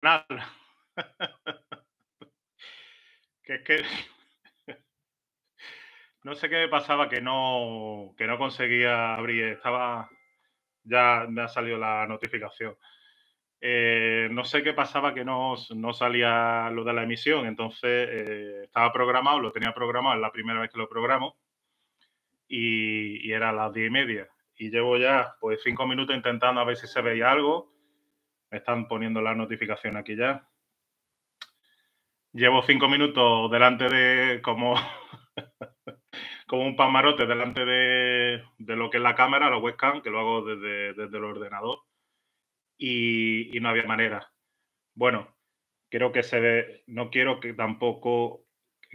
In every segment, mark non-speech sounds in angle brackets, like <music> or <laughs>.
<laughs> <laughs> no sé qué pasaba que no, que no conseguía abrir. Estaba. Ya me ha salido la notificación. Eh, no sé qué pasaba que no, no, salía lo de la emisión. Entonces eh, estaba programado, lo tenía programado, es la primera vez que lo programo. Y, y era a las diez y media. Y llevo ya pues cinco minutos intentando a ver si se veía algo me están poniendo la notificación aquí ya. Llevo cinco minutos delante de, como, <laughs> como un pamarote, delante de, de, lo que es la cámara, la webcam, que lo hago desde, el ordenador. Y, no había manera. Bueno, creo que se no quiero que tampoco,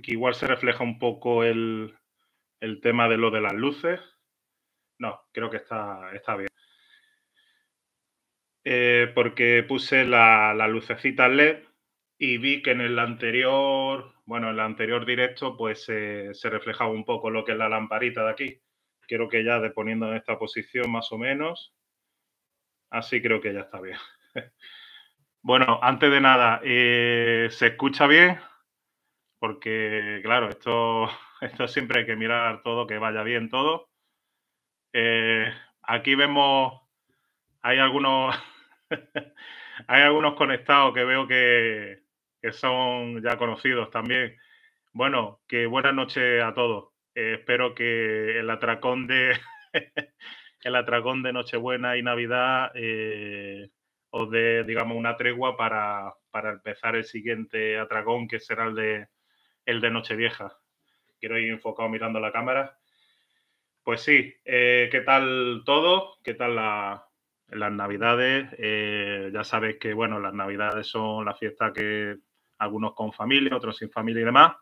que igual se refleja un poco el, el tema de lo de las luces. No, creo que está, está bien. Eh, porque puse la, lucecita LED y vi que en el anterior, bueno, en el anterior directo, pues eh, se reflejaba un poco lo que es la lamparita de aquí. Quiero que ya de poniendo en esta posición más o menos. Así creo que ya está bien. <laughs> bueno, antes de nada, eh, ¿se escucha bien? Porque, claro, esto, <laughs> esto siempre hay que mirar todo, que vaya bien todo. aquí vemos, hay algunos, hay algunos conectados que veo que, son ya conocidos también. Bueno, que buenas noches a todos. Eh, espero que el atracón de <laughs> el atracón de Nochebuena y Navidad eh, os dé, digamos, una tregua para, empezar el siguiente atracón, que será el de el de Nochevieja. Quiero ir enfocado mirando la cámara. Pues sí, eh, ¿qué tal todo? ¿Qué tal la, las navidades, eh, ya sabéis que, bueno, las navidades son la fiesta que algunos con familia, otros sin familia y demás.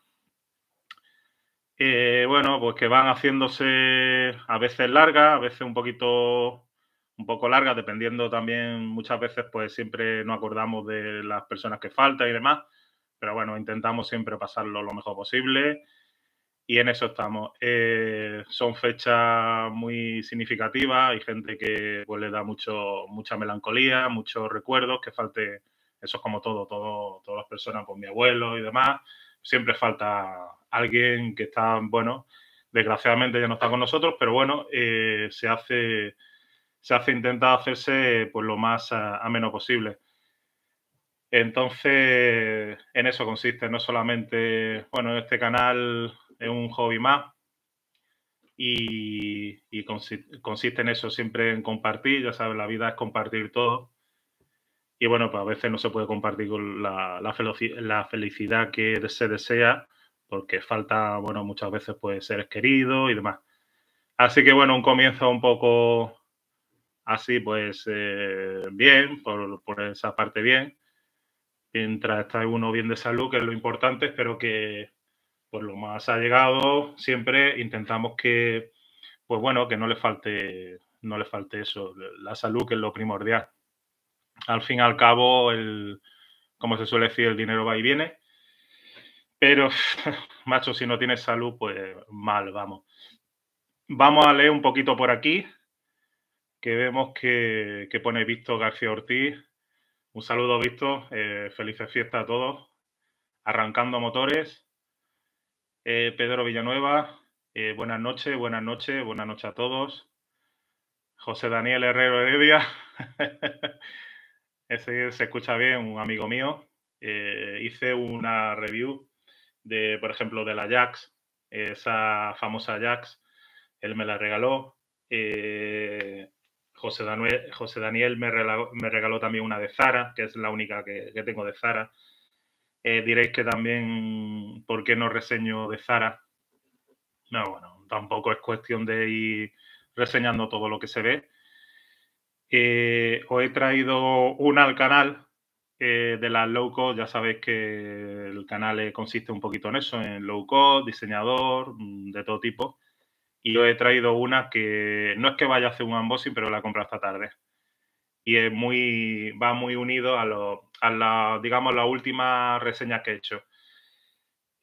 Eh, bueno, pues que van haciéndose a veces largas, a veces un poquito, un poco largas, dependiendo también, muchas veces pues siempre no acordamos de las personas que faltan y demás, pero bueno, intentamos siempre pasarlo lo mejor posible y en eso estamos. Eh, son fechas muy significativas, hay gente que pues, le da mucho, mucha melancolía, muchos recuerdos, que falte, eso es como todo, todas las personas, pues mi abuelo y demás, siempre falta alguien que está, bueno, desgraciadamente ya no está con nosotros, pero bueno, eh, se hace, se hace, intenta hacerse pues lo más ameno posible. Entonces, en eso consiste, no solamente, bueno, en este canal es un hobby más y, consiste, en eso, siempre en compartir, ya sabes, la vida es compartir todo. Y bueno, pues a veces no se puede compartir con la, felicidad que se desea porque falta, bueno, muchas veces pues seres queridos y demás. Así que bueno, un comienzo un poco así, pues eh, bien, por, por, esa parte bien. Mientras está uno bien de salud, que es lo importante, espero que, pues lo más ha llegado. siempre intentamos que, pues bueno, que no le falte, no falte eso, la salud que es lo primordial. Al fin y al cabo, como se suele decir, el dinero va y viene. Pero, <laughs> macho, si no tienes salud, pues mal, vamos. Vamos a leer un poquito por aquí, que vemos que, que pone Víctor García Ortiz. Un saludo, Víctor. Eh, felices fiestas a todos. Arrancando motores. Eh, Pedro Villanueva, eh, buenas noches, buenas noches, buenas noches a todos. José Daniel Herrero Heredia, <laughs> ese se escucha bien, un amigo mío. Eh, hice una review de, por ejemplo, de la Jax, esa famosa Jax, él me la regaló. José, Daniel, José Daniel me, regaló, también una de Zara, que es la única que tengo de Zara eh, diréis que también, ¿por qué no reseño de Zara? No, bueno, tampoco es cuestión de ir reseñando todo lo que se ve. Eh, os he traído una al canal eh, de las low cost. Ya sabéis que el canal consiste un poquito en eso, en low cost, diseñador, mm, de todo tipo. Y os he traído una que no es que vaya a hacer un unboxing, pero la comprado esta tarde y es muy, va muy unido a, lo a la, digamos, la última reseña que he hecho.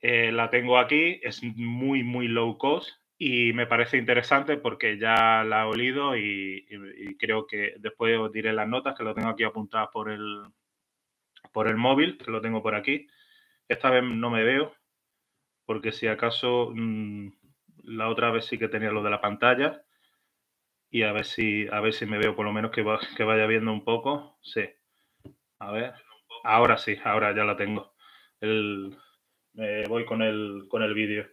Eh, la tengo aquí, es muy, muy low cost y me parece interesante porque ya la he olido y, creo que después os diré las notas que lo tengo aquí apuntadas por el, por el móvil, que lo tengo por aquí. Esta vez no me veo porque si acaso mm, la otra vez sí que tenía lo de la pantalla y a ver si a ver si me veo por lo menos que, que vaya viendo un poco. Sí. A ver. Ahora sí, ahora ya la tengo. El, voy con el, con el vídeo.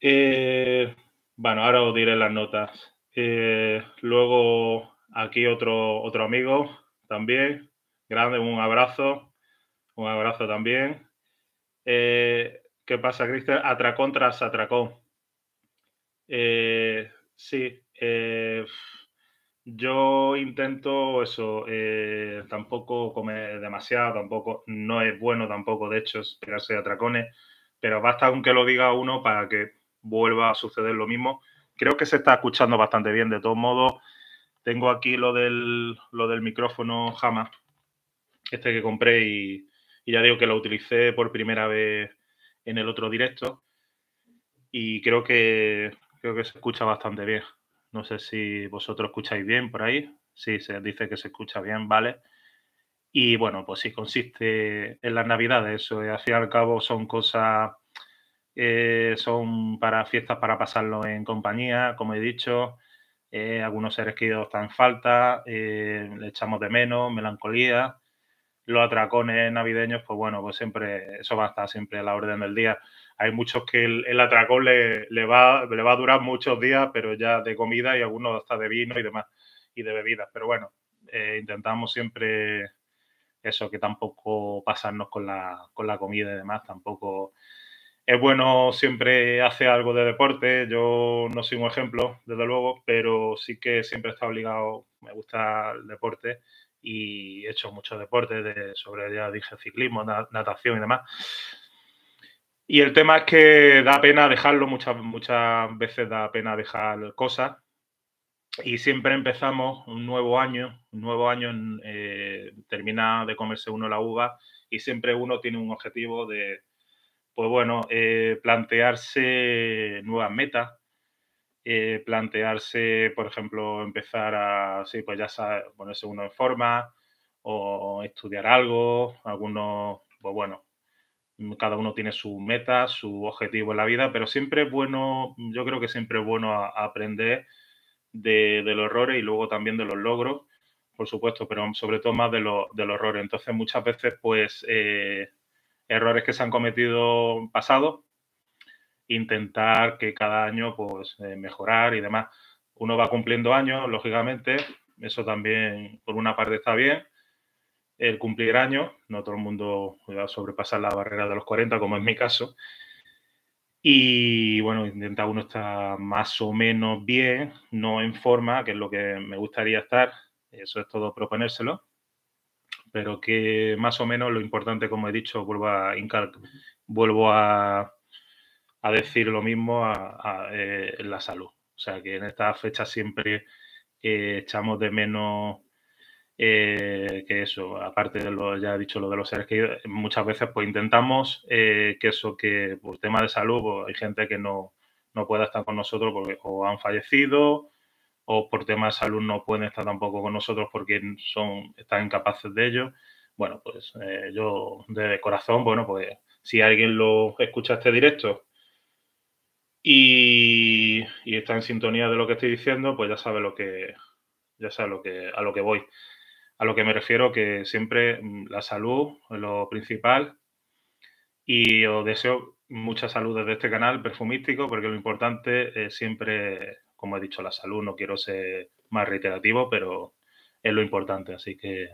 Eh, bueno, ahora os diré las notas. Eh, luego aquí otro, otro amigo también. Grande, un abrazo. Un abrazo también. Eh, ¿Qué pasa, Cristian? Atracón tras atracón. sí, eh, yo intento eso, eh, tampoco comer demasiado, tampoco, no es bueno tampoco, de hecho, pegarse a atracones, pero basta aunque lo diga uno para que vuelva a suceder lo mismo. Creo que se está escuchando bastante bien, de todos modos. Tengo aquí lo del, lo del micrófono Jama, este que compré y, y ya digo que lo utilicé por primera vez en el otro directo y creo que, creo que se escucha bastante bien. No sé si vosotros escucháis bien por ahí. Sí, se dice que se escucha bien, ¿vale? Y bueno, pues si consiste en las navidades. Eso, al fin y al cabo, son cosas, eh, son para fiestas para pasarlo en compañía, como he dicho. Eh, algunos seres queridos están falta, eh, le echamos de menos, melancolía. Los atracones navideños, pues bueno, pues siempre, eso va a estar siempre a la orden del día hay muchos que el, el atracón le, va, le va a durar muchos días, pero ya de comida y algunos hasta de vino y demás, y de bebidas. Pero bueno, eh, intentamos siempre eso, que tampoco pasarnos con la, con la comida y demás, tampoco es bueno siempre hacer algo de deporte. Yo no soy un ejemplo, desde luego, pero sí que siempre he estado obligado, me gusta el deporte y he hecho muchos deportes de, sobre, ya dije, ciclismo, natación y demás. Y el tema es que da pena dejarlo, muchas, muchas veces da pena dejar cosas. Y siempre empezamos un nuevo año, un nuevo año eh, termina de comerse uno la uva y siempre uno tiene un objetivo de, pues bueno, eh, plantearse nuevas metas, eh, plantearse, por ejemplo, empezar a, sí, pues ya sabe, ponerse uno en forma o estudiar algo, algunos, pues bueno, cada uno tiene su meta, su objetivo en la vida, pero siempre es bueno, yo creo que siempre es bueno aprender de, los errores y luego también de los logros, por supuesto, pero sobre todo más de, los errores. Entonces, muchas veces, pues, eh, errores que se han cometido pasado, intentar que cada año, pues, eh, mejorar y demás. Uno va cumpliendo años, lógicamente, eso también por una parte está bien, el cumplir año no todo el mundo va a sobrepasar la barrera de los 40, como es mi caso. Y bueno, intenta uno estar más o menos bien, no en forma, que es lo que me gustaría estar, eso es todo proponérselo, pero que más o menos lo importante, como he dicho, vuelvo a incar vuelvo a, decir lo mismo a, eh, la salud. O sea que en estas fechas siempre eh, echamos de menos eh, que eso, aparte de lo ya he dicho lo de los seres que muchas veces pues intentamos eh, que eso que por tema de salud pues, hay gente que no, no pueda estar con nosotros porque o han fallecido o por tema de salud no pueden estar tampoco con nosotros porque son, están incapaces de ello. Bueno, pues eh, yo de corazón, bueno, pues si alguien lo escucha este directo y, y está en sintonía de lo que estoy diciendo, pues ya sabe lo que ya sabe lo que, a lo que voy a lo que me refiero que siempre mm, la salud es lo principal y os deseo mucha salud desde este canal perfumístico porque lo importante es siempre, como he dicho, la salud. No quiero ser más reiterativo, pero es lo importante. Así que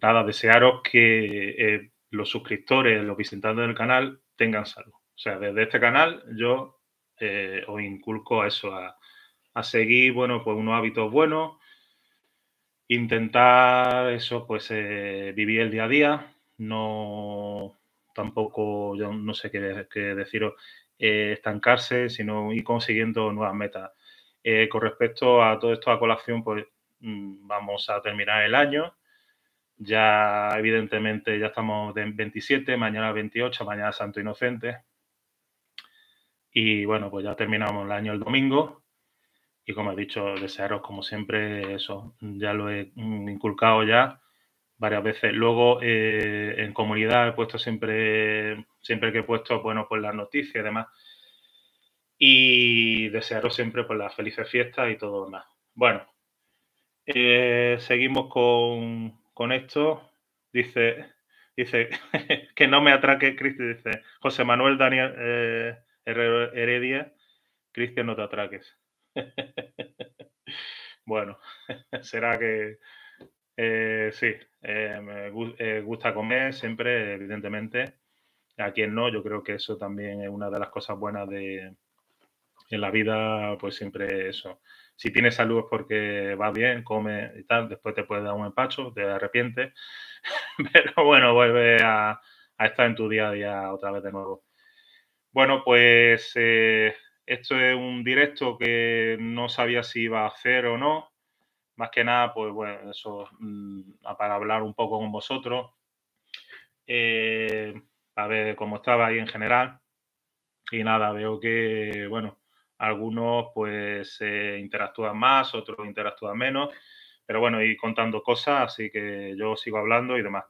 nada, desearos que eh, los suscriptores, los visitantes del canal tengan salud. O sea, desde este canal yo eh, os inculco a eso, a, a seguir, bueno, pues unos hábitos buenos intentar eso, pues eh, vivir el día a día, no tampoco, yo no sé qué, deciros, eh, estancarse, sino ir consiguiendo nuevas metas. Eh, con respecto a todo esto a colación, pues mm, vamos a terminar el año. Ya, evidentemente, ya estamos en 27, mañana 28, mañana Santo Inocente. Y bueno, pues ya terminamos el año el domingo. Y como he dicho, desearos como siempre eso. Ya lo he inculcado ya varias veces. Luego eh, en comunidad he puesto siempre, siempre que he puesto, bueno, pues las noticias y demás. Y desearos siempre pues las felices fiestas y todo lo Bueno, eh, seguimos con, esto. Dice, dice <laughs> que no me atraque, Cristian, dice José Manuel Daniel eh, Heredia, Cristian, no te atraques. <laughs> bueno, <laughs> será que eh, sí, eh, me eh, gusta comer siempre, evidentemente. A quien no, yo creo que eso también es una de las cosas buenas de en la vida, pues siempre eso. Si tienes salud es porque va bien, come y tal, después te puedes dar un empacho, te arrepientes, <laughs> pero bueno, vuelve a, estar en tu día a día otra vez de nuevo. Bueno, pues esto es un directo que no sabía si iba a hacer o no. Más que nada, pues bueno, eso mm, para hablar un poco con vosotros. Eh, a ver cómo estaba ahí en general. Y nada, veo que, bueno, algunos pues se interactúan más, otros interactúan menos. Pero bueno, y contando cosas, así que yo sigo hablando y demás.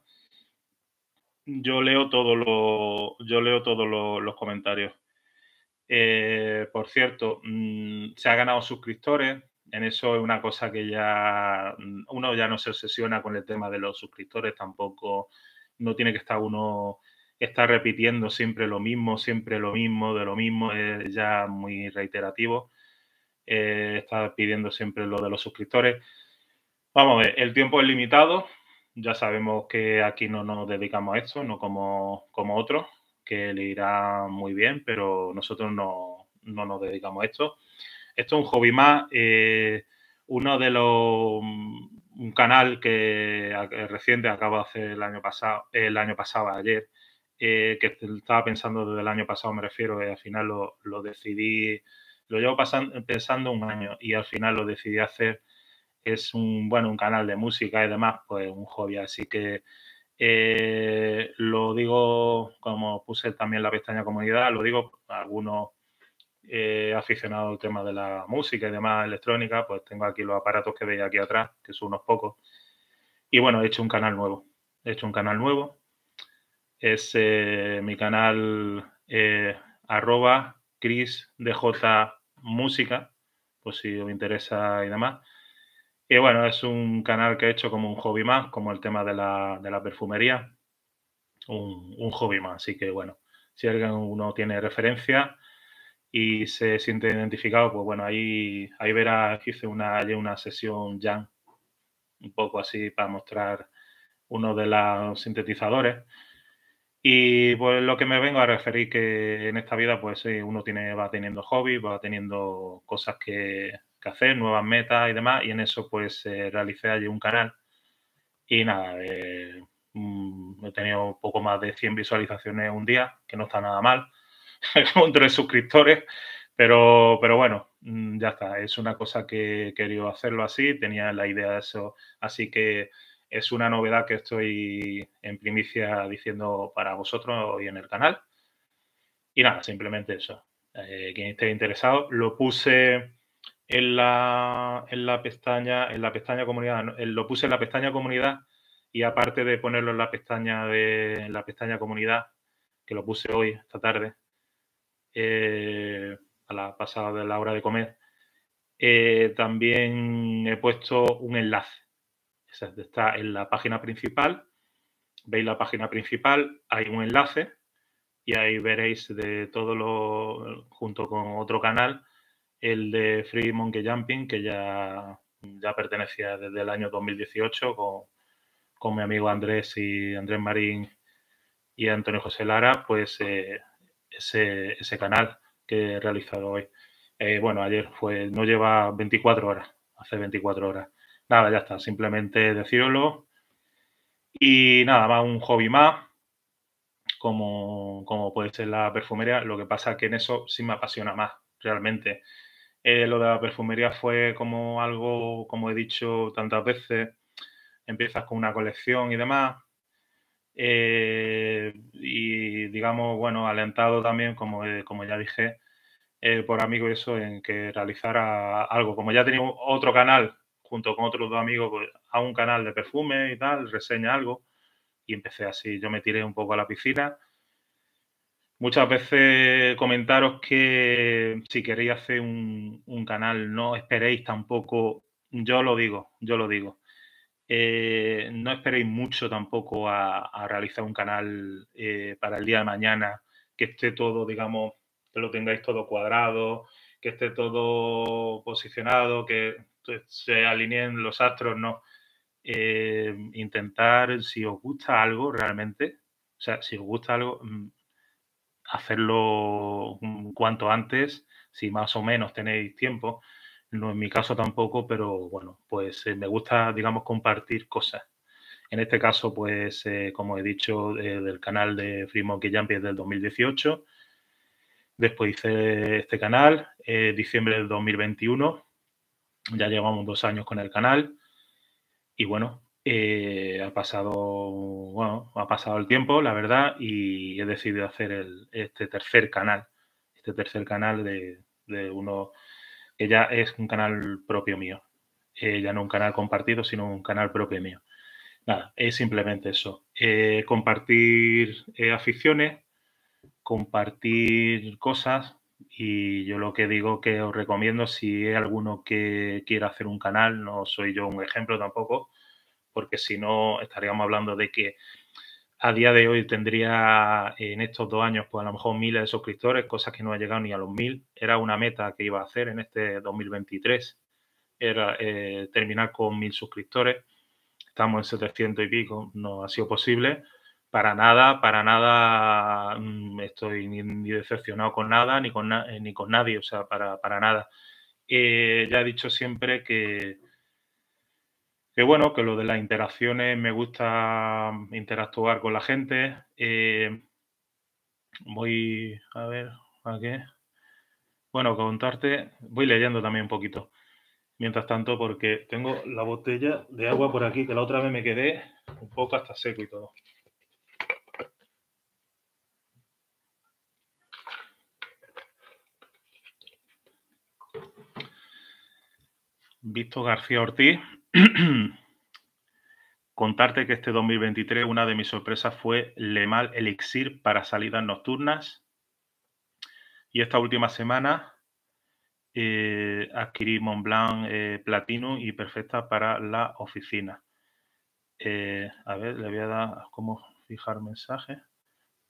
Yo leo todos lo, yo leo todos los comentarios. Eh, por cierto, mm, se ha ganado suscriptores. En eso es una cosa que ya mm, uno ya no se obsesiona con el tema de los suscriptores, tampoco no tiene que estar uno está repitiendo siempre lo mismo, siempre lo mismo, de lo mismo, es ya muy reiterativo. Eh, está pidiendo siempre lo de los suscriptores. Vamos a ver, el tiempo es limitado. Ya sabemos que aquí no nos dedicamos a esto, no como, como otros que le irá muy bien, pero nosotros no, no nos dedicamos a esto. Esto es un hobby más. Eh, uno de los mm, un canal que eh, reciente acabo de hacer el año pasado, el año pasado, ayer, eh, que estaba pensando desde el año pasado, me refiero, y al final lo, decidí, lo llevo pasando, pensando un año y al final lo decidí hacer. Es un, bueno, un canal de música y demás, pues un hobby, así que eh, lo digo, como puse también la pestaña comunidad, lo digo algunos eh, aficionados al tema de la música y demás electrónica, pues tengo aquí los aparatos que veis aquí atrás, que son unos pocos. Y bueno, he hecho un canal nuevo. He hecho un canal nuevo. Es eh, mi canal arroba Chris Música, pues si os interesa y demás. Y bueno, es un canal que he hecho como un hobby más, como el tema de la, de la perfumería, un, hobby más. Así que bueno, si alguien uno tiene referencia y se siente identificado, pues bueno, ahí, ahí verás que hice una, una sesión ya un poco así para mostrar uno de los sintetizadores. Y pues lo que me vengo a referir que en esta vida, pues eh, uno tiene, va teniendo hobbies, va teniendo cosas que hacer, nuevas metas y demás, y en eso pues eh, realicé allí un canal y nada, eh, mm, he tenido poco más de 100 visualizaciones un día, que no está nada mal, <laughs> con tres suscriptores, pero, pero bueno, mm, ya está, es una cosa que he querido hacerlo así, tenía la idea de eso, así que es una novedad que estoy en primicia diciendo para vosotros hoy en el canal. Y nada, simplemente eso. Eh, quien esté interesado, lo puse en la, en pestaña, en la pestaña comunidad, eh, lo puse en la pestaña comunidad y aparte de ponerlo en la pestaña de la pestaña comunidad, que lo puse hoy, esta tarde, eh, a la pasada de la hora de comer, eh, también he puesto un enlace. Está en la página principal. Veis la página principal, hay un enlace y ahí veréis de todo lo, junto con otro canal, el de Free Monkey Jumping, que ya, ya pertenecía desde el año 2018 con, mi amigo Andrés y Andrés Marín y Antonio José Lara, pues eh, ese, canal que he realizado hoy. Eh, bueno, ayer fue, no lleva 24 horas, hace 24 horas. Nada, ya está, simplemente decirlo. Y nada, más un hobby más, como, como puede ser la perfumería. Lo que pasa es que en eso sí me apasiona más realmente. Eh, lo de la perfumería fue como algo, como he dicho tantas veces, empiezas con una colección y demás. Eh, y digamos, bueno, alentado también, como, eh, como ya dije, por amigos eso, en que realizara algo. Como ya tenía otro canal junto con otros dos amigos, pues, a un canal de perfume y tal, reseña algo. Y empecé así, yo me tiré un poco a la piscina Muchas veces comentaros que si queréis hacer un, canal, no esperéis tampoco, yo lo digo, yo lo digo. Eh, no esperéis mucho tampoco a, realizar un canal eh, para el día de mañana, que esté todo, digamos, que lo tengáis todo cuadrado, que esté todo posicionado, que se alineen los astros, no. Eh, intentar, si os gusta algo realmente, o sea, si os gusta algo, mm, hacerlo cuanto antes, si más o menos tenéis tiempo. No en mi caso tampoco, pero bueno, pues eh, me gusta, digamos, compartir cosas. En este caso, pues, eh, como he dicho, eh, del canal de Free Monkey Jump es del 2018. Después hice este canal, diciembre del 2021. Ya llevamos dos años con el canal. Y bueno, eh, ha pasado, bueno, ha pasado el tiempo, la verdad, y he decidido hacer este tercer canal, este tercer canal de, uno que ya es un canal propio mío, eh, ya no un canal compartido, sino un canal propio mío. Nada, es simplemente eso, eh, compartir aficiones, compartir cosas, y yo lo que digo que os recomiendo, si hay alguno que quiera hacer un canal, no soy yo un ejemplo tampoco, porque si no estaríamos hablando de que a día de hoy tendría en estos dos años, pues a lo mejor miles de suscriptores, cosas que no ha llegado ni a los mil. Era una meta que iba a hacer en este 2023, era eh, terminar con mil suscriptores. Estamos en 700 y pico, no ha sido posible. Para nada, para nada mm, estoy ni, decepcionado con nada, ni con, eh, ni con nadie, o sea, para, nada. Eh, ya he dicho siempre que que bueno, que lo de las interacciones, me gusta interactuar con la gente. Eh, voy a ver, ¿a qué? Bueno, contarte, voy leyendo también un poquito. Mientras tanto, porque tengo la botella de agua por aquí, que la otra vez me quedé un poco hasta seco y todo. Visto García Ortiz, <clears throat> contarte que este 2023 una de mis sorpresas fue Le Mal Elixir para salidas nocturnas. Y esta última semana eh, adquirí Montblanc eh, Platinum y perfecta para la oficina. Eh, a ver, le voy a dar como fijar mensaje.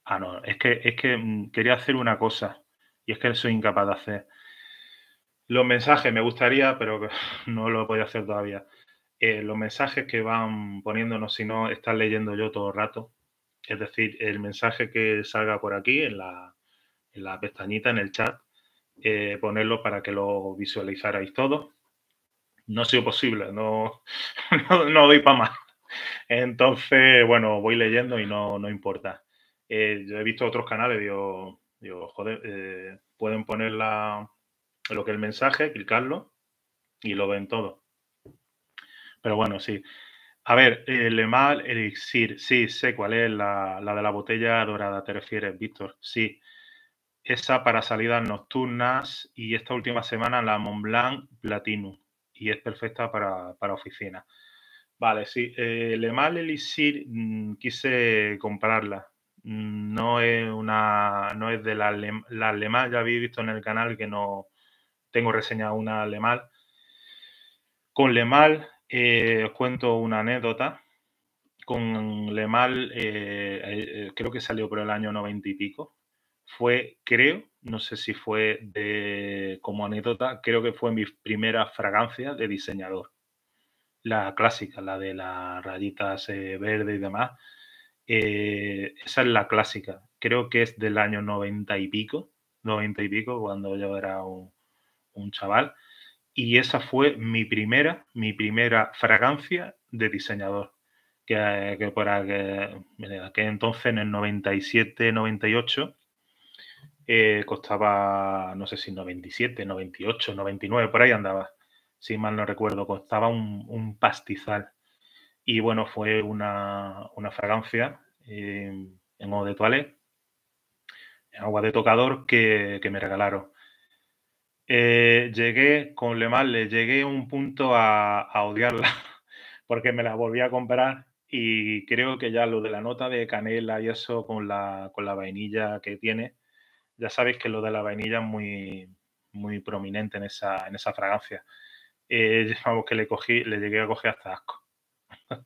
Ah, no, es que, es que mm, quería hacer una cosa y es que soy incapaz de hacer. Los mensajes me gustaría, pero <laughs> no lo he podido hacer todavía. Eh, los mensajes que van poniéndonos, si no, están leyendo yo todo el rato. Es decir, el mensaje que salga por aquí en la, en la pestañita, en el chat, eh, ponerlo para que lo visualizarais todo No ha sido posible, no, <laughs> no, doy para más. Entonces, bueno, voy leyendo y no, no importa. Eh, yo he visto otros canales, digo, digo joder, pueden poner la, lo que el mensaje, clicarlo y lo ven todo. Pero bueno, sí. A ver, el eh, mal elixir, sí, sé cuál es la, la de la botella dorada, te refieres, Víctor, sí. Esa para salidas nocturnas y esta última semana la Montblanc Platinum y es perfecta para, oficina. Vale, sí, Lemal eh, Le Mal Elixir mm, quise comprarla. No es una, no es de la, Lemal. Le ya habéis visto en el canal que no tengo reseña una Le Mal. Con Le Mal eh, os cuento una anécdota. Con Lemal, eh, eh, creo que salió por el año noventa y pico. Fue, creo, no sé si fue de, como anécdota, creo que fue mi primera fragancia de diseñador. La clásica, la de las rayitas verdes verde y demás. esa es la clásica. Creo que es del año noventa y pico, noventa y pico, cuando yo era un chaval y esa fue mi primera, mi primera fragancia de diseñador. Que, por aquel, entonces, en el 97, 98, eh, costaba, no sé si 97, 98, 99, por ahí andaba. Si mal no recuerdo, costaba un, pastizal. Y bueno, fue una, fragancia eh, en modo de toilette, en agua de tocador, que me regalaron. Eh, llegué, con Le le llegué un punto a, a, odiarla, <laughs> porque me la volví a comprar y creo que ya lo de la nota de canela y eso con la, con la vainilla que tiene, ya sabéis que lo de la vainilla es muy, muy prominente en esa, en esa fragancia. Eh, <laughs> que le cogí, le llegué a coger hasta asco. <laughs>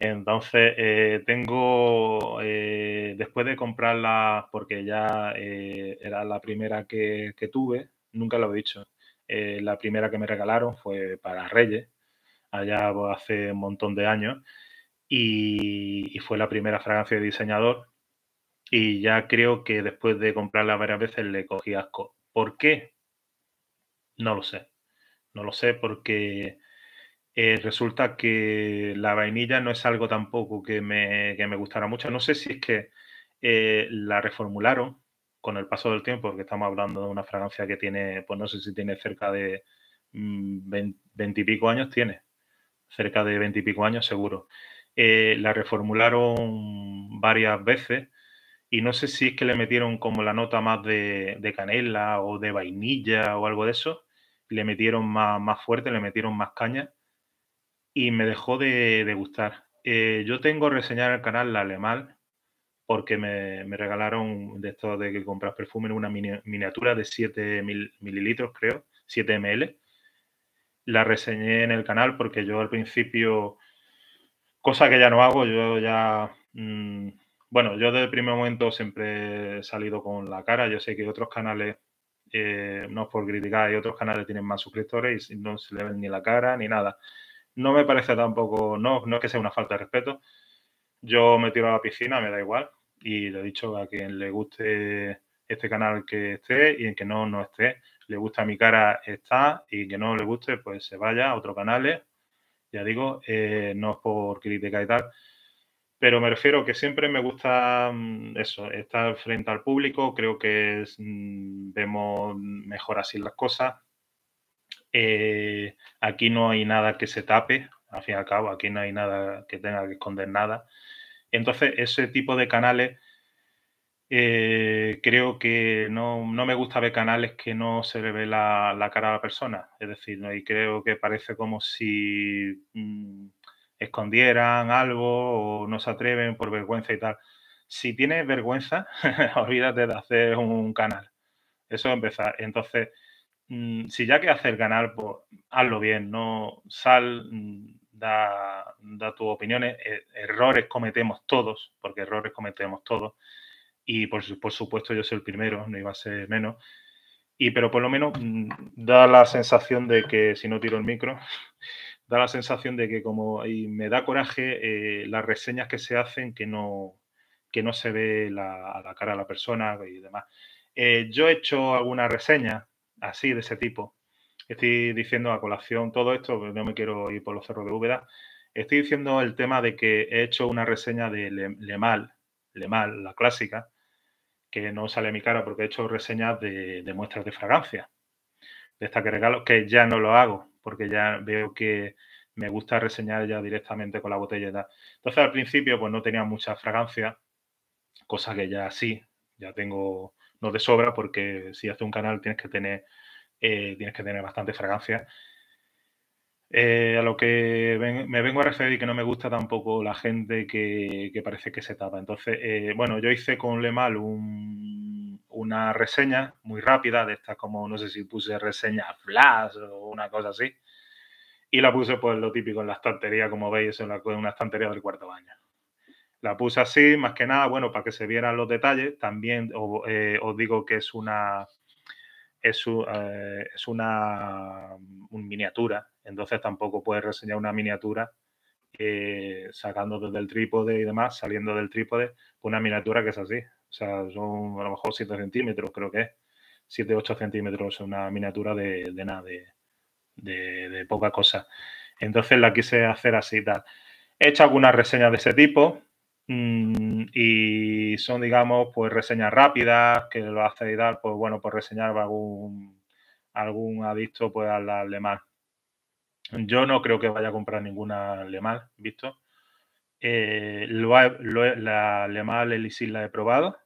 Entonces, eh, tengo, eh, después de comprarla, porque ya era la primera que, que tuve, nunca lo he dicho. Eh, la primera que me regalaron fue para Reyes, allá pues, hace un montón de años, y, fue la primera fragancia de diseñador. Y ya creo que después de comprarla varias veces le cogí asco. ¿Por qué? No lo sé. No lo sé porque eh, resulta que la vainilla no es algo tampoco que me, que me gustara mucho. No sé si es que eh, la reformularon con el paso del tiempo, porque estamos hablando de una fragancia que tiene, pues no sé si tiene cerca de mm, veintipico años, tiene cerca de veintipico años seguro. Eh, la reformularon varias veces y no sé si es que le metieron como la nota más de, canela o de vainilla o algo de eso, le metieron más, más fuerte, le metieron más caña y me dejó de, gustar. Eh, yo tengo reseñar el canal La alemán porque me, me regalaron de esto de que compras perfume, una miniatura de 7 mil, mililitros, creo, 7 ml. La reseñé en el canal porque yo al principio, cosa que ya no hago, yo ya... Mm, bueno, yo desde el primer momento siempre he salido con la cara. Yo sé que otros canales, eh, no es por criticar, y otros canales tienen más suscriptores y no se le ven ni la cara ni nada. No me parece tampoco, no, no es que sea una falta de respeto, yo me tiro a la piscina, me da igual. Y lo he dicho a quien le guste este canal que esté y en que no, no esté. Le gusta mi cara, está. Y que no le guste, pues se vaya a otros canales. ¿eh? Ya digo, eh, no es por crítica y tal. Pero me refiero que siempre me gusta mm, eso, estar frente al público. Creo que es, mm, vemos mejor así las cosas. Eh, aquí no hay nada que se tape, al fin y al cabo, aquí no hay nada que tenga que esconder nada. Entonces, ese tipo de canales, eh, creo que no, me gusta ver canales que no se le ve la, cara a la persona. Es decir, y creo que parece como si mm, escondieran algo o no se atreven por vergüenza y tal. Si tienes vergüenza, <laughs> olvídate de hacer un canal. Eso empezar. Entonces, mm, si ya que hacer canal, pues hazlo bien, no sal. Mm, da, da tus opiniones. E, errores cometemos todos, porque errores cometemos todos. Y por, supuesto yo soy el primero, no iba a ser menos. Y pero por lo menos mm, da la sensación de que, si no tiro el micro, <laughs> da la sensación de que como me da coraje eh, las reseñas que se hacen que no, que no se ve la, a la cara de la persona y demás. Eh, yo he hecho alguna reseña así de ese tipo estoy diciendo a colación todo esto, no me quiero ir por los cerros de Úbeda, estoy diciendo el tema de que he hecho una reseña de Le, Mal, Le Mal, la clásica, que no sale a mi cara porque he hecho reseñas de, muestras de fragancia, de estas que regalo, que ya no lo hago, porque ya veo que me gusta reseñar ya directamente con la botella. Entonces al principio pues no tenía mucha fragancia, cosa que ya sí, ya tengo, no de sobra porque si haces un canal tienes que tener eh, tienes que tener bastante fragancia. Eh, a lo que me vengo a referir que no me gusta tampoco la gente que, parece que se tapa. Entonces, eh, bueno, yo hice con Lemal un, una reseña muy rápida de estas, como no sé si puse reseña flash o una cosa así. Y la puse, pues lo típico en la estantería, como veis, en, la, una estantería del cuarto baño. La puse así, más que nada, bueno, para que se vieran los detalles. También os digo que es una es, eh, es una mm, miniatura, entonces tampoco puedes reseñar una miniatura eh, sacando desde el trípode y demás, saliendo del trípode, una miniatura que es así. O sea, son a lo mejor 7 centímetros, creo que es. 7, 8 centímetros, una miniatura de, de nada, de, poca cosa. Entonces la quise hacer así, tal. He hecho algunas reseñas de ese tipo. Mm, y son, digamos, pues reseñas rápidas que lo hace y dar, pues bueno, por reseñar algún, algún adicto pues la alemán. Yo no creo que vaya a comprar ninguna alemán, visto. Eh, la Lemal el la he probado.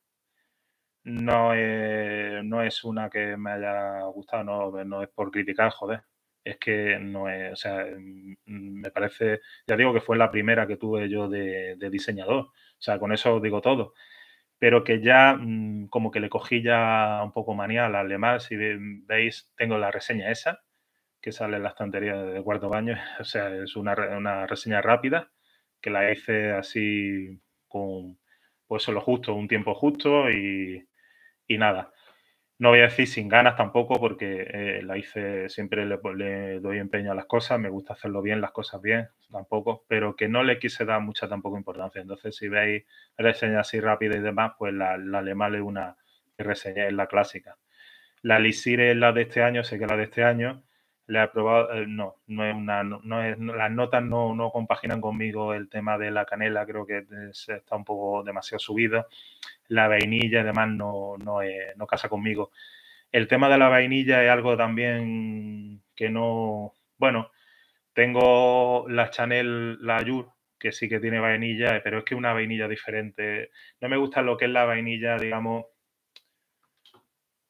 No, es una que me haya gustado, no, es por criticar, joder es que no es, o sea, mm, me parece, ya digo que fue la primera que tuve yo de diseñador o sea, con eso digo todo. Pero que ya mm, como que le cogí ya un poco manía al alemán. Si mm, veis, tengo la reseña esa, que sale en la estantería de cuarto baño. <laughs> O sea, es una, una reseña rápida que la hice así con, pues, solo justo, un tiempo justo y, y nada no voy a decir sin ganas tampoco, porque eh, la hice, siempre le, doy empeño a las cosas, me gusta hacerlo bien, las cosas bien, tampoco, pero que no le quise dar mucha tampoco importancia. Entonces, si veis reseñas así rápidas y demás, pues la, la mal es una reseña, es la clásica. La Lisire es la de este año, sé que la de este año, le ha eh, no, no es una, no, es, las notas no, no compaginan conmigo el tema de la canela, creo que está un poco demasiado subida. la vainilla además no, no, casa conmigo. El tema de la vainilla es algo también que no, bueno, tengo la Chanel, la Ayur, que sí que tiene vainilla, pero es que una vainilla diferente. No me gusta lo que es la vainilla, digamos.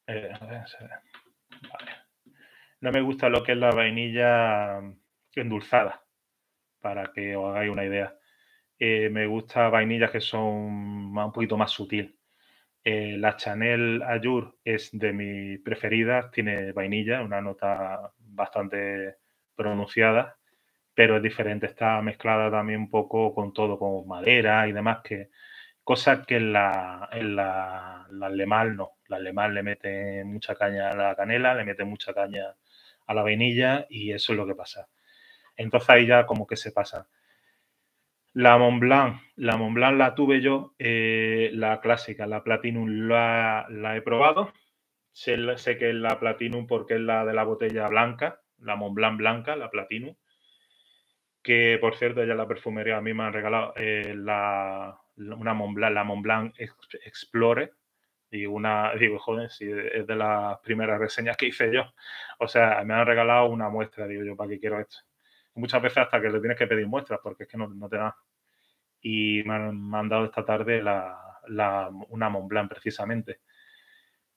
Eh, a ver, Vale. No me gusta lo que es la vainilla mm, endulzada, para que os hagáis una idea. Eh, me gusta vainillas que son un poquito más sutil. Eh, la Chanel Ayur es de mis preferidas, tiene vainilla, una nota bastante pronunciada, pero es diferente, está mezclada también un poco con todo, con madera y demás, que cosa que en la, en la, la no. La Lemal le mete mucha caña a la canela, le mete mucha caña la vainilla y eso es lo que pasa. Entonces ahí ya como que se pasa. La Blanc, la Blanc la tuve yo, eh, la clásica, la Platinum la, he probado. Sé, que es la Platinum porque es la de la botella blanca, la Blanc blanca, la Platinum. Que por cierto, ya la perfumería a mí me han regalado eh, la, una Montblanc, la Blanc Explore, y una, digo, joder, si es de las primeras reseñas que hice yo. O sea, me han regalado una muestra, digo yo, ¿para qué quiero esto? Muchas veces hasta que le tienes que pedir muestras porque es que no, te da. Y me han mandado esta tarde la, la, una Montblanc precisamente.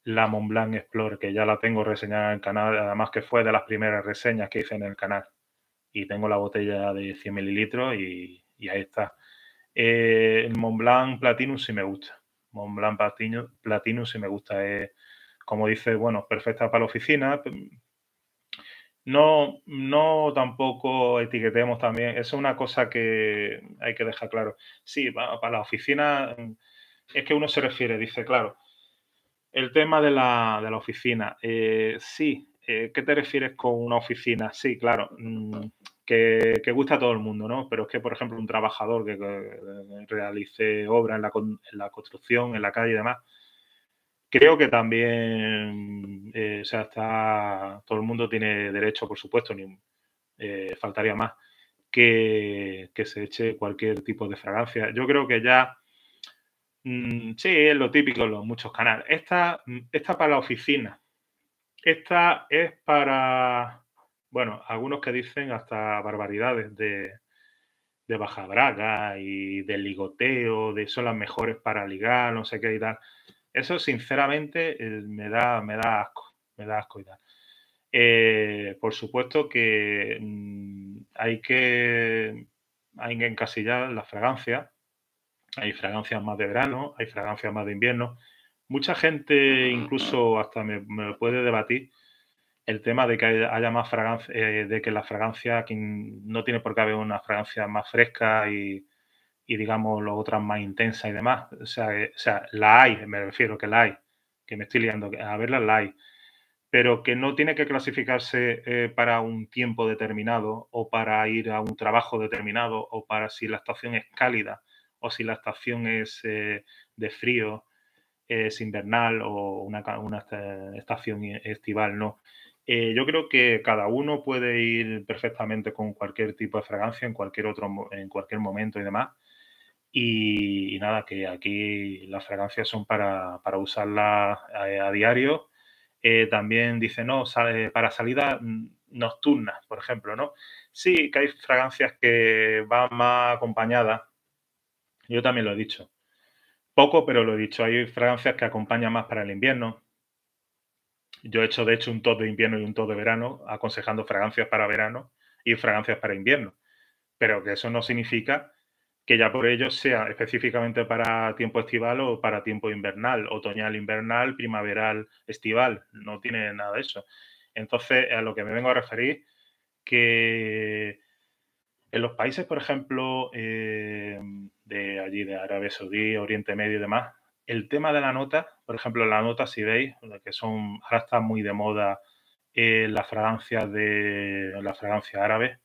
La Montblanc Explorer, que ya la tengo reseñada en el canal, además que fue de las primeras reseñas que hice en el canal. Y tengo la botella de 100 mililitros y, ahí está. Eh, el Montblanc Platinum sí me gusta Montblanc platino, platino si me gusta, es, como dice, bueno, perfecta para la oficina. No, no tampoco etiquetemos también, es una cosa que hay que dejar claro. Sí, para la oficina es que uno se refiere, dice, claro, el tema de la, de la oficina, eh, sí, eh, ¿qué te refieres con una oficina? Sí, claro, mm, que, gusta a todo el mundo, ¿no? Pero es que, por ejemplo, un trabajador que, realice obra en la, construcción, en la calle y demás, creo que también, eh, o sea, todo el mundo tiene derecho, por supuesto, ni eh, faltaría más, que, se eche cualquier tipo de fragancia. Yo creo que ya, mm, sí, es lo típico en los muchos canales. Esta, mm, esta para la oficina, esta es para bueno, algunos que dicen hasta barbaridades de, baja braga y de ligoteo, de son las mejores para ligar, no sé qué y tal. Eso, sinceramente, eh, me, da, me da asco, me da asco y tal. Eh, por supuesto que mm, hay que hay encasillar las fragancias. Hay fragancias más de verano, hay fragancias más de invierno. Mucha gente incluso hasta me puede debatir el tema de que haya más fragancia, eh, de que la fragancia, no tiene por qué haber una fragancia más fresca y, digamos, las otras más intensas y demás. Eh, o sea, la hay, me refiero que la hay, que me estoy liando, a verla la hay, pero que no tiene que clasificarse eh, para un tiempo determinado o para ir a un trabajo determinado o para si la estación es cálida o si la estación es de frío es invernal o una, una, estación estival, no. Eh, yo creo que cada uno puede ir perfectamente con cualquier tipo de fragancia en cualquier otro en cualquier momento y demás. Y, nada, que aquí las fragancias son para, usarlas eh, a, diario. Eh, también dice, no, para salidas nocturnas, por ejemplo, ¿no? Sí, que hay fragancias que van más acompañadas. Yo también lo he dicho. Poco, pero lo he dicho. Hay fragancias que acompañan más para el invierno, yo he hecho, de hecho, un top de invierno y un top de verano, aconsejando fragancias para verano y fragancias para invierno. Pero que eso no significa que ya por ello sea específicamente para tiempo estival o para tiempo invernal, otoñal, invernal, primaveral, estival. No tiene nada de eso. Entonces, a lo que me vengo a referir, que en los países, por ejemplo, eh, de allí, de Arabia Saudí, Oriente Medio y demás, el tema de la nota, por ejemplo, la nota, si veis, que son, ahora está muy de moda eh, las fragancias de la fragancia árabe.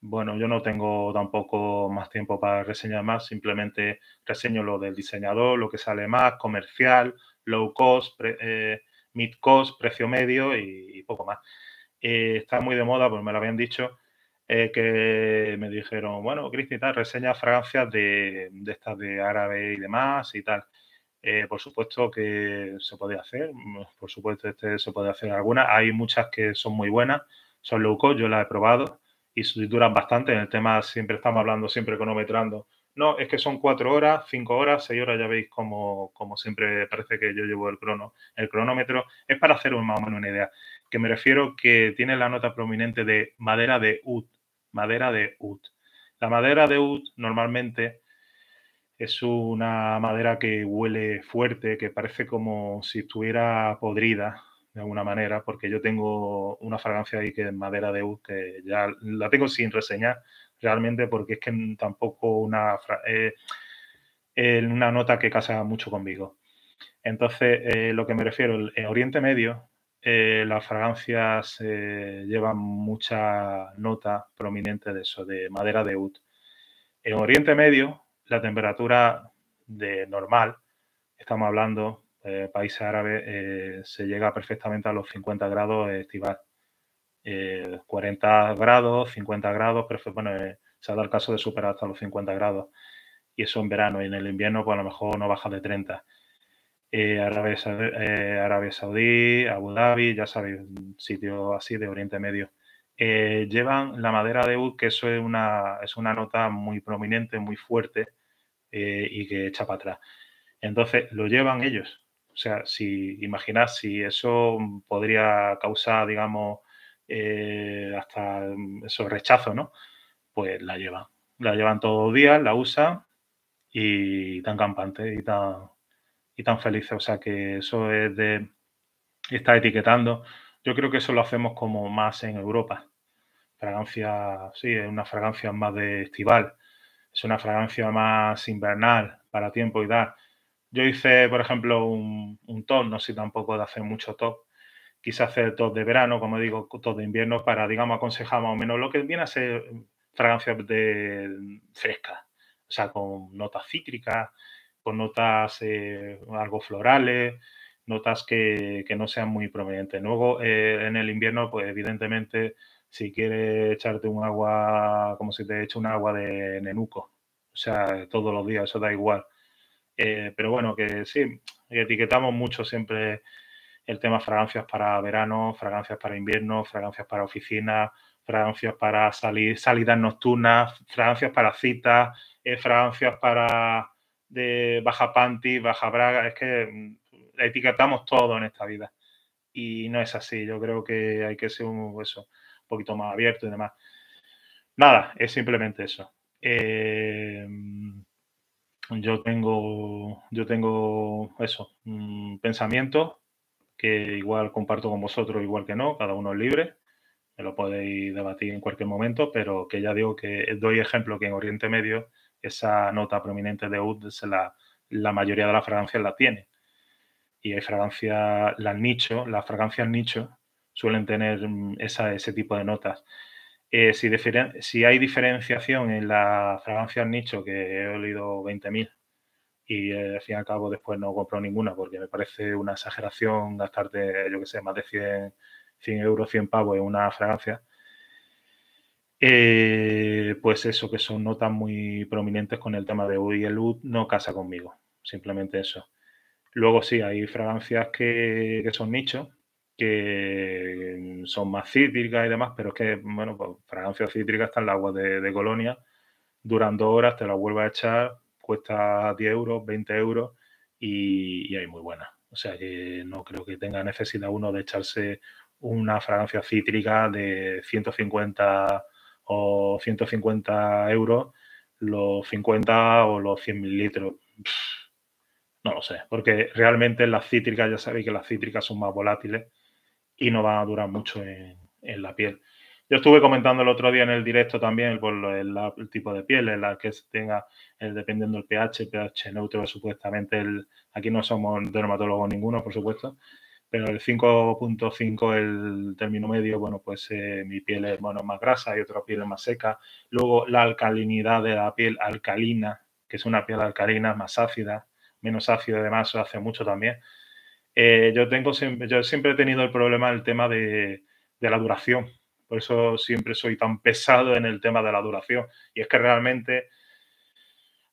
Bueno, yo no tengo tampoco más tiempo para reseñar más, simplemente reseño lo del diseñador, lo que sale más, comercial, low cost, eh, mid cost, precio medio y, poco más. Eh, está muy de moda, pues me lo habían dicho, que me dijeron, bueno, Cristi, reseña fragancias de, de estas de árabe y demás y tal. Eh, por supuesto que se puede hacer, mm, por supuesto este se puede hacer alguna, Hay muchas que son muy buenas, son low yo las he probado y duran bastante. En el tema siempre estamos hablando, siempre cronometrando, No, es que son cuatro horas, cinco horas, seis horas, ya veis como, como siempre parece que yo llevo el crono. El cronómetro es para hacer más o menos una idea. Que me refiero que tiene la nota prominente de madera de UT, madera de UT. La madera de UT normalmente es una madera que huele fuerte, que parece como si estuviera podrida de alguna manera, porque yo tengo una fragancia ahí que es madera de oud, que ya la tengo sin reseñar realmente, porque es que tampoco una, eh, una nota que casa mucho conmigo. Entonces, eh, lo que me refiero, en Oriente Medio, eh, las fragancias llevan mucha nota prominente de eso, de madera de oud. En Oriente Medio, la temperatura de normal, estamos hablando, eh, países árabes, eh, se llega perfectamente a los 50 grados estival. 40 eh, grados, 50 grados, pero bueno, eh, se ha dado el caso de superar hasta los 50 grados. Y eso en verano, y en el invierno, pues a lo mejor no baja de 30. Arabia, Saudí, Abu Dhabi, ya sabéis, sitio así de Oriente Medio. Eh, llevan la madera de oud, que eso es una, es una nota muy prominente, muy fuerte eh, y que echa para atrás. Entonces, lo llevan ellos. O sea, si imaginad si eso podría causar, digamos, eh, hasta esos rechazos, ¿no? Pues la llevan. La llevan todos los días, la usan y tan campante y tan, y tan felices. O sea, que eso es de. Está etiquetando. Yo creo que eso lo hacemos como más en Europa Fragancia, sí, es una fragancia más de estival. Es una fragancia más invernal para tiempo y dar. Yo hice, por ejemplo, un, un top, no sé tampoco de hacer mucho top. Quise hacer top de verano, como digo, top de invierno, para, digamos, aconsejar más o menos lo que viene a ser fragancias de fresca. O sea, con notas cítricas, con notas eh, algo florales, notas que, no sean muy prominentes. Luego, eh, en el invierno, pues evidentemente si quieres echarte un agua, como si te eche un agua de nenuco. O sea, todos los días, eso da igual. Eh, pero bueno, que sí, etiquetamos mucho siempre el tema fragancias para verano, fragancias para invierno, fragancias para oficina, fragancias para salir, salidas nocturnas, fragancias para citas, eh, fragancias para de baja panty, baja braga. Es que mm, etiquetamos todo en esta vida. Y no es así. Yo creo que hay que ser un, hueso poquito más abierto y demás. Nada, es simplemente eso. Eh, yo tengo, yo tengo eso, un mm, pensamiento que igual comparto con vosotros, igual que no, cada uno es libre, me lo podéis debatir en cualquier momento, pero que ya digo que doy ejemplo que en Oriente Medio esa nota prominente de UD la, la mayoría de las fragancias la tiene. Y hay fragancias, las nicho, las fragancias nicho, suelen tener mm, ese tipo de notas. Eh, si, si, hay diferenciación en la fragancias nicho, que he olido 20.000 y eh, al fin y al cabo después no compro ninguna porque me parece una exageración gastarte, yo que sé, más de 100, 100 euros, 100 pavos en una fragancia, eh, pues eso, que son notas muy prominentes con el tema de hoy y el U no casa conmigo, simplemente eso. Luego sí, hay fragancias que, que son nicho que mm, son más cítricas y demás, pero es que, bueno, pues, fragancias cítricas están en el agua de, colonia, duran dos horas, te la vuelves a echar, cuesta 10 euros, 20 euros y, hay muy buena. O sea que no creo que tenga necesidad uno de echarse una fragancia cítrica de 150 o 150 euros, los 50 o los 100 mililitros. no lo sé, porque realmente las cítricas, ya sabéis que las cítricas son más volátiles y no va a durar mucho en, la piel. Yo estuve comentando el otro día en el directo también pues, el, tipo de piel, en la que se tenga, dependiendo del pH, pH neutro, supuestamente, aquí no somos dermatólogos ninguno, por supuesto, pero el 5.5, el término medio, bueno, pues eh, mi piel es bueno, más grasa y otra piel más seca. Luego la alcalinidad de la piel alcalina, que es una piel alcalina más ácida, menos ácida además, se hace mucho también. Eh, yo, tengo, yo siempre he tenido el problema del tema de, la duración. Por eso siempre soy tan pesado en el tema de la duración. Y es que realmente,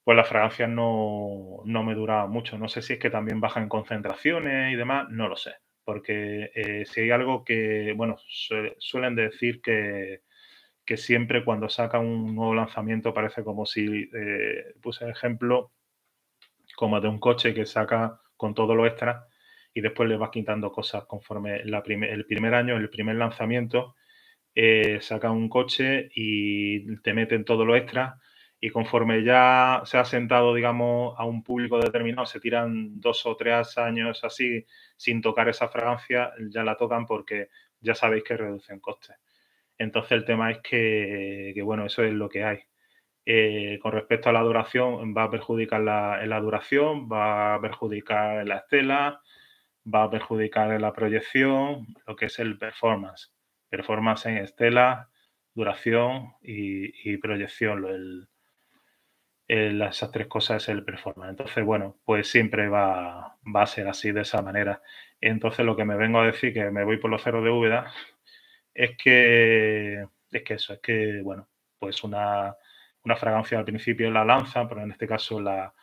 pues las fragancias no, me duran mucho. No sé si es que también bajan concentraciones y demás, no lo sé. Porque eh, si hay algo que, bueno, suelen decir que, siempre cuando saca un nuevo lanzamiento parece como si, eh, puse el ejemplo, como de un coche que saca con todo lo extra, y después le vas quitando cosas conforme el primer año, el primer lanzamiento, eh, saca un coche y te meten todo lo extra y conforme ya se ha sentado, digamos, a un público determinado, se tiran dos o tres años así sin tocar esa fragancia, ya la tocan porque ya sabéis que reducen costes. Entonces el tema es que, bueno, eso es lo que hay. Eh, con respecto a la duración, va a perjudicar la, la duración, va a perjudicar la estela, va a perjudicar en la proyección, lo que es el performance. Performance en estela, duración y, y proyección. esas tres cosas es el performance. Entonces, bueno, pues siempre va, a ser así de esa manera. Entonces, lo que me vengo a decir, que me voy por los ceros de Úbeda, es que, es que eso, es que, bueno, pues una, fragancia al principio la lanza, pero en este caso la,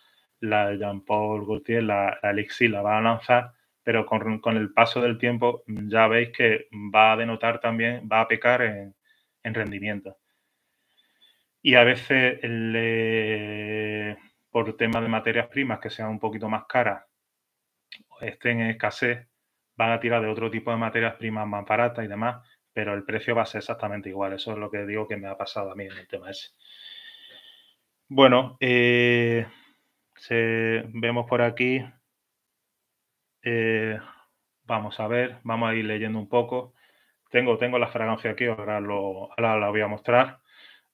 Jean-Paul Gaultier, la, la Elixir, la va a lanzar pero con, el paso del tiempo ya veis que va a denotar también, va a pecar en, rendimiento. Y a veces por tema de materias primas que sean un poquito más caras estén en escasez, van a tirar de otro tipo de materias primas más baratas y demás, pero el precio va a ser exactamente igual. Eso es lo que digo que me ha pasado a mí en el tema ese. Bueno, eh, vemos por aquí eh, vamos a ver, vamos a ir leyendo un poco. Tengo, tengo la fragancia aquí, ahora, la voy a mostrar.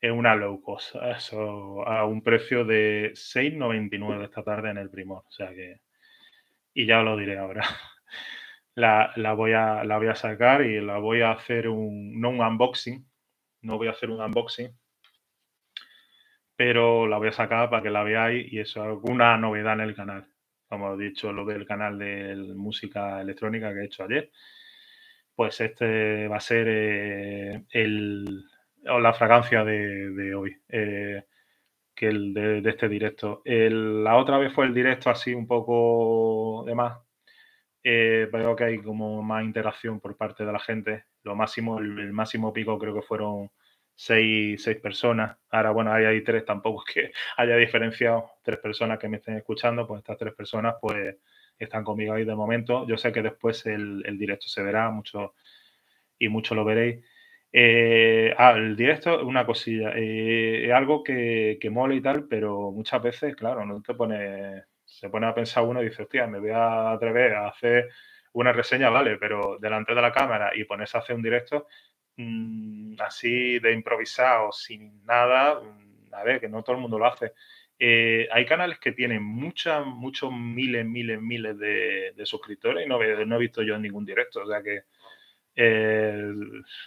Es una low cost, eso a un precio de 6,99 esta tarde en el primor. O sea que, y ya lo diré ahora. <laughs> La, voy a, la voy a sacar y la voy a hacer un, no un unboxing, no voy a hacer un unboxing, pero la voy a sacar para que la veáis y eso es alguna novedad en el canal como he dicho, lo del canal de música electrónica que he hecho ayer, pues este va a ser eh, la fragancia de, hoy, eh, que el de, este directo. la otra vez fue el directo así un poco de más. Eh, veo que hay como más interacción por parte de la gente. Lo máximo, el máximo pico creo que fueron seis, seis personas. Ahora, bueno, ahí hay tres, tampoco que <laughs> haya diferenciado tres personas que me estén escuchando, pues estas tres personas pues están conmigo ahí de momento. Yo sé que después el, directo se verá mucho y mucho lo veréis. Eh, ah, el directo, una cosilla, eh, es algo que, que y tal, pero muchas veces, claro, no te pone, se pone a pensar uno y dice, hostia, me voy a atrever a hacer una reseña, vale, pero delante de la cámara y pones a hacer un directo, Mm, así de improvisado, sin nada, mm, a ver, que no todo el mundo lo hace. Eh, hay canales que tienen muchas, muchos miles, miles, miles de, suscriptores y no, no, he visto yo ningún directo. O sea que eh,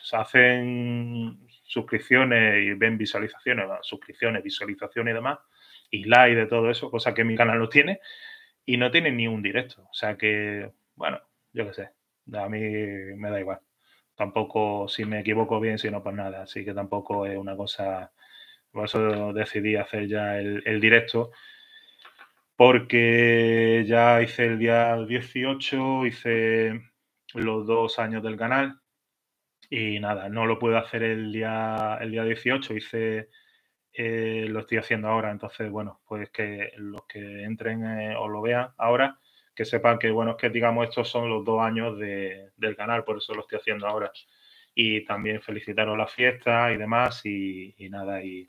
se hacen suscripciones y ven visualizaciones, suscripciones, visualizaciones y demás, y like de todo eso, cosa que mi canal no tiene, y no tiene ni un directo. O sea que, bueno, yo qué sé, a mí me da igual. Tampoco, si me equivoco bien, si no, pues nada. Así que tampoco es una cosa. Por eso decidí hacer ya el, directo porque ya hice el día 18, hice los dos años del canal y nada, no lo puedo hacer el día, el día 18, hice, eh, lo estoy haciendo ahora, entonces bueno, pues que los que entren eh, o lo vean ahora, que sepan que, bueno, es que digamos estos son los dos años de, del canal, por eso lo estoy haciendo ahora. Y también felicitaros la fiesta y demás y, nada, y,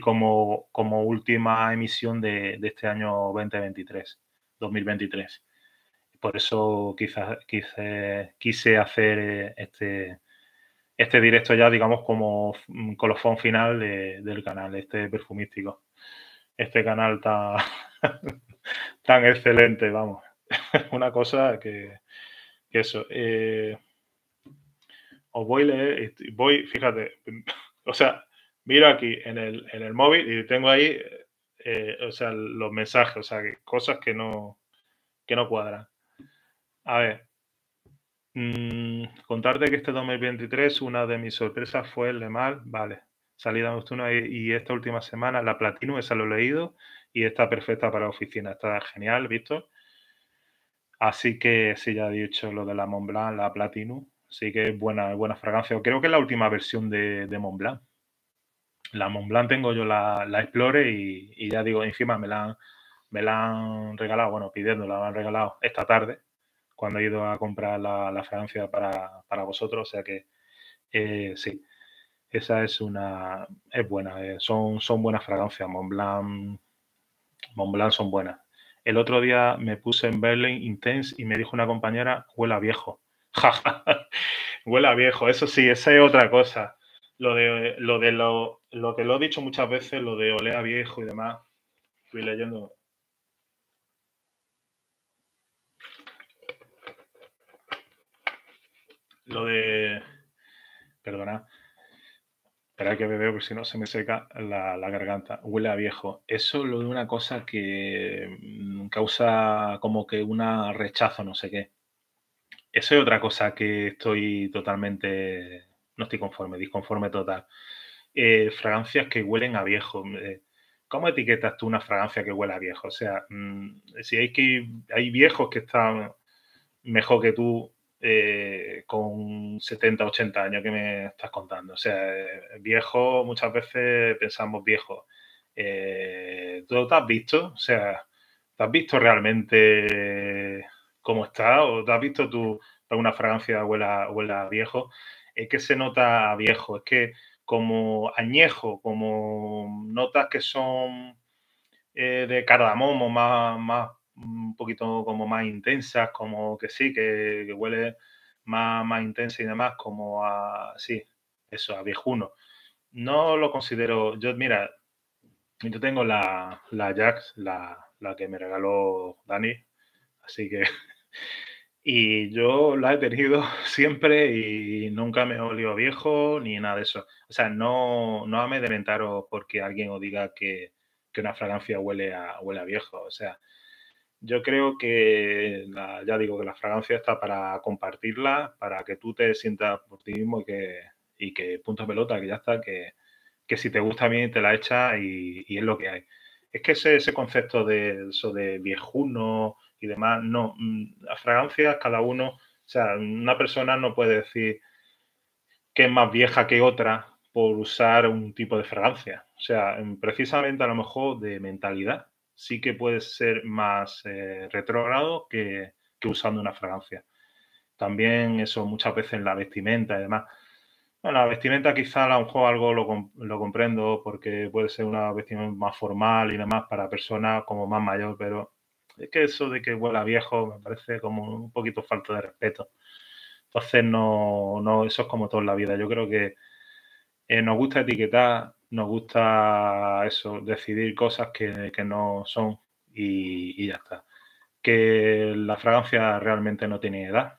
como, como última emisión de, este año 2023, 2023. Por eso quizás quise, quise hacer eh, este, este directo ya, digamos, como colofón final del canal, este perfumístico. Este canal tan <laughs> excelente, vamos. <laughs> una cosa que, eso. Eh, os voy a leer, este, voy, fíjate, <laughs> o sea, miro aquí en el, en el móvil y tengo ahí, eh, o sea, los mensajes, o sea, cosas que no, que no cuadran. A ver, mm, contarte que este 2023 una de mis sorpresas fue el de mal, vale, salida nocturna y, esta última semana la platino, esa lo he leído y está perfecta para oficina, está genial, visto Así que sí, ya he dicho lo de la Montblanc, la Platinum. Sí que es buena, buena fragancia. Creo que es la última versión de, de Montblanc. La Montblanc tengo yo la, Explore y, ya digo, encima me la, me la han regalado, bueno, pidiendo, la han regalado esta tarde cuando he ido a comprar la, fragancia para, vosotros. O sea que eh, sí, esa es una, es buena. Eh, son, son buenas fragancias. Montblanc, Montblanc son buenas. El otro día me puse en Berlin Intense y me dijo una compañera, huela viejo. <laughs> huela viejo, eso sí, esa es otra cosa. Lo de lo, de lo, lo que lo he dicho muchas veces, lo de olea viejo y demás. Estoy leyendo, lo de. Perdona. Espera que veo que si no se me seca la, garganta. Huele a viejo. Eso lo de una cosa que mm, causa como que una rechazo, no sé qué. Eso es otra cosa que estoy totalmente. No estoy conforme, disconforme total. Eh, fragancias que huelen a viejo. Eh, ¿Cómo etiquetas tú una fragancia que huele a viejo? O sea, mm, si hay que hay viejos que están mejor que tú eh, con 70, 80 años que me estás contando. O sea, eh, viejo, muchas veces pensamos viejo. Eh, ¿Tú te has visto? O sea, ¿te has visto realmente cómo está? ¿O te has visto tú alguna fragancia abuela, abuela viejo? Es que se nota viejo, es que como añejo, como notas que son de cardamomo más, más un poquito como más intensas, como que sí, que, huele más, más intensa y demás, como a, sí, eso, a viejuno. No lo considero, yo, mira, yo tengo la, la Jax, la, que me regaló Dani, así que, <laughs> y yo la he tenido <laughs> siempre y nunca me olido viejo ni nada de eso. O sea, no, no amedrentaros porque alguien os diga que, una fragancia huele a, huele a viejo, o sea, yo creo que, ya digo, que la fragancia está para compartirla, para que tú te sientas por ti mismo y que, y que punto pelota, que ya está, que, si te gusta bien te la echas y, es lo que hay. Es que ese, concepto de eso de viejuno y demás, no, mm, las fragancias cada uno, o sea, una persona no puede decir que es más vieja que otra por usar un tipo de fragancia. O sea, precisamente a lo mejor de mentalidad sí que puede ser más eh, retrógrado que, usando una fragancia. También eso muchas veces en la vestimenta y demás. Bueno, la vestimenta quizá a lo mejor algo lo, comprendo porque puede ser una vestimenta más formal y demás para personas como más mayor, pero es que eso de que huela viejo me parece como un poquito falta de respeto. Entonces, no, eso es como todo en la vida. Yo creo que eh, nos gusta etiquetar nos gusta eso, decidir cosas que, no son y, ya está. Que la fragancia realmente no tiene edad.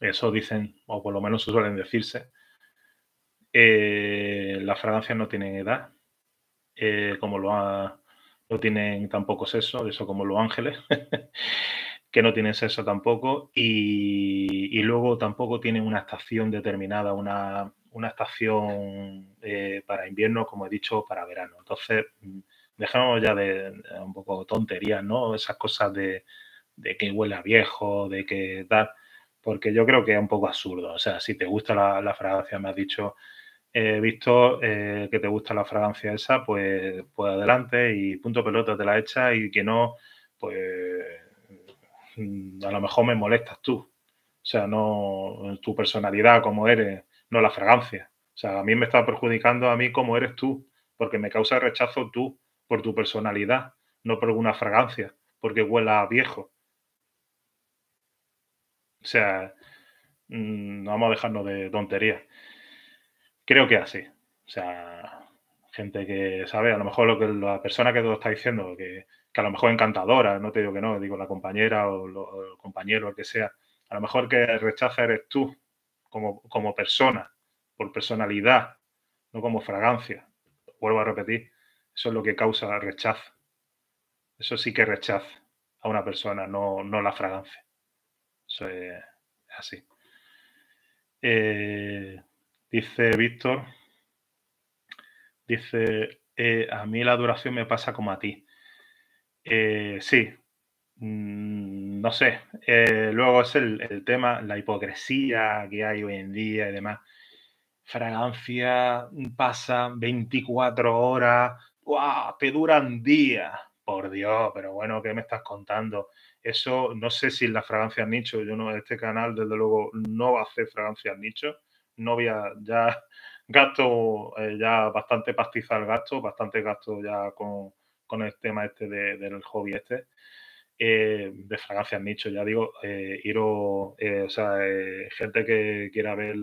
Eso dicen, o por lo menos suelen decirse. Eh, las fragancias no tienen edad, eh, como lo no tienen tampoco sexo, eso como los ángeles, <laughs> que no tienen sexo tampoco, y, y luego tampoco tienen una estación determinada, una, una estación eh, para invierno, como he dicho, para verano. Entonces, mm, dejamos ya de, un poco tonterías, ¿no? Esas cosas de, que huele a viejo, de que tal, porque yo creo que es un poco absurdo. O sea, si te gusta la, fragancia, me has dicho, he visto eh, que te gusta la fragancia esa, pues, pues adelante y punto pelota te la echa y que no, pues mm, a lo mejor me molestas tú. O sea, no tu personalidad, como eres, no la fragancia. O sea, a mí me está perjudicando a mí como eres tú, porque me causa rechazo tú por tu personalidad, no por una fragancia, porque huela a viejo. O sea, mm, no vamos a dejarnos de tonterías. Creo que así. O sea, gente que sabe, a lo mejor lo que la persona que te está diciendo, que, a lo mejor encantadora, no te digo que no, digo la compañera o, el compañero, el que sea, a lo mejor que rechaza eres tú como, persona, por personalidad, no como fragancia. Vuelvo a repetir, eso es lo que causa rechazo. Eso sí que rechaza a una persona, no, la fragancia. Eso es así. Eh, dice Víctor, dice, eh, a mí la duración me pasa como a ti. Eh, sí, Mm, no sé, eh, luego es el, tema, la hipocresía que hay hoy en día y demás. Fragancia pasa 24 horas, ¡guau! Te duran días, por Dios, pero bueno, ¿qué me estás contando? Eso no sé si las fragancias nicho, yo no, este canal desde luego no va a hacer fragancias nicho, no voy a, ya <laughs> gasto, eh, ya bastante pastiza el gasto, bastante gasto ya con, el tema este de, del hobby este. Eh, de fragancias nicho, ya digo, eh, eh, o sea, gente que quiera ver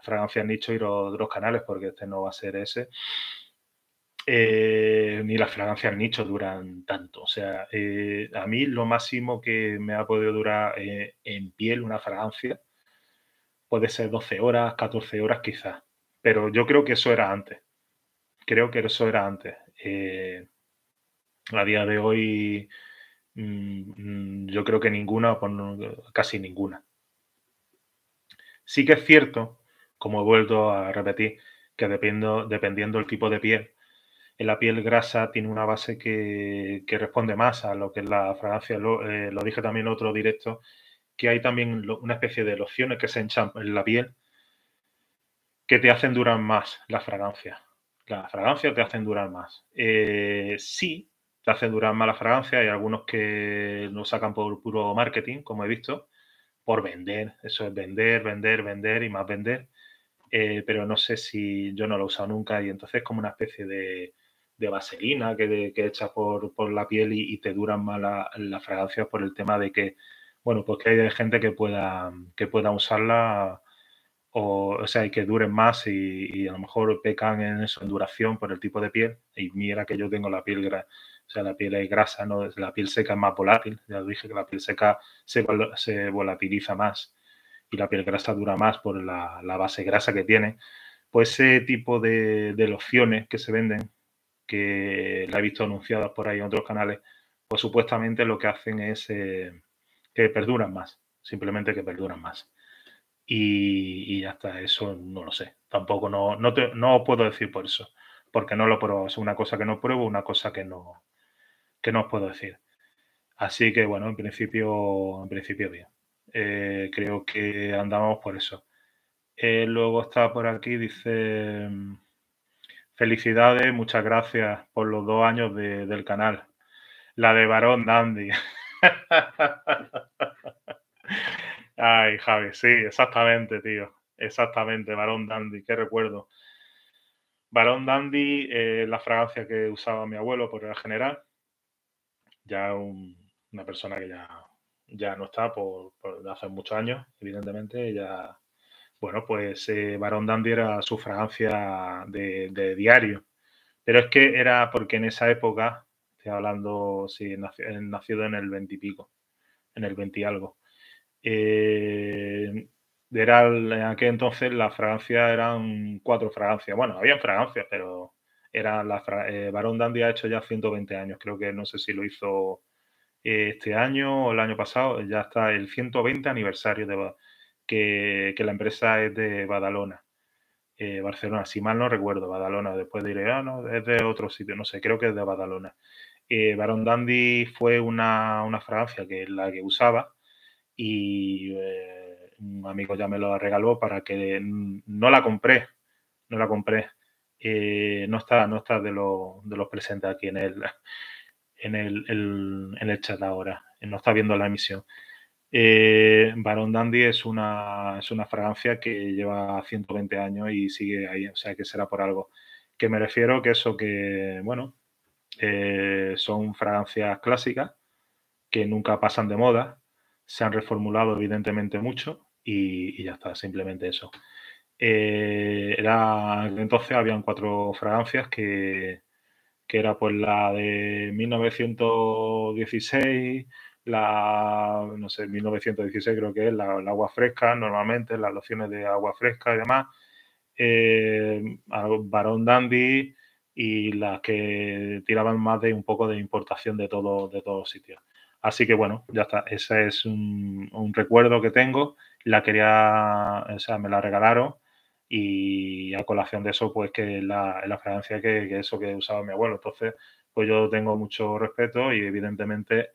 fragancias nicho, ir de otros canales, porque este no va a ser ese. ni las fragancias nicho duran tanto. O sea, a mí lo máximo que me ha podido durar en piel una fragancia puede ser 12 horas, 14 horas quizás. Pero yo creo que eso era antes. Creo que eso era antes. a día de hoy, Mm, mm, yo creo que ninguna, o casi ninguna. Sí que es cierto, como he vuelto a repetir, que dependiendo, dependiendo del tipo de piel, en la piel grasa tiene una base que, responde más a lo que es la fragancia. Lo, eh, dije también en otro directo, que hay también una especie de lociones que se enchan en la piel que te hacen durar más la fragancia. La fragancia te hacen durar más. Eh, sí, te hacen durar más la fragancia. Hay algunos que lo sacan por puro marketing, como he visto, por vender. Eso es vender, vender, vender y más vender. Eh, pero no sé si yo no lo he usado nunca y entonces es como una especie de, vaselina que, echas por, la piel y, te duran más las fragancias por el tema de que, bueno, pues que hay gente que pueda, que pueda usarla o, o sea, y que duren más y, a lo mejor pecan en eso, en duración por el tipo de piel. Y mira que yo tengo la piel grasa o sea, la piel es grasa, ¿no? la piel seca es más volátil. Ya os dije que la piel seca se, volatiliza más y la piel grasa dura más por la, base grasa que tiene. Pues ese tipo de, lociones que se venden, que la he visto anunciadas por ahí en otros canales, pues supuestamente lo que hacen es eh, que perduran más, simplemente que perduran más. Y, hasta eso no lo sé. Tampoco no, no, no puedo decir por eso, porque no lo pruebo. Es una cosa que no pruebo, una cosa que no, que no os puedo decir. Así que bueno, en principio, en principio bien. Eh, creo que andamos por eso. Eh, luego está por aquí, dice, mm, felicidades, muchas gracias por los dos años del canal. La de Barón Dandy. <laughs> Ay, Javi, sí, exactamente, tío. Exactamente, Barón Dandy, qué recuerdo. Barón Dandy, eh, la fragancia que usaba mi abuelo por el general ya una persona que ya, ya no está por, hace muchos años, evidentemente, ya, bueno, pues Barón Dandy era su de, de diario, pero es que era porque en esa época, estoy hablando, si eh, nacido, en el veintipico, en el veinti algo, eh, era en aquel entonces la fragancia eran cuatro fragancias, bueno, había fragancias, pero era la eh, Barón Dandy ha hecho ya 120 años, creo que no sé si lo hizo eh, este año o el año pasado, ya está el 120 aniversario de que, la empresa es de Badalona, eh, Barcelona, si mal no recuerdo, Badalona, después diré, ah, no, es de otro sitio, no sé, creo que es de Badalona. Barón Dandy fue una, una, fragancia que es la que usaba y un amigo ya me lo regaló para que no la compré, no la compré eh, no está, no está de, lo, de los presentes aquí en el, en el, chat ahora, eh, no está viendo la emisión. Eh, Barón Dandy es una, es una fragancia que lleva 120 años y sigue ahí, o sea que será por algo. Que me refiero que eso que, bueno, eh, son fragancias clásicas que nunca pasan de moda, se han reformulado evidentemente mucho y ya está, simplemente eso. Eh, era, entonces habían cuatro fragancias que, era pues la de 1916, la, no sé, 1916 creo que es, la, agua fresca, normalmente, las lociones de agua fresca y demás, eh, Barón Dandy y las que tiraban más de un poco de importación de todo, de todos sitios. Así que bueno, ya está, ese es un, un recuerdo que tengo, la quería, o sea, me la regalaron y a colación de eso, pues que la, fragancia que, que, eso que usaba mi abuelo. Entonces, pues yo tengo mucho respeto y evidentemente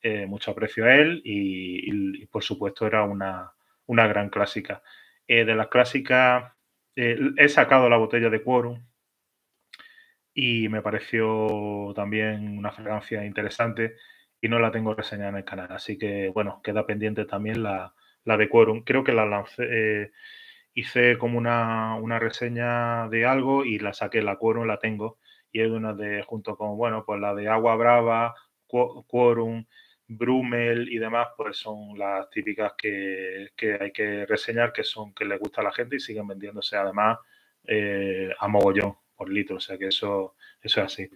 eh, mucho aprecio a él y, por supuesto era una, gran clásica. Eh, de las clásicas eh, he sacado la botella de Quorum y me pareció también una fragancia interesante y no la tengo reseñada en el canal. Así que bueno, queda pendiente también la, la de Quorum. Creo que la lancé hice como una, reseña de algo y la saqué, la quórum la tengo. Y es una de, junto con, bueno, pues la de Agua Brava, Quórum, Brumel y demás, pues son las típicas que, hay que reseñar, que son que les gusta a la gente y siguen vendiéndose además eh, a mogollón por litro. O sea que eso, eso es así.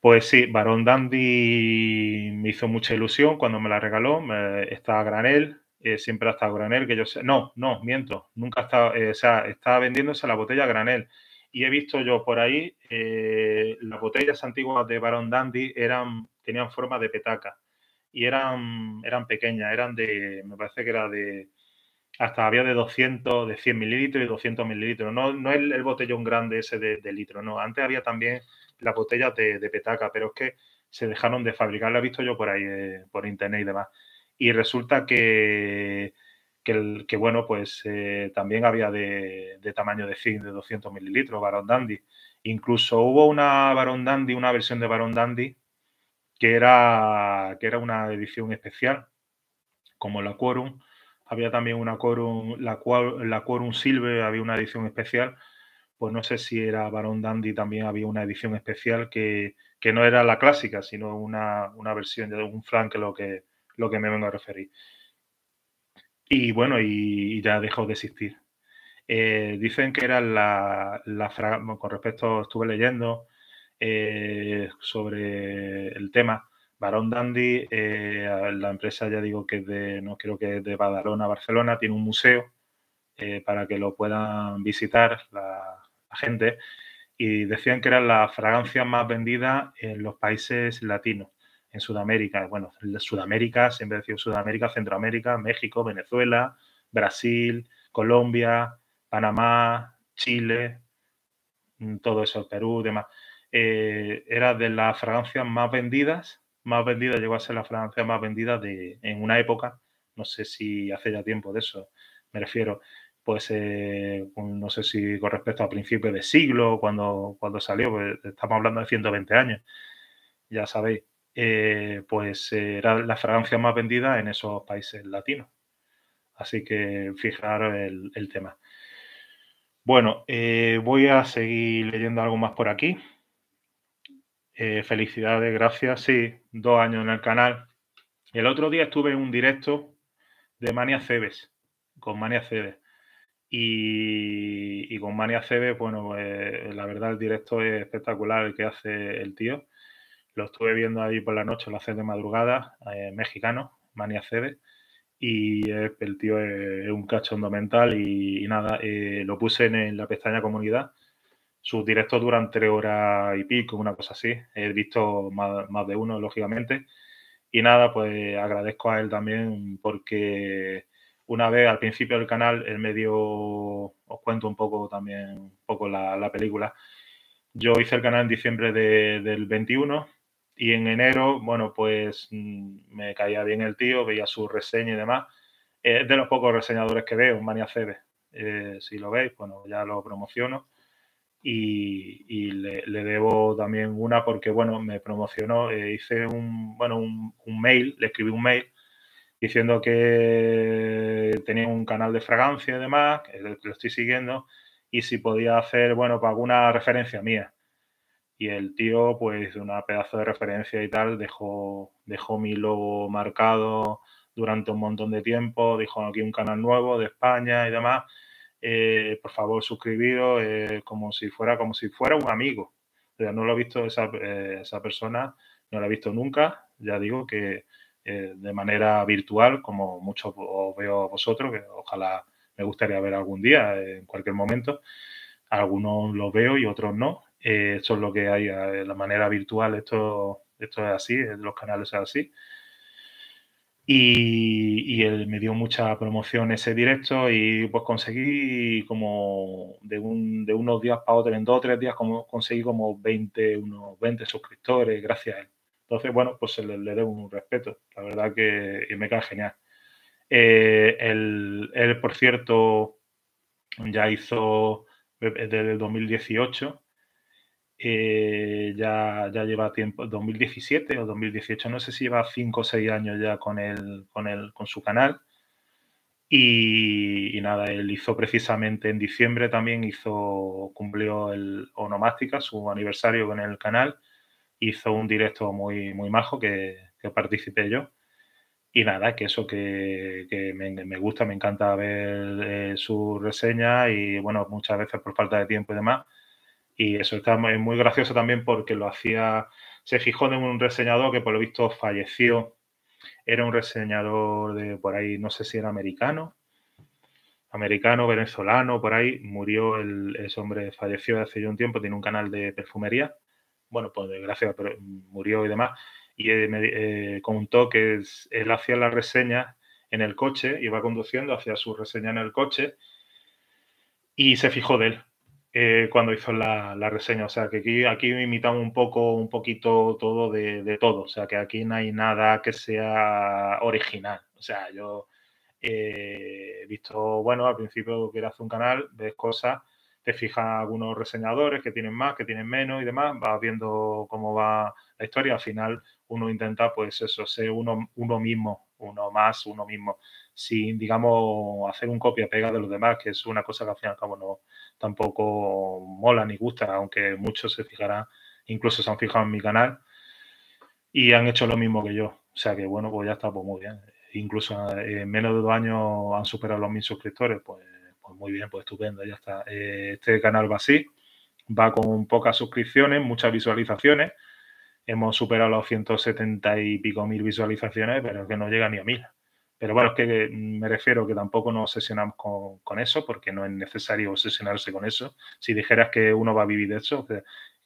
Pues sí, Barón Dandy me hizo mucha ilusión cuando me la regaló. está a granel, eh, siempre ha estado granel, que yo sé, no, no, miento, nunca ha estado, eh, o sea, está vendiéndose la botella granel. Y he visto yo por ahí, eh, las botellas antiguas de Baron Dandy eran, tenían forma de petaca y eran, eran pequeñas, eran de, me parece que era de, hasta había de 200, de 100 mililitros y 200 mililitros. No, no el, botellón grande ese de, litro, no. Antes había también las botellas de, petaca, pero es que se dejaron de fabricar, la he visto yo por ahí, por internet y demás y resulta que, bueno, pues eh, también había de, tamaño de zinc de 200 mililitros, Baron Dandy. Incluso hubo una Baron Dandy, una versión de Baron Dandy, que era, que era una edición especial, como la Quorum. Había también una Quorum, la, la Quorum Silver, había una edición especial. Pues no sé si era Baron Dandy, también había una edición especial que, no era la clásica, sino una, versión de un Frank, lo que, lo que me vengo a referir. Y bueno, y, ya dejó de existir. Eh, dicen que era la, la con respecto, estuve leyendo eh, sobre el tema. Barón Dandy, eh, la empresa ya digo que es de, no creo que de Badalona, Barcelona, tiene un museo para que lo puedan visitar la, gente y decían que era la fragancia más vendida en los países latinos en Sudamérica, bueno, Sudamérica, siempre decía Sudamérica, Centroamérica, México, Venezuela, Brasil, Colombia, Panamá, Chile, mm, todo eso, Perú, demás. Eh, era de las fragancias más vendidas, más vendidas, llegó a ser la fragancia más vendida de, en una época, no sé si hace ya tiempo de eso, me refiero, pues eh, no sé si con respecto a principios de siglo, cuando, cuando salió, pues, estamos hablando de 120 años, ya sabéis. Eh, pues eh, era la fragancia más vendida en esos países latinos. Así que fijaros el, tema. Bueno, eh, voy a seguir leyendo algo más por aquí. felicidades, gracias. Sí, dos años en el canal. El otro día estuve en un directo de Mania Cebes, con Mania Cebes. Y, y con Mania Cebes, bueno, la verdad el directo es espectacular el que hace el tío lo estuve viendo ahí por la noche, lo hace de madrugada, eh, mexicano, Mania Cede. Y el tío es un cachondo mental y, nada, eh, lo puse en, la pestaña comunidad. Sus directos duran tres horas y pico, una cosa así. He visto más, de uno, lógicamente. Y nada, pues agradezco a él también porque una vez al principio del canal, me medio, os cuento un poco también, un poco la, película. Yo hice el canal en diciembre del 21 y en enero, bueno, pues mm, me caía bien el tío, veía su reseña y demás. de los pocos reseñadores que veo, Mania Cede. Eh, si lo veis, bueno, ya lo promociono. Y, le, debo también una porque, bueno, me promocionó. Eh, hice un, bueno, un, un mail, le escribí un mail diciendo que tenía un canal de fragancia y demás, que lo estoy siguiendo, y si podía hacer, bueno, para pues, alguna referencia mía y el tío, pues una pedazo de referencia y tal, dejó, dejó mi logo marcado durante un montón de tiempo, dijo aquí un canal nuevo de España y demás, eh, por favor suscribiros eh, como si fuera como si fuera un amigo. O sea, no lo he visto esa, eh, esa persona, no la he visto nunca, ya digo que de manera virtual, como muchos os veo a vosotros, que ojalá me gustaría ver algún día, en cualquier momento. Algunos los veo y otros no, eh, esto es lo que hay, de eh, la manera virtual, esto, esto es así, eh, los canales es así. Y, él me dio mucha promoción ese directo y pues conseguí como de, unos días para otros, en dos o tres días como, conseguí como 20, unos 20 suscriptores gracias a él. Entonces, bueno, pues le, le un respeto, la verdad que me cae genial. él, por cierto, ya hizo desde el 2018 eh, ya, ya lleva tiempo, 2017 o 2018, no sé si lleva 5 o 6 años ya con, el, con, el, con su canal. Y, nada, él hizo precisamente en diciembre también, hizo, cumplió el Onomástica, su aniversario con el canal. Hizo un directo muy, muy majo que, que participé yo. Y nada, que eso que, me, me, gusta, me encanta ver eh, su reseña y bueno, muchas veces por falta de tiempo y demás, y eso está muy, gracioso también porque lo hacía se fijó en un reseñador que por lo visto falleció. Era un reseñador de por ahí, no sé si era americano, americano, venezolano, por ahí. Murió el, ese hombre, falleció hace ya un tiempo, tiene un canal de perfumería. Bueno, pues gracias, pero murió y demás. Y eh, me eh, contó que él hacía la reseña en el coche, iba conduciendo, hacia su reseña en el coche y se fijó de él eh, cuando hizo la, reseña. O sea, que aquí, aquí imitamos un poco, un poquito todo de, todo. O sea, que aquí no hay nada que sea original. O sea, yo eh, he visto, bueno, al principio que hace un canal, ves cosas, te fijas algunos reseñadores que tienen más, que tienen menos y demás, vas viendo cómo va la historia. Al final uno intenta, pues eso, ser uno, uno mismo, uno más, uno mismo sin, digamos, hacer un copia-pega de los demás, que es una cosa que al final no, tampoco mola ni gusta, aunque muchos se fijarán, incluso se han fijado en mi canal y han hecho lo mismo que yo. O sea que bueno, pues ya está, pues muy bien. Incluso eh, en menos de dos años han superado los mil suscriptores, pues, pues muy bien, pues estupendo, ya está. Eh, este canal va así, va con pocas suscripciones, muchas visualizaciones. Hemos superado los 170 y pico mil visualizaciones, pero es que no llega ni a mil. Pero bueno, es que eh, me refiero que tampoco nos obsesionamos con, eso, porque no es necesario obsesionarse con eso. Si dijeras que uno va a vivir de eso, que,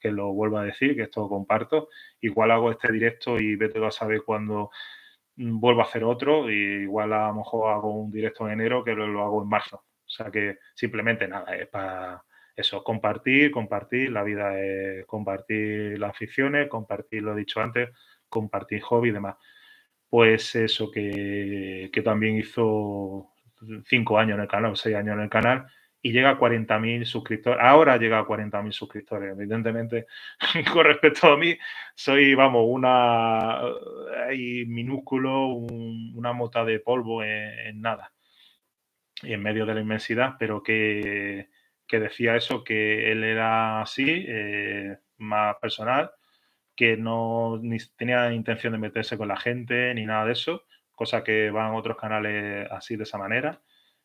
lo vuelva a decir, que esto comparto, igual hago este directo y vete a saber cuándo mm, vuelvo a hacer otro, y igual a lo mejor hago un directo en enero que lo, hago en marzo. O sea que simplemente nada, es para eso, compartir, compartir, la vida es compartir las aficiones, compartir lo dicho antes, compartir hobby y demás pues eso, que, también hizo cinco años en el canal, seis años en el canal, y llega a 40.000 suscriptores. Ahora llega a 40.000 suscriptores. Evidentemente, <laughs> con respecto a mí, soy, vamos, una hay minúsculo, una mota de polvo en, nada, y en medio de la inmensidad, pero que, decía eso, que él era así, eh, más personal, que no tenía intención de meterse con la gente ni nada de eso, cosa que van otros canales así de esa manera,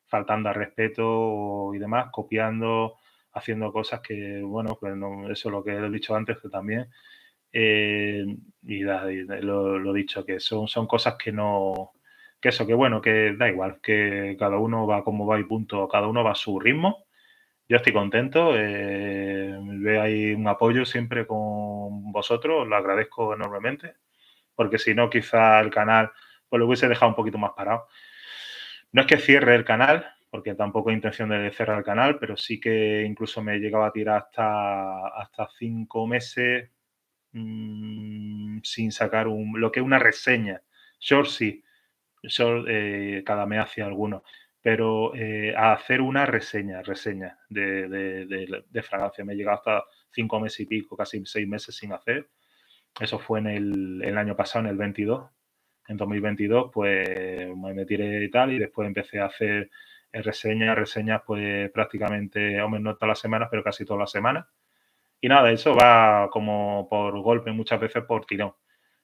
faltando al respeto y demás, copiando, haciendo cosas que, bueno, pues no, eso es lo que he dicho antes que también, eh, y, lo, he dicho, que son, son cosas que no, que eso, que bueno, que da igual, que cada uno va como va y punto, cada uno va a su ritmo yo estoy contento. Eh, veo ahí un apoyo siempre con vosotros, lo agradezco enormemente, porque si no, quizá el canal pues, lo hubiese dejado un poquito más parado. No es que cierre el canal, porque tampoco hay intención de cerrar el canal, pero sí que incluso me llegaba a tirar hasta, hasta cinco meses mm, sin sacar un, lo que es una reseña. Short sí, eh, cada mes hacía algunos pero eh, a hacer una reseña, reseña de, de, fragancia. Me he llegado hasta cinco meses y pico, casi seis meses sin hacer. Eso fue en el, el año pasado, en el 22. En 2022, pues me tiré y tal, y después empecé a hacer eh, reseñas, reseñas, pues prácticamente, hombre, no todas las semanas, pero casi todas las semanas. Y nada, eso va como por golpe, muchas veces por tirón.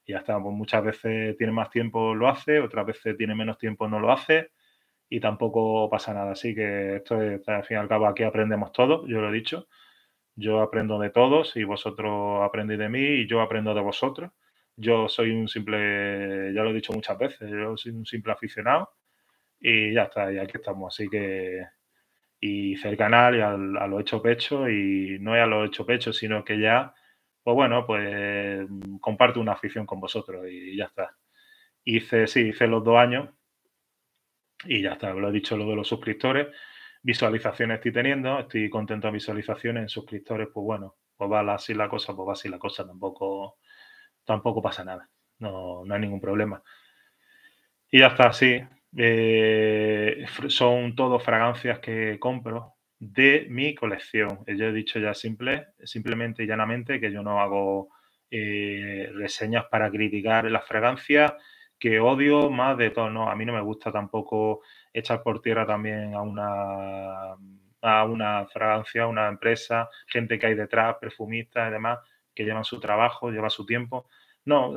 Y ya pues, muchas veces tiene más tiempo, lo hace, otras veces tiene menos tiempo, no lo hace y tampoco pasa nada. Así que esto es, al fin y al cabo, aquí aprendemos todos, yo lo he dicho. Yo aprendo de todos y vosotros aprendéis de mí y yo aprendo de vosotros. Yo soy un simple, ya lo he dicho muchas veces, yo soy un simple aficionado y ya está, y aquí estamos. Así que, y canal y a lo hecho pecho, y no es a lo hecho pecho, sino que ya, pues bueno, pues comparto una afición con vosotros y ya está. Hice, sí, hice los dos años, y ya está, lo he dicho lo de los suscriptores. Visualizaciones estoy teniendo, estoy contento a visualizaciones. En suscriptores, pues bueno, pues va así la cosa, pues va así la cosa, tampoco, tampoco pasa nada. No, hay ningún problema. Y ya está, sí. Eh, son todo fragancias que compro de mi colección. Yo he dicho ya simple, simplemente y llanamente que yo no hago eh, reseñas para criticar las fragancias que odio más de todo. No, a mí no me gusta tampoco echar por tierra también a una, a una fragancia, a una empresa, gente que hay detrás, perfumistas y demás, que llevan su trabajo, llevan su tiempo. No,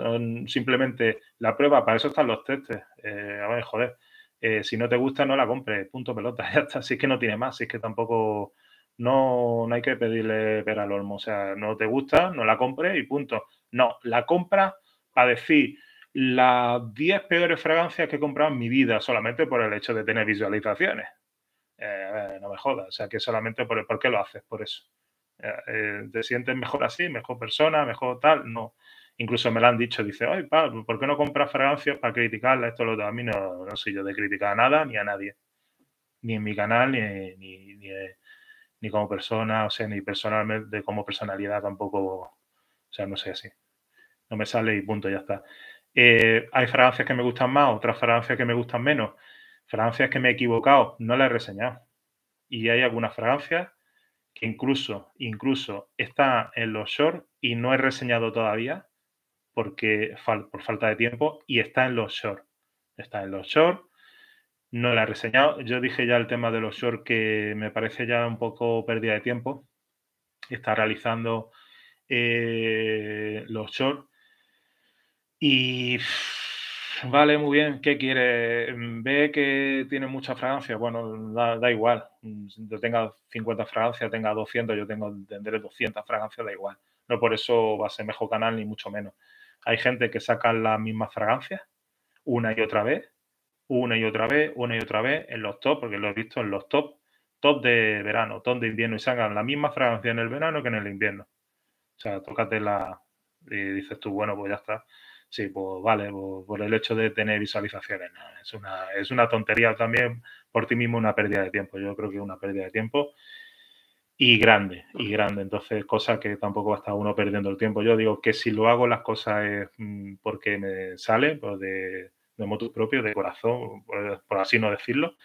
simplemente la prueba, para eso están los testes. Eh, a ver, joder, eh, si no te gusta, no la compres, punto pelota, <laughs> ya está. Si es que no tiene más, si es que tampoco no, no hay que pedirle ver al olmo. O sea, no te gusta, no la compres y punto. No, la compra para decir, las 10 peores fragancias que he comprado en mi vida solamente por el hecho de tener visualizaciones. Eh, no me jodas, o sea que solamente por, el, por qué lo haces, por eso. Eh, eh, ¿Te sientes mejor así, mejor persona, mejor tal? No. Incluso me lo han dicho, dice, ay, pa, ¿por qué no compras fragancias para criticarla? Esto lo a mí no, no soy yo de criticar a nada ni a nadie. Ni en mi canal, ni, como persona, o sea, ni personalmente, como personalidad tampoco. O sea, no sé así. No me sale y punto, ya está. Eh, hay fragancias que me gustan más, otras fragancias que me gustan menos. Fragancias que me he equivocado, no las he reseñado. Y hay algunas fragancias que incluso, incluso está en los shorts y no he reseñado todavía porque por falta de tiempo y está en los shorts. Está en los shorts, no la he reseñado. Yo dije ya el tema de los shorts que me parece ya un poco pérdida de tiempo. Está realizando eh, los shorts y vale, muy bien, ¿qué quiere? Ve que tiene mucha fragancia. Bueno, da, igual. Yo tenga 50 fragancias, tenga 200, yo tengo tendré 200 fragancias, da igual. No por eso va a ser mejor canal, ni mucho menos. Hay gente que saca las mismas fragancias una y otra vez, una y otra vez, una y otra vez en los top, porque lo he visto en los top, top de verano, top de invierno, y sacan la misma fragancia en el verano que en el invierno. O sea, tócate la. Y dices tú, bueno, pues ya está Sí, pues vale, pues por el hecho de tener visualizaciones. es, una, es una tontería también por ti mismo, una pérdida de tiempo. Yo creo que es una pérdida de tiempo y grande, y grande. Entonces, cosa que tampoco va a estar uno perdiendo el tiempo. Yo digo que si lo hago las cosas es mm, porque me sale, pues de, de propio, de corazón, pues, por, así no decirlo.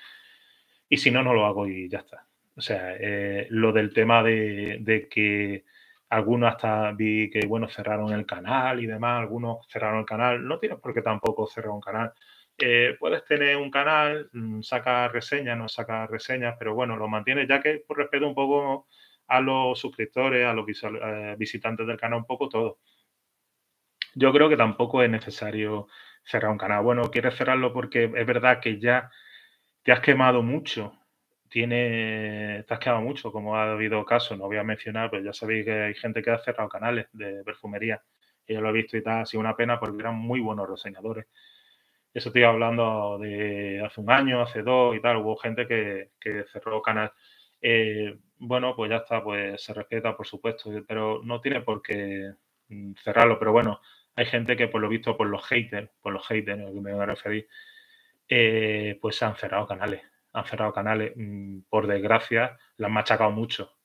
Y si no, no lo hago y ya está. O sea, eh, lo del tema de que algunos hasta vi que, bueno, cerraron el canal y demás, algunos cerraron el canal. No tienes por qué tampoco cerrar un canal. Eh, puedes tener un canal, mm, saca reseñas, no saca reseñas, pero bueno, lo mantienes ya que por respeto un poco a los suscriptores, a los eh, visitantes del canal, un poco todo. Yo creo que tampoco es necesario cerrar un canal. Bueno, quieres cerrarlo porque es verdad que ya te has quemado mucho tiene tasqueado mucho, como ha habido casos, no voy a mencionar, pero ya sabéis que hay gente que ha cerrado canales de perfumería. Y yo lo he visto y tal, ha sido una pena porque eran muy buenos reseñadores. Eso estoy hablando de hace un año, hace dos y tal, hubo gente que, cerró canales eh, bueno, pues ya está, pues se respeta, por supuesto, eh, pero no tiene por qué mm, cerrarlo. Pero bueno, hay gente que por lo visto, por los haters, por los haters, a lo que me voy a referir, eh, pues se han cerrado canales han cerrado canales, mm, por desgracia, la han machacado mucho.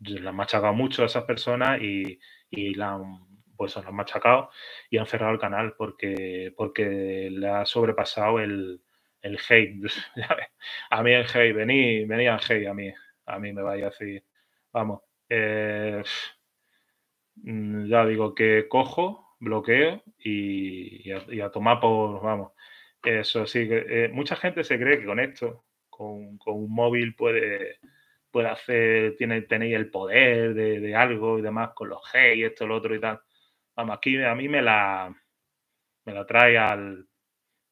La han machacado mucho a esas personas y, y la han, pues, la han machacado y han cerrado el canal porque, porque le ha sobrepasado el, el hate. <laughs> a mí el hate, vení, vení al hate a mí. A mí me vaya así. Vamos. Eh, mm, ya digo que cojo, bloqueo y, a, tomar por, vamos. Eso sí, eh, mucha gente se cree que con esto, con, un móvil puede, puede hacer, tiene, tenéis el poder de, algo y demás con los G y esto, lo otro y tal. Vamos, aquí a mí me la, me la trae al,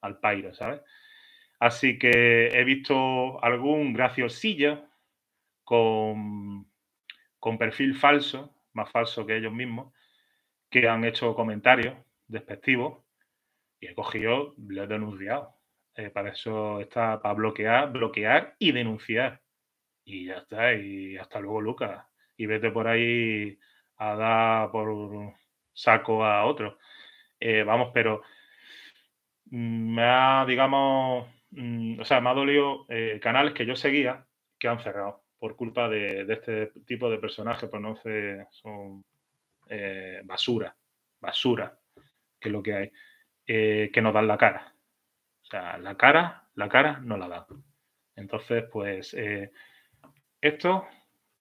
al ¿sabes? Así que he visto algún graciosillo con, perfil falso, más falso que ellos mismos, que han hecho comentarios despectivos y he cogido, lo he denunciado. Eh, para eso está, para bloquear, bloquear y denunciar. Y ya está, y hasta luego, Lucas. Y vete por ahí a dar por saco a otro. Eh, vamos, pero mm, me ha, digamos, mm, o sea, me ha dolido eh, canales que yo seguía que han cerrado por culpa de, este tipo de personajes, pues no sé, son basura, basura, que es lo que hay, que nos dan la cara sea, la cara, la cara no la da. Entonces, pues eh, esto,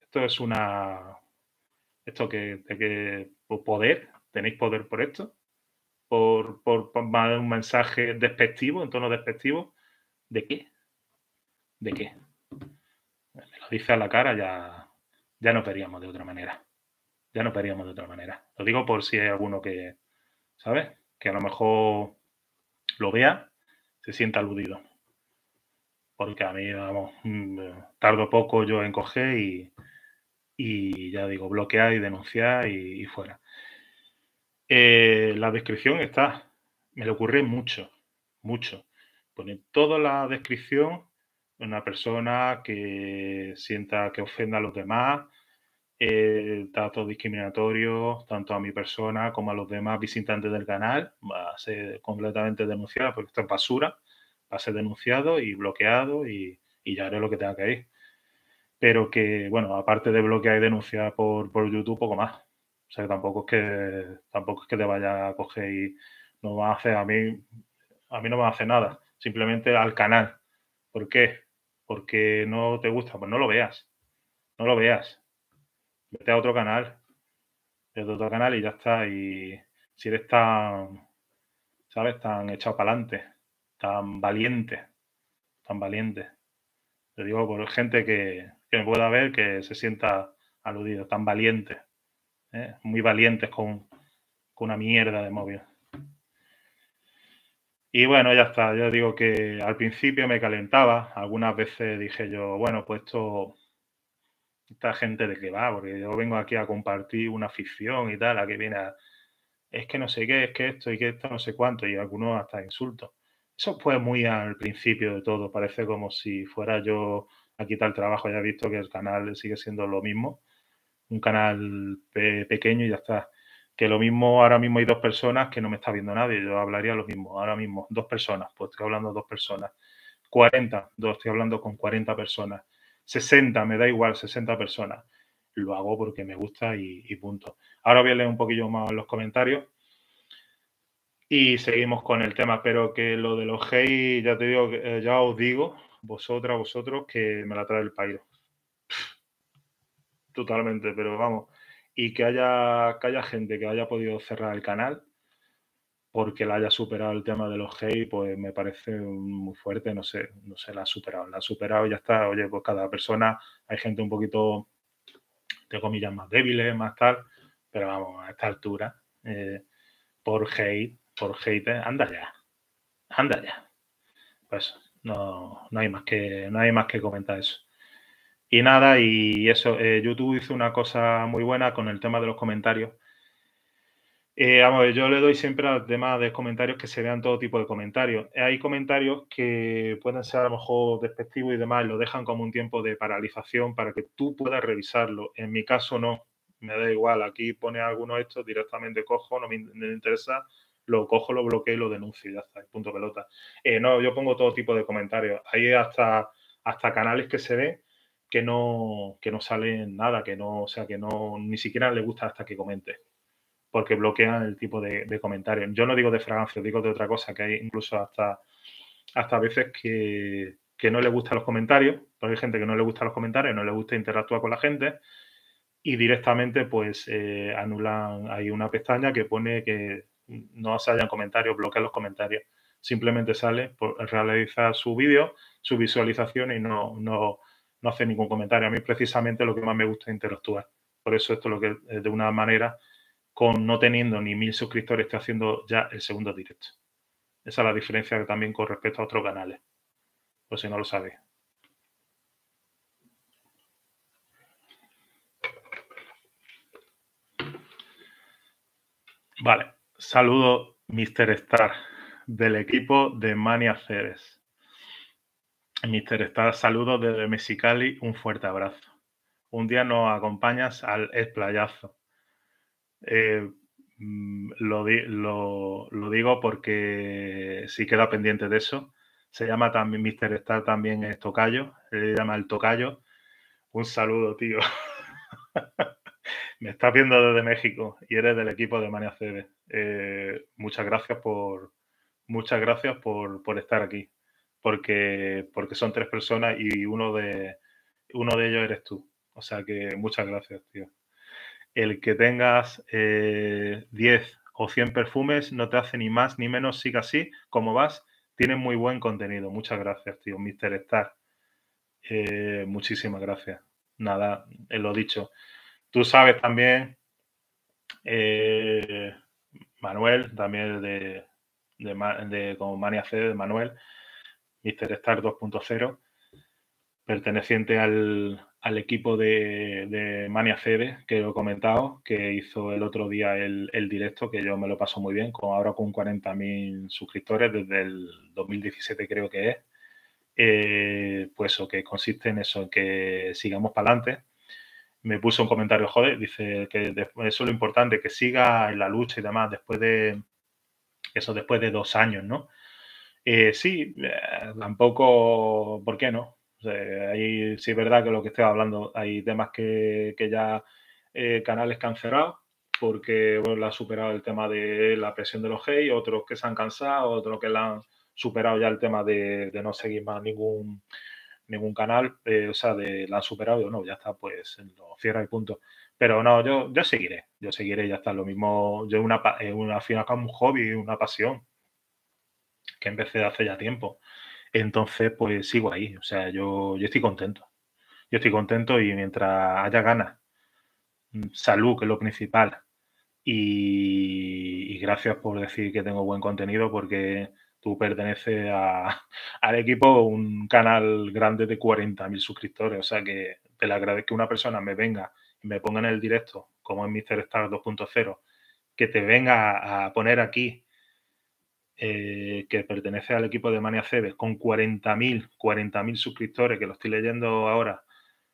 esto es una, esto que, que poder, tenéis poder por esto, por, por, un mensaje despectivo, en tono despectivo, ¿de qué? ¿De qué? Me lo dice a la cara, ya, ya no queríamos de otra manera. Ya no períamos de otra manera. Lo digo por si hay alguno que, ¿sabes? Que a lo mejor lo vea se sienta aludido. Porque a mí, vamos, mm, tardo poco yo en coger y, ya digo, bloquear y denunciar y, fuera. Eh, la descripción está, me le ocurre mucho, mucho. Pone toda la descripción una persona que sienta que ofenda a los demás, el eh, datos discriminatorio tanto a mi persona como a los demás visitantes del canal. Va a ser completamente denunciado porque esto es basura. Va a ser denunciado y bloqueado y, ya haré lo que tenga que ir. Pero que, bueno, aparte de bloquear y denunciar por, por YouTube, poco más. O sea, que tampoco es que, tampoco es que te vaya a coger y no va a hacer a mí, a mí no me hace nada. Simplemente al canal. ¿Por qué? Porque no te gusta. Pues no lo veas. No lo veas vete a otro canal, vete a otro canal y ya está. Y si eres tan, ¿sabes? Tan echado para adelante, tan valiente, tan valiente. Te digo por gente que, me pueda ver que se sienta aludido, tan valiente. ¿eh? Muy valientes con, con una mierda de móvil. Y bueno, ya está. Yo digo que al principio me calentaba. Algunas veces dije yo, bueno, pues esto esta gente de que va, porque yo vengo aquí a compartir una afición y tal, a que viene a, es que no sé qué, es que esto y que esto, no sé cuánto, y algunos hasta insultos. Eso fue muy al principio de todo, parece como si fuera yo aquí quitar el trabajo, ya he visto que el canal sigue siendo lo mismo, un canal pequeño y ya está. Que lo mismo, ahora mismo hay dos personas que no me está viendo nadie, yo hablaría lo mismo, ahora mismo, dos personas, pues estoy hablando dos personas. 40, dos estoy hablando con cuarenta personas 60, me da igual, 60 personas. Lo hago porque me gusta y, punto. Ahora voy a leer un poquillo más los comentarios y seguimos con el tema, pero que lo de los gays, ya te digo, eh, ya os digo, vosotras, vosotros, que me la trae el pairo. Totalmente, pero vamos. Y que haya, que haya gente que haya podido cerrar el canal, porque la haya superado el tema de los hate, pues me parece muy fuerte, no sé, no sé, la ha superado, la ha superado y ya está, oye, pues cada persona, hay gente un poquito, de comillas, más débiles, ¿eh? más tal, pero vamos, a esta altura, eh, por hate, por hate, anda ya, anda ya. Pues no, no, hay, más que, más que comentar eso. Y nada, y eso, eh, YouTube hizo una cosa muy buena con el tema de los comentarios eh, vamos yo le doy siempre al tema de comentarios que se vean todo tipo de comentarios. Hay comentarios que pueden ser a lo mejor despectivos y demás, lo dejan como un tiempo de paralización para que tú puedas revisarlo. En mi caso no, me da igual. Aquí pone alguno de estos, directamente cojo, no me, interesa, lo cojo, lo bloqueo y lo denuncio y ya está, punto pelota. Eh, no, yo pongo todo tipo de comentarios. Hay hasta, hasta canales que se ve que no, que no salen nada, que no, o sea, que no, ni siquiera le gusta hasta que comente porque bloquean el tipo de, comentarios. Yo no digo de fragancia, digo de otra cosa, que hay incluso hasta, hasta veces que, no le gustan los comentarios, porque hay gente que no le gusta los comentarios, no le gusta interactuar con la gente, y directamente pues eh, anulan, hay una pestaña que pone que no salgan comentarios, bloquean los comentarios. Simplemente sale, por, pues, realiza su vídeo, su visualización y no, hace ningún comentario. A mí precisamente lo que más me gusta es interactuar. Por eso esto es lo que de una manera con no teniendo ni mil suscriptores, estoy haciendo ya el segundo directo. Esa es la diferencia también con respecto a otros canales, por si no lo sabéis. Vale, saludo Mr. Star del equipo de Mania Ceres. Mr. Star, saludos desde Mexicali, un fuerte abrazo. Un día nos acompañas al explayazo eh, mm, lo, lo, digo porque si queda pendiente de eso. Se llama también, Mister está también en Tocayo, se llama el Tocayo. Un saludo, tío. <laughs> Me estás viendo desde México y eres del equipo de Mania CB. Eh, muchas gracias por muchas gracias por, por estar aquí. Porque, porque son tres personas y uno de uno de ellos eres tú. O sea que muchas gracias, tío el que tengas 10 eh, o 100 perfumes no te hace ni más ni menos, Sigue así, como vas, tienes muy buen contenido. Muchas gracias, tío, Mister Star. Eh, muchísimas gracias. Nada, eh, lo dicho. Tú sabes también, Manuel, también de, de, de como Mania C de Manuel, Mister Star 2.0, perteneciente al, al equipo de, Mania Cede, que lo he comentado, que hizo el otro día el, directo, que yo me lo paso muy bien, ahora con 40.000 suscriptores desde el 2017 creo que es. Eh, pues o que consiste en eso, en que sigamos para adelante. Me puso un comentario, joder, dice que eso es lo importante, que siga en la lucha y demás, después de eso, después de dos años, ¿no? Eh, sí, eh, tampoco, ¿por qué no? O ahí sí es verdad que lo que estoy hablando, hay temas que, ya eh, canales cancelados porque bueno, la ha superado el tema de la presión de los gays, otros que se han cansado, otros que la han superado ya el tema de, no seguir más ningún ningún canal, eh, o sea, de, la han superado, yo no, ya está, pues lo cierra el punto. Pero no, yo, yo seguiré, yo seguiré, ya está, lo mismo, yo una, eh, una, al como un hobby, una pasión, que empecé hace ya tiempo. Entonces, pues sigo ahí. O sea, yo, estoy contento. Yo estoy contento y mientras haya ganas, mm, salud, que es lo principal, y, gracias por decir que tengo buen contenido porque tú perteneces <laughs> al equipo, un canal grande de 40.000 suscriptores. O sea que te le agradezco que una persona me venga y me ponga en el directo, como en Mr. Star 2.0, que te venga a poner aquí eh, que pertenece al equipo de Mania Cebes, con 40.000 40.000 suscriptores, que lo estoy leyendo ahora.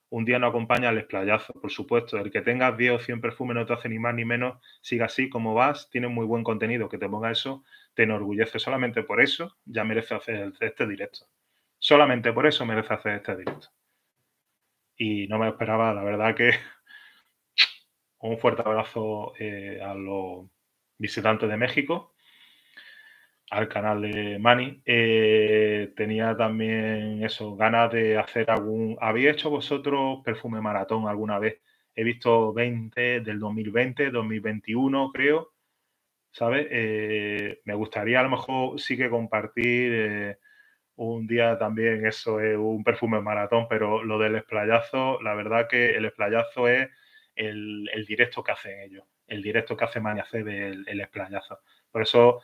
Un día no acompaña al esplayazo, por supuesto. El que tengas 10 o 100 perfumes no te hace ni más ni menos. Siga así, como vas, tiene muy buen contenido. Que te ponga eso, te enorgullece. Solamente por eso ya merece hacer este directo. Solamente por eso merece hacer este directo. Y no me esperaba, la verdad que <laughs> un fuerte abrazo eh, a los visitantes de México al canal de Mani. Eh, tenía también eso, ganas de hacer algún. ¿Habéis hecho vosotros perfume maratón alguna vez? He visto 20 del 2020, 2021, creo. ¿Sabes? Eh, me gustaría a lo mejor sí que compartir eh, un día también eso, es un perfume maratón, pero lo del esplayazo, la verdad que el esplayazo es el, directo que hacen ellos, el directo que hace Mani hace del el esplayazo. Por eso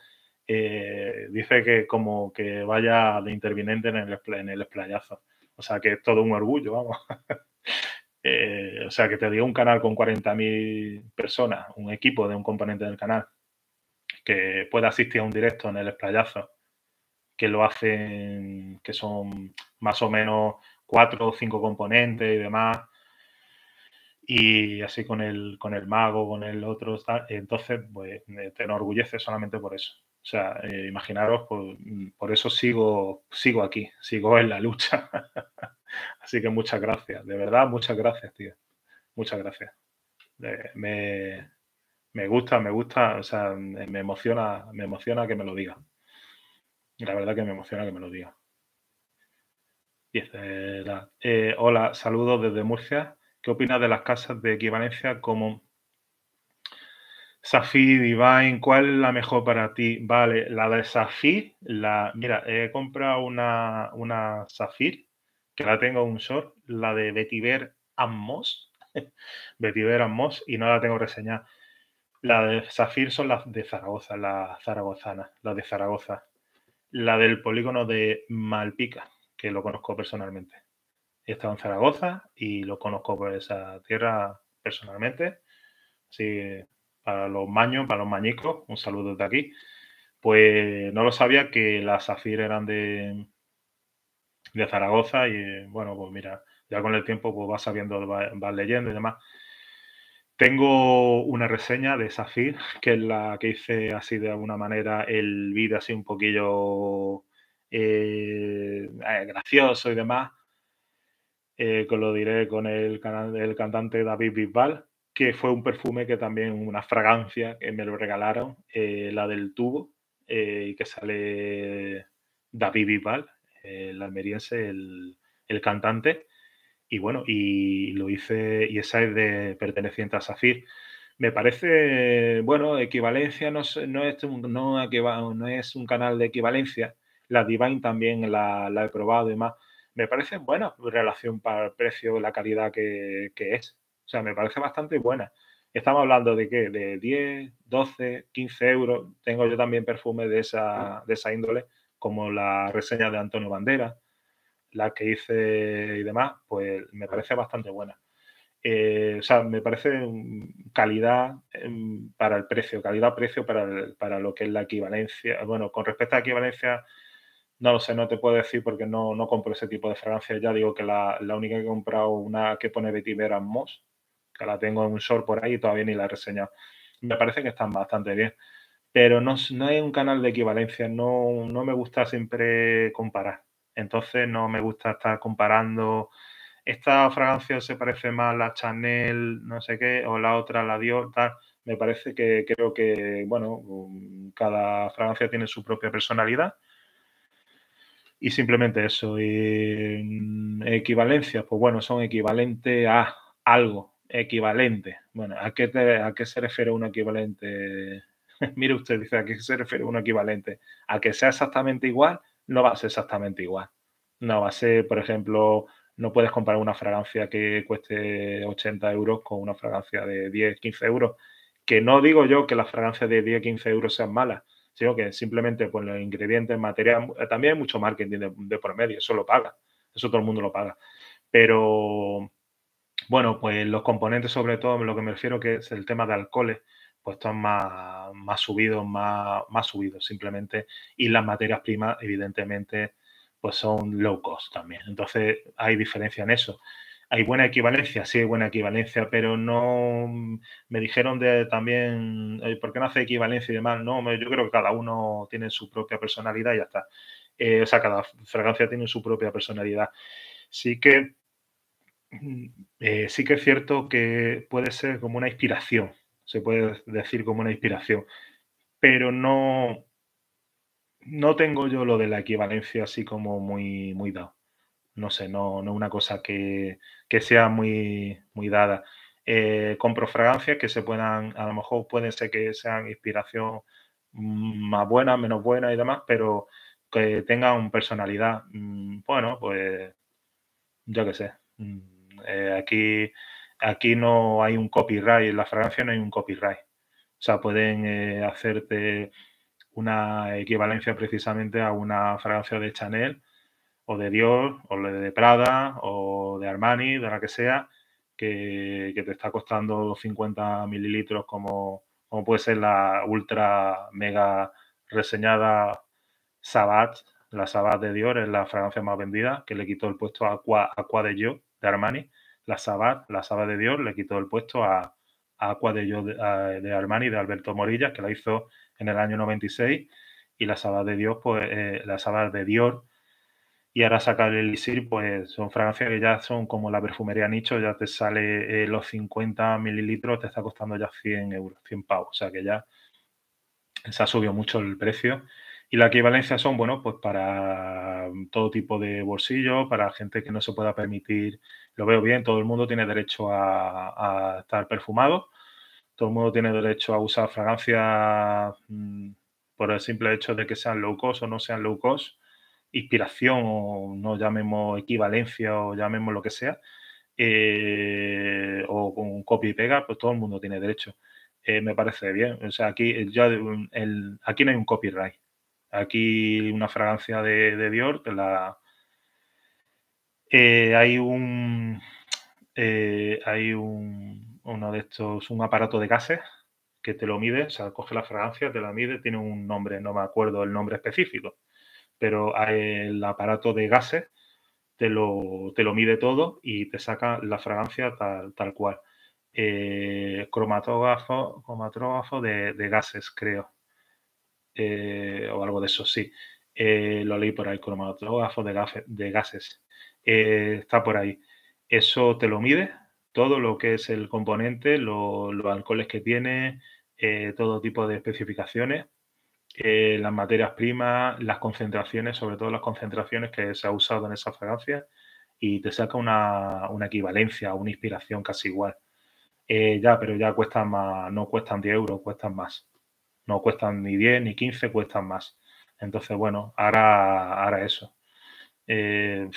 eh, dice que como que vaya de interviniente en el, en el esplayazo. O sea que es todo un orgullo, vamos. <laughs> Eh, o sea que te dio un canal con 40.000 personas, un equipo de un componente del canal, que pueda asistir a un directo en el esplayazo, que lo hacen, que son más o menos cuatro o cinco componentes y demás y así con el, con el mago, con el otro, entonces pues, te enorgullece solamente por eso. O sea, eh, imaginaros, por, eso sigo, sigo aquí, sigo en la lucha. <laughs> Así que muchas gracias, de verdad, muchas gracias, tío. Muchas gracias. me, gusta, me gusta, o sea, me emociona, me emociona que me lo diga. La verdad que me emociona que me lo diga. Eh, hola, saludos desde Murcia. ¿Qué opinas de las casas de equivalencia como Safi, Divine, ¿cuál es la mejor para ti? Vale, la de Safi, la, mira, he comprado una, una que la tengo un short, la de Betiver Ammos. <laughs> Betiver Ammos y no la tengo reseñada. La de Safir son las de Zaragoza, las zaragozanas, las de Zaragoza. La del polígono de Malpica, que lo conozco personalmente. He estado en Zaragoza y lo conozco por esa tierra personalmente. Sí, para los maños, para los mañicos, un saludo desde aquí, pues no lo sabía que las Zafir eran de, de Zaragoza y bueno, pues mira, ya con el tiempo pues vas sabiendo, vas, leyendo y demás. Tengo una reseña de Zafir, que es la que hice así de alguna manera el vídeo así un poquillo eh, eh, gracioso y demás, eh, que lo diré con el, el cantante David Bisbal que fue un perfume que también, una fragancia que me lo regalaron, eh, la del tubo, eh, y que sale David Vival, el almeriense, el, cantante. Y bueno, y lo hice, y esa es de perteneciente a Safir. Me parece, bueno, equivalencia no, no, es, un, no, es un canal de equivalencia. La Divine también la, he probado y más Me parece buena relación para el precio, la calidad que es. O sea, me parece bastante buena. Estamos hablando de qué, de 10, 12, 15 euros. Tengo yo también perfume de esa, de esa índole, como la reseña de Antonio Bandera, la que hice y demás, pues me parece bastante buena. Eh, o sea, me parece calidad em, para el precio, calidad-precio para, lo que es la equivalencia. Bueno, con respecto a equivalencia, no lo sé, no te puedo decir porque no, no compro ese tipo de fragancias. Ya digo que la, única que he comprado, una que pone Betty en Moss, que la tengo en un short por ahí y todavía ni la he reseñado. Me parece que están bastante bien. Pero no, no hay un canal de equivalencia, no, no me gusta siempre comparar. Entonces no me gusta estar comparando esta fragancia se parece más a la Chanel, no sé qué, o la otra, la Dior, tal. Me parece que creo que, bueno, mm, cada fragancia tiene su propia personalidad. Y simplemente eso. Mm, equivalencias, pues bueno, son equivalentes a algo equivalente. Bueno, ¿a qué, ¿a qué se refiere un equivalente? <laughs> Mire usted, dice, ¿a qué se refiere un equivalente? A que sea exactamente igual, no va a ser exactamente igual. No va a ser, por ejemplo, no puedes comparar una fragancia que cueste 80 euros con una fragancia de 10, 15 euros. Que no digo yo que las fragancias de 10, 15 euros sean malas, sino que simplemente pues, los ingredientes, materia eh, también hay mucho marketing de, de por medio, eso lo paga, eso todo el mundo lo paga. Pero bueno, pues los componentes, sobre todo, lo que me refiero que es el tema de alcoholes, pues están más, más subidos, más, más subidos simplemente. Y las materias primas, evidentemente, pues son low cost también. Entonces, hay diferencia en eso. Hay buena equivalencia, sí hay buena equivalencia, pero no mm, me dijeron de también eh, por qué no hace equivalencia y demás. No, yo creo que cada uno tiene su propia personalidad y ya está. Eh, o sea, cada fragancia tiene su propia personalidad. Sí que eh, sí que es cierto que puede ser como una inspiración, se puede decir como una inspiración, pero no, no tengo yo lo de la equivalencia así como muy, muy dado. No sé, no, no una cosa que, que sea muy, muy dada. Eh, compro fragancias que se puedan, a lo mejor pueden ser que sean inspiración más buena, menos buena y demás, pero que tengan personalidad, mm, bueno, pues yo qué sé, mm, eh, aquí, aquí no hay un copyright, en la fragancia no hay un copyright. O sea, pueden eh, hacerte una equivalencia precisamente a una fragancia de Chanel o de Dior o de Prada o de Armani, de la que sea, que, te está costando 50 mililitros como, como puede ser la ultra mega reseñada Sabat, la Sabat de Dior es la fragancia más vendida, que le quitó el puesto a Aqua, Aqua de Yo, de Armani, la Sabat, la Saba de Dior, le quitó el puesto a, Aqua de, de, Armani, de Alberto Morillas, que la hizo en el año 96, y la Sabat de Dios pues, eh, la Sabat de Dior, y ahora sacar el Isir, pues son fragancias que ya son como la perfumería nicho, ya te sale eh, los 50 mililitros, te está costando ya 100 euros, 100 pavos, o sea que ya se ha subido mucho el precio y la equivalencia son, bueno, pues para todo tipo de bolsillo, para gente que no se pueda permitir, lo veo bien, todo el mundo tiene derecho a, estar perfumado, todo el mundo tiene derecho a usar fragancia mm, por el simple hecho de que sean low cost o no sean low cost, inspiración o no llamemos equivalencia o llamemos lo que sea, eh, o con copy y pega, pues todo el mundo tiene derecho. Eh, me parece bien. O sea, aquí, ya, aquí no hay un copyright. Aquí una fragancia de, Dior eh, hay un... Eh, hay un, uno de estos, un aparato de gases que te lo mide, o sea, coge la fragancia, te la mide, tiene un nombre, no me acuerdo el nombre específico, pero el aparato de gases te lo, te lo mide todo y te saca la fragancia tal, cual. Eh, cromatógrafo, cromatógrafo de gases, creo. Eh, o algo de eso, sí. Eh, lo leí por ahí, cromatógrafo de, de gases. Eh, está por ahí. Eso te lo mide, todo lo que es el componente, los alcoholes que tiene, todo tipo de especificaciones, las materias primas, las concentraciones, sobre todo las concentraciones que se ha usado en esa fragancia, y te saca una, una equivalencia, una inspiración casi igual. ya, pero ya cuestan más, no cuestan 10 euros, cuestan más no cuestan ni 10 ni 15, cuestan más. Entonces, bueno, ahora, eso. Eh,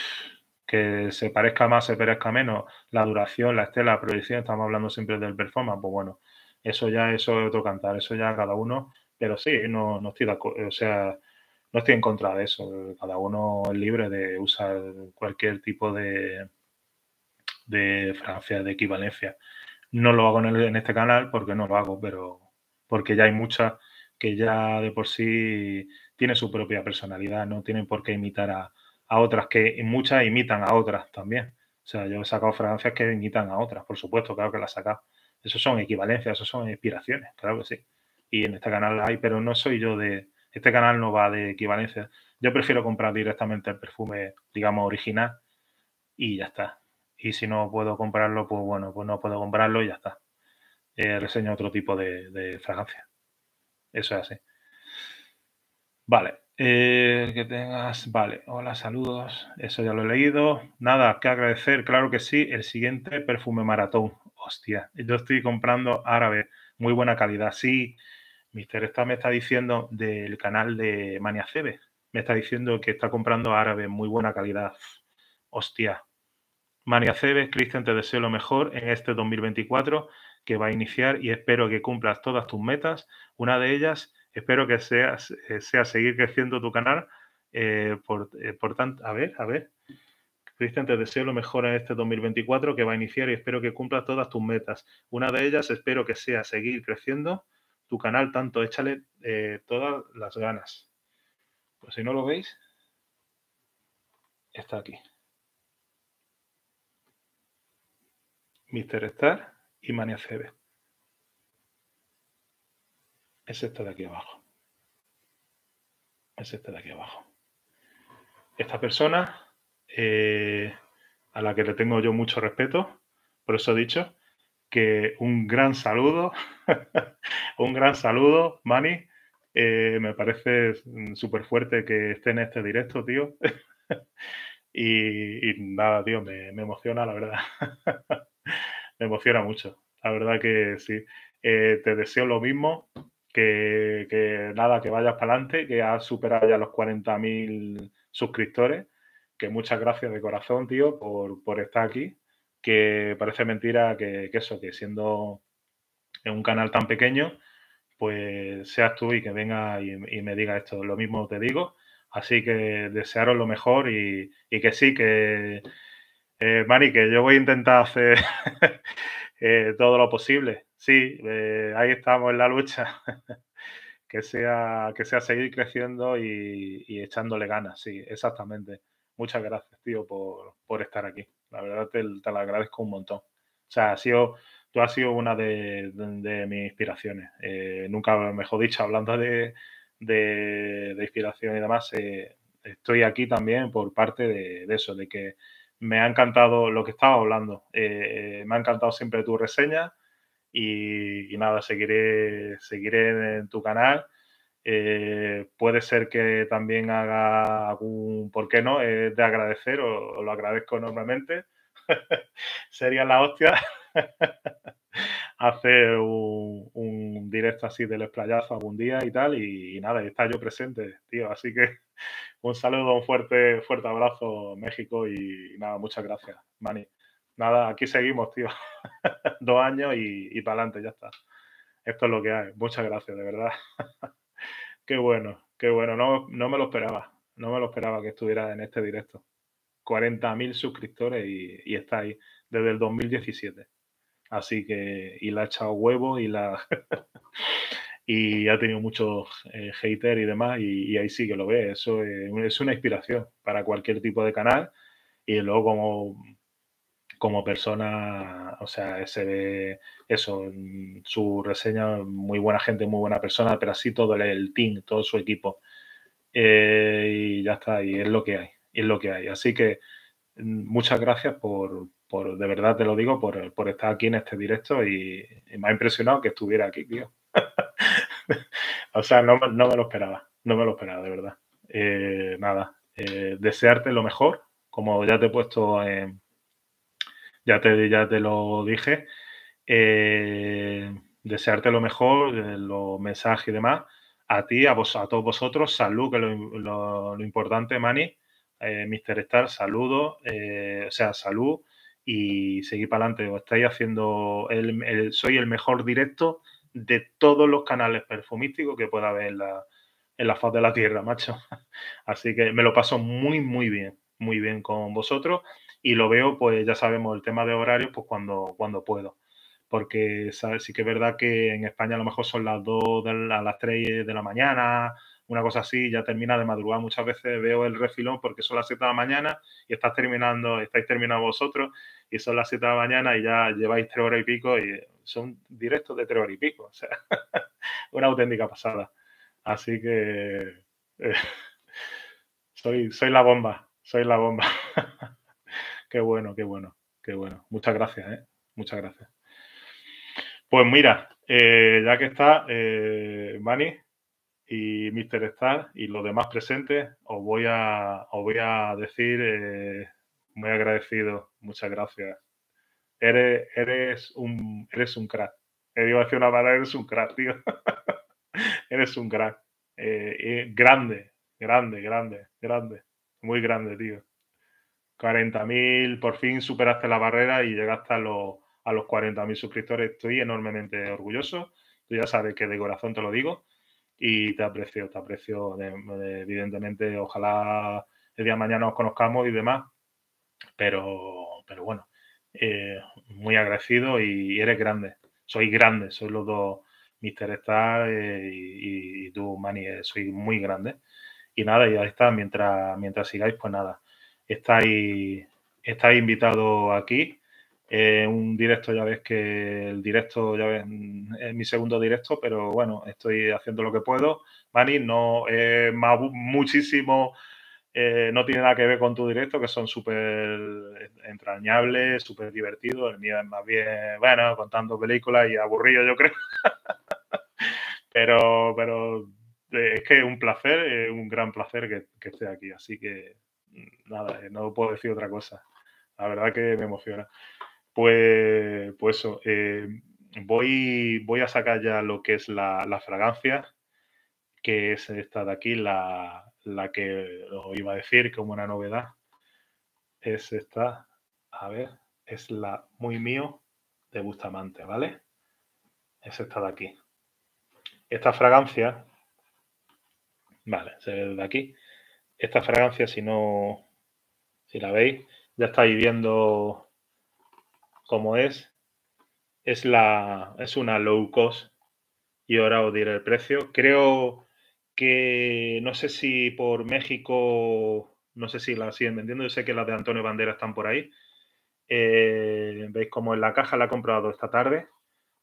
que se parezca más, se parezca menos, la duración, la estela, la proyección, estamos hablando siempre del performance, pues bueno, eso ya eso es otro cantar, eso ya cada uno, pero sí, no, no estoy o sea, no estoy en contra de eso, cada uno es libre de usar cualquier tipo de, de Francia, de equivalencia. No lo hago en, en este canal porque no lo hago, pero porque ya hay muchas que ya de por sí tiene su propia personalidad, no tienen por qué imitar a, otras, que muchas imitan a otras también. O sea, yo he sacado fragancias que imitan a otras, por supuesto, claro que las he sacado. Eso son equivalencias, eso son inspiraciones, claro que sí. Y en este canal hay, pero no soy yo de. Este canal no va de equivalencias. Yo prefiero comprar directamente el perfume, digamos, original y ya está. Y si no puedo comprarlo, pues bueno, pues no puedo comprarlo y ya está. Eh, reseño otro tipo de fragancias. Eso es así. Vale. Eh, que tengas, vale, hola, saludos, eso ya lo he leído. Nada, que agradecer, claro que sí, el siguiente perfume maratón. Hostia, yo estoy comprando árabe, muy buena calidad. Sí, Mister está me está diciendo del canal de cebe me está diciendo que está comprando árabe, muy buena calidad. Hostia. Cebes, Cristian, te deseo lo mejor en este 2024 que va a iniciar y espero que cumplas todas tus metas. Una de ellas, espero que eh, sea seguir creciendo tu canal. Eh, por, eh, tanto, a ver, a ver. Cristian, te deseo lo mejor en este 2024 que va a iniciar y espero que cumplas todas tus metas. Una de ellas, espero que sea seguir creciendo tu canal, tanto échale todas las ganas. Pues si no lo veis, está aquí. Mr. Star y Acevedo. Es esta de aquí abajo. Es esta de aquí abajo. Esta persona, eh, a la que le tengo yo mucho respeto, por eso he dicho que un gran saludo, <laughs> un gran saludo, Mani. Eh, me parece súper fuerte que esté en este directo, tío. <laughs> y, nada, tío, me, me emociona, la verdad. <laughs> me emociona mucho. La verdad que sí. Eh, te deseo lo mismo, que, que nada, que vayas para adelante, que has superado ya los 40.000 suscriptores, que muchas gracias de corazón, tío, por, por estar aquí, que parece mentira que, eso, que siendo en un canal tan pequeño, pues seas tú y que venga y, me diga esto. Lo mismo te digo. Así que desearos lo mejor y que sí, que, eh, Mani, que yo voy a intentar hacer <laughs> eh, todo lo posible. Sí, eh, ahí estamos en la lucha. <laughs> que, sea, que sea seguir creciendo y, echándole ganas, sí, exactamente. Muchas gracias, tío, por, estar aquí. La verdad te, te lo agradezco un montón. O sea, ha sido, tú has sido una de, mis inspiraciones. nunca, mejor dicho, hablando de, de inspiración y demás, estoy aquí también por parte de, eso, de que me ha encantado lo que estaba hablando. Eh, me ha encantado siempre tu reseña. Y, nada, seguiré, seguiré en tu canal. Eh, puede ser que también haga algún, ¿por qué no? Es de agradecer, o, lo agradezco enormemente. <laughs> Sería la hostia <laughs> hacer un, directo así del esplayazo algún día y tal. Y, y nada, está yo presente, tío. Así que un saludo, un fuerte, fuerte abrazo, México, y nada, muchas gracias, Mani. Nada, aquí seguimos, tío. <laughs> Dos años y, y para adelante, ya está. Esto es lo que hay. Muchas gracias, de verdad. <laughs> qué bueno, qué bueno. No, no me lo esperaba. No me lo esperaba que estuviera en este directo. 40.000 suscriptores y, y, está desde el 2017. Así que, y la ha echado huevo y la, <laughs> y ha tenido muchos eh, haters y demás, y, ahí sí que lo ve. Eso es, una inspiración para cualquier tipo de canal. Y luego, como, como persona, o sea, se ve eso, mm, su reseña, muy buena gente, muy buena persona, pero así todo el, team, todo su equipo. Eh, y ya está, y es lo que hay, es lo que hay. Así que mm, muchas gracias por, de verdad te lo digo, por, por estar aquí en este directo y, y me ha impresionado que estuviera aquí, tío. O sea, no, no me lo esperaba, no me lo esperaba, de verdad. Eh, nada, eh, desearte lo mejor, como ya te he puesto, ya, te, ya te lo dije, eh, desearte lo mejor, los mensajes y demás. A ti, a, vos, a todos vosotros, salud, que lo, lo, importante, Mani, Mister Star, saludos, o sea, salud y seguir para adelante. Os estáis haciendo, el, soy el mejor directo de todos los canales perfumísticos que pueda haber en la, en la faz de la tierra, <laughs> macho. Así que me lo paso muy, muy bien, muy bien con vosotros y lo veo, pues ya sabemos, el tema de horarios, pues cuando, cuando puedo. Porque sí que es verdad que en España a lo mejor son las 2 a las 3 de la mañana, una cosa así, ya termina de madrugada. Muchas veces veo el refilón porque son las 7 de la mañana y estás terminando, estáis terminando vosotros y son las 7 de la mañana y ya lleváis 3 horas y pico y son directos de 3 horas y pico. O sea, <laughs> una auténtica pasada. Así que eh, <laughs> Sois soy, la bomba, soy la bomba. <laughs> qué bueno, qué bueno, qué bueno. Muchas gracias, ¿eh? Muchas gracias. Pues mira, eh, ya que está, eh, Mani, y Mr. Star y los demás presentes, os voy a, os voy a decir eh, muy agradecido, muchas gracias. Eres, eres, un, eres un crack. He dicho a una palabra, eres un crack, tío. <laughs> eres un crack. Eh, eh, grande, grande, grande, grande. Muy grande, tío. 40.000, por fin superaste la barrera y llegaste a a los 40.000 suscriptores. Estoy enormemente orgulloso. Tú ya sabes que de corazón te lo digo y te aprecio, te aprecio, evidentemente, ojalá el día de mañana nos conozcamos y demás, pero, pero bueno, eh, muy agradecido y, eres grande, sois grandes, sois los dos, Mr. Star eh, y, tú, Manny, eh, muy grande Y nada, ahí está, mientras, mientras sigáis, pues nada, estáis, estáis invitados aquí un directo, ya ves que el directo, ya ves, es mi segundo directo, pero bueno, estoy haciendo lo que puedo. Mani, no muchísimo, eh, no tiene nada que ver con tu directo, que son súper entrañables, súper divertidos. El mío es más bien, bueno, contando películas y aburrido, yo creo. <laughs> pero, pero eh, es que es un placer, un gran placer que, que esté aquí. Así que mm, nada, eh, no puedo decir otra cosa. La verdad que me emociona. Pues, pues, eso, eh, voy, voy a sacar ya lo que es la, fragancia, que es esta de aquí, la, que os iba a decir como una novedad. Es esta, a ver, es la muy mío de Bustamante, ¿vale? Es esta de aquí. Esta fragancia, vale, se ve de aquí. Esta fragancia, si no, si la veis, ya estáis viendo como es, es, la, es una low cost y ahora os diré el precio. Creo que no sé si por México, no sé si la siguen vendiendo, yo sé que las de Antonio Bandera están por ahí. Eh, veis como en la caja la he comprado esta tarde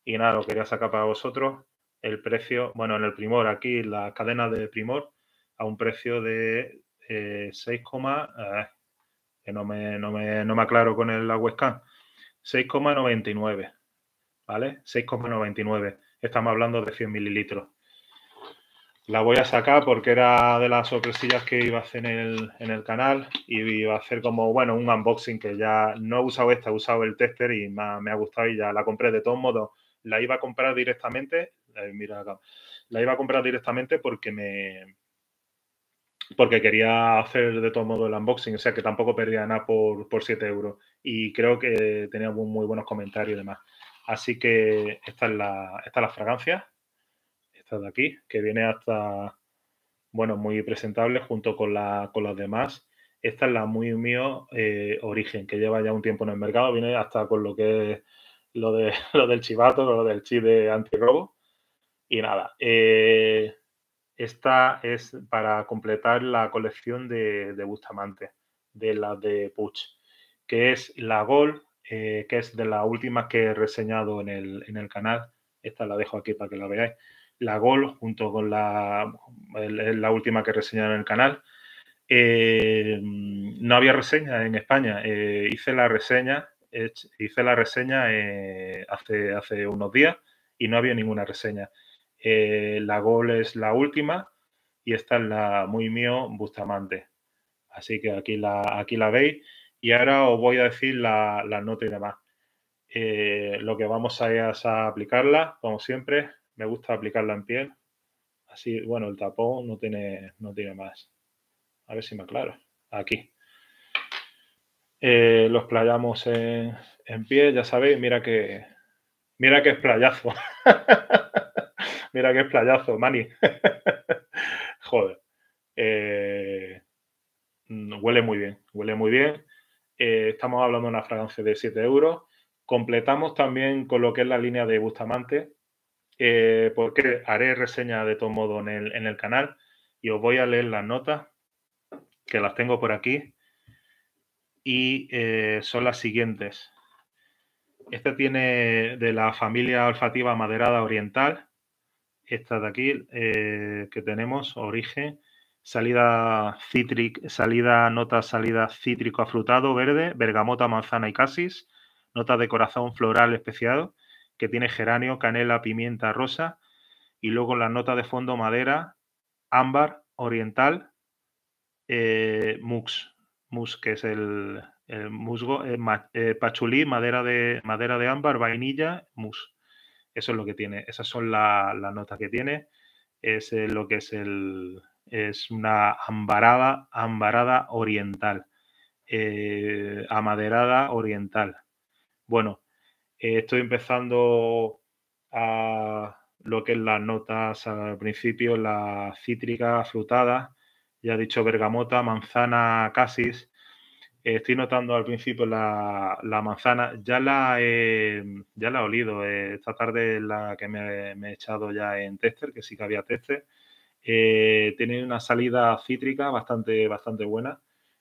y nada, lo quería sacar para vosotros. El precio, bueno, en el Primor, aquí la cadena de Primor, a un precio de 6, eh, eh, que no me, no, me, no me aclaro con el webcam. 6,99. ¿Vale? 6,99. Estamos hablando de 100 mililitros. La voy a sacar porque era de las sorpresillas que iba a hacer en el, canal y iba a hacer como, bueno, un unboxing que ya no he usado esta, he usado el tester y me ha, gustado y ya la compré. De todos modos, la iba a comprar directamente. Eh, mira acá. La iba a comprar directamente porque me, porque quería hacer de todo modo el unboxing, o sea que tampoco perdía nada por, por 7 euros. Y creo que tenía muy, buenos comentarios y demás. Así que esta es la, la fragancia, esta de aquí, que viene hasta, bueno, muy presentable junto con, la, con las demás. Esta es la muy mío eh, origen, que lleva ya un tiempo en el mercado, viene hasta con lo que es lo, de, <laughs> lo del chivato, lo del chip de robo Y nada, eh, esta es para completar la colección de, Bustamante, de la de Puch, que es la Gol, eh, que es de la última que he reseñado en el, canal. Esta la dejo aquí para que la veáis. La Gol, junto con la, la última que he reseñado en el canal. Eh, no había reseña en España. Eh, hice la reseña, hice la reseña hace, hace unos días y no había ninguna reseña. Eh, la Gol es la última y esta es la Muy Mío Bustamante. Así que aquí la, aquí la veis y ahora os voy a decir la, la nota y demás. Eh, lo que vamos a a aplicarla, como siempre. Me gusta aplicarla en piel. Así, bueno, el tapón no tiene, no tiene más. A ver si me aclaro. Aquí. Eh, los playamos en, en pie, ya sabéis, mira que, mira que es playazo. <laughs> Mira qué playazo, Mani. <laughs> Joder. Eh, huele muy bien, huele muy bien. Eh, estamos hablando de una fragancia de 7 euros. Completamos también con lo que es la línea de Bustamante, eh, porque haré reseña de todo modo en el, canal y os voy a leer las notas, que las tengo por aquí, y son las siguientes. Este tiene de la familia olfativa maderada oriental, esta de aquí eh, que tenemos, origen, salida cítric, salida, nota salida cítrico afrutado, verde, bergamota, manzana y casis, nota de corazón floral especiado, que tiene geranio, canela, pimienta rosa, y luego la nota de fondo madera, ámbar, oriental, eh, mux, que es el, musgo, eh, eh, pachulí, madera de, madera de ámbar, vainilla, mus. Eso es lo que tiene, esas son las notas que tiene. Es eh, lo que es el. Es una ambarada, ambarada oriental. Eh, amaderada oriental. Bueno, eh, estoy empezando a lo que es las notas al principio, la cítrica, frutada, ya he dicho bergamota, manzana, casis, estoy notando al principio la, manzana. Ya la, he, ya la olido. Eh, esta tarde la que me, he echado ya en tester, que sí que había tester. Eh, tiene una salida cítrica bastante, bastante buena.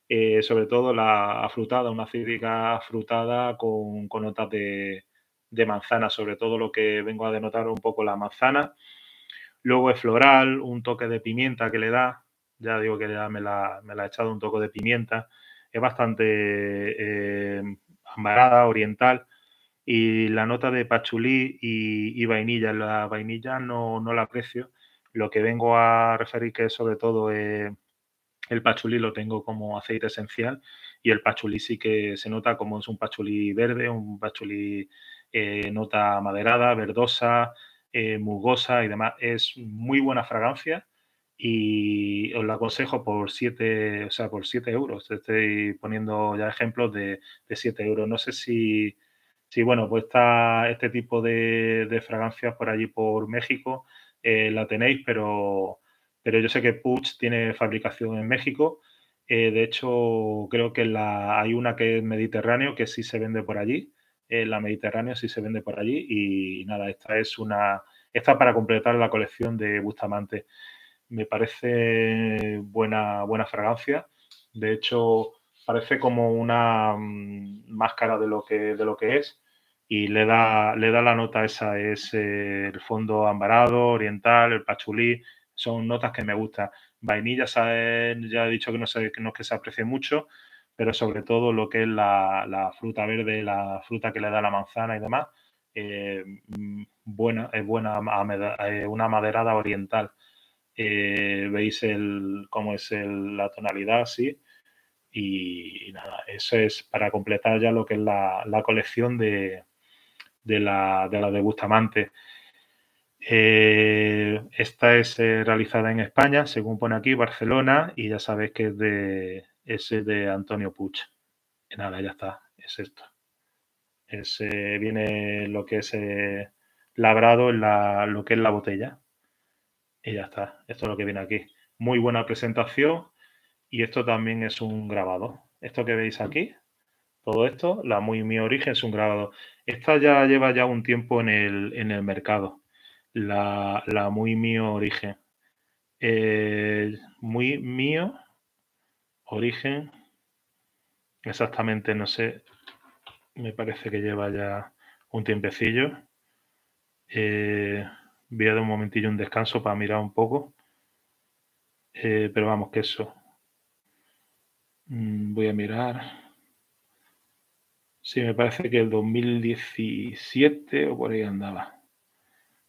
Eh, sobre todo la afrutada, una cítrica afrutada con, notas de, manzana, sobre todo lo que vengo a denotar un poco la manzana. Luego es floral, un toque de pimienta que le da. Ya digo que ya me la, me la he echado un toque de pimienta es bastante eh, amarada, oriental. Y la nota de pachulí y, vainilla, la vainilla no, la aprecio. Lo que vengo a referir que es sobre todo eh, el pachulí lo tengo como aceite esencial y el pachulí sí que se nota como es un pachulí verde, un pachulí eh, nota maderada, verdosa, eh, y demás. Es muy buena fragancia y os la aconsejo por 7 o sea, por siete euros. Estoy poniendo ya ejemplos de, de 7 euros. No sé si, si bueno, pues está este tipo de, fragancias por allí por México, eh, la tenéis, pero, pero yo sé que Puch tiene fabricación en México. Eh, de hecho, creo que la, hay una que es Mediterráneo, que sí se vende por allí. Eh, la Mediterráneo sí se vende por allí. Y, nada, esta es una, esta para completar la colección de Bustamante me parece buena, buena fragancia. De hecho, parece como una mm, máscara de lo que, de lo que es y le da, le da la nota esa. Es eh, el fondo ambarado, oriental, el pachulí. Son notas que me gustan. Vainilla, eh, ya he dicho que no, sé, no es que se aprecie mucho, pero sobre todo lo que es la, fruta verde, la fruta que le da la manzana y demás. Eh, mm, buena, es buena, eh, una maderada oriental eh, veis cómo es la tonalidad sí Y, nada, eso es para completar ya lo que es la, colección de, de, la, de la Bustamante. Eh, esta es eh, realizada en España, según pone aquí, Barcelona, y ya sabéis que es de, ese de Antonio Puch. nada, ya está, es esto. ese viene lo que es labrado en la, lo que es la botella. Y ya está, esto es lo que viene aquí. Muy buena presentación y esto también es un grabado. Esto que veis aquí, todo esto, la muy mío origen es un grabado. Esta ya lleva ya un tiempo en el, mercado, la, la muy mío origen. muy mío origen, exactamente, no sé, me parece que lleva ya un tiempecillo. Eh, Voy a dar un momentillo un descanso para mirar un poco. Eh, pero vamos, que eso. Mm, voy a mirar. Sí, me parece que el 2017 o por ahí andaba.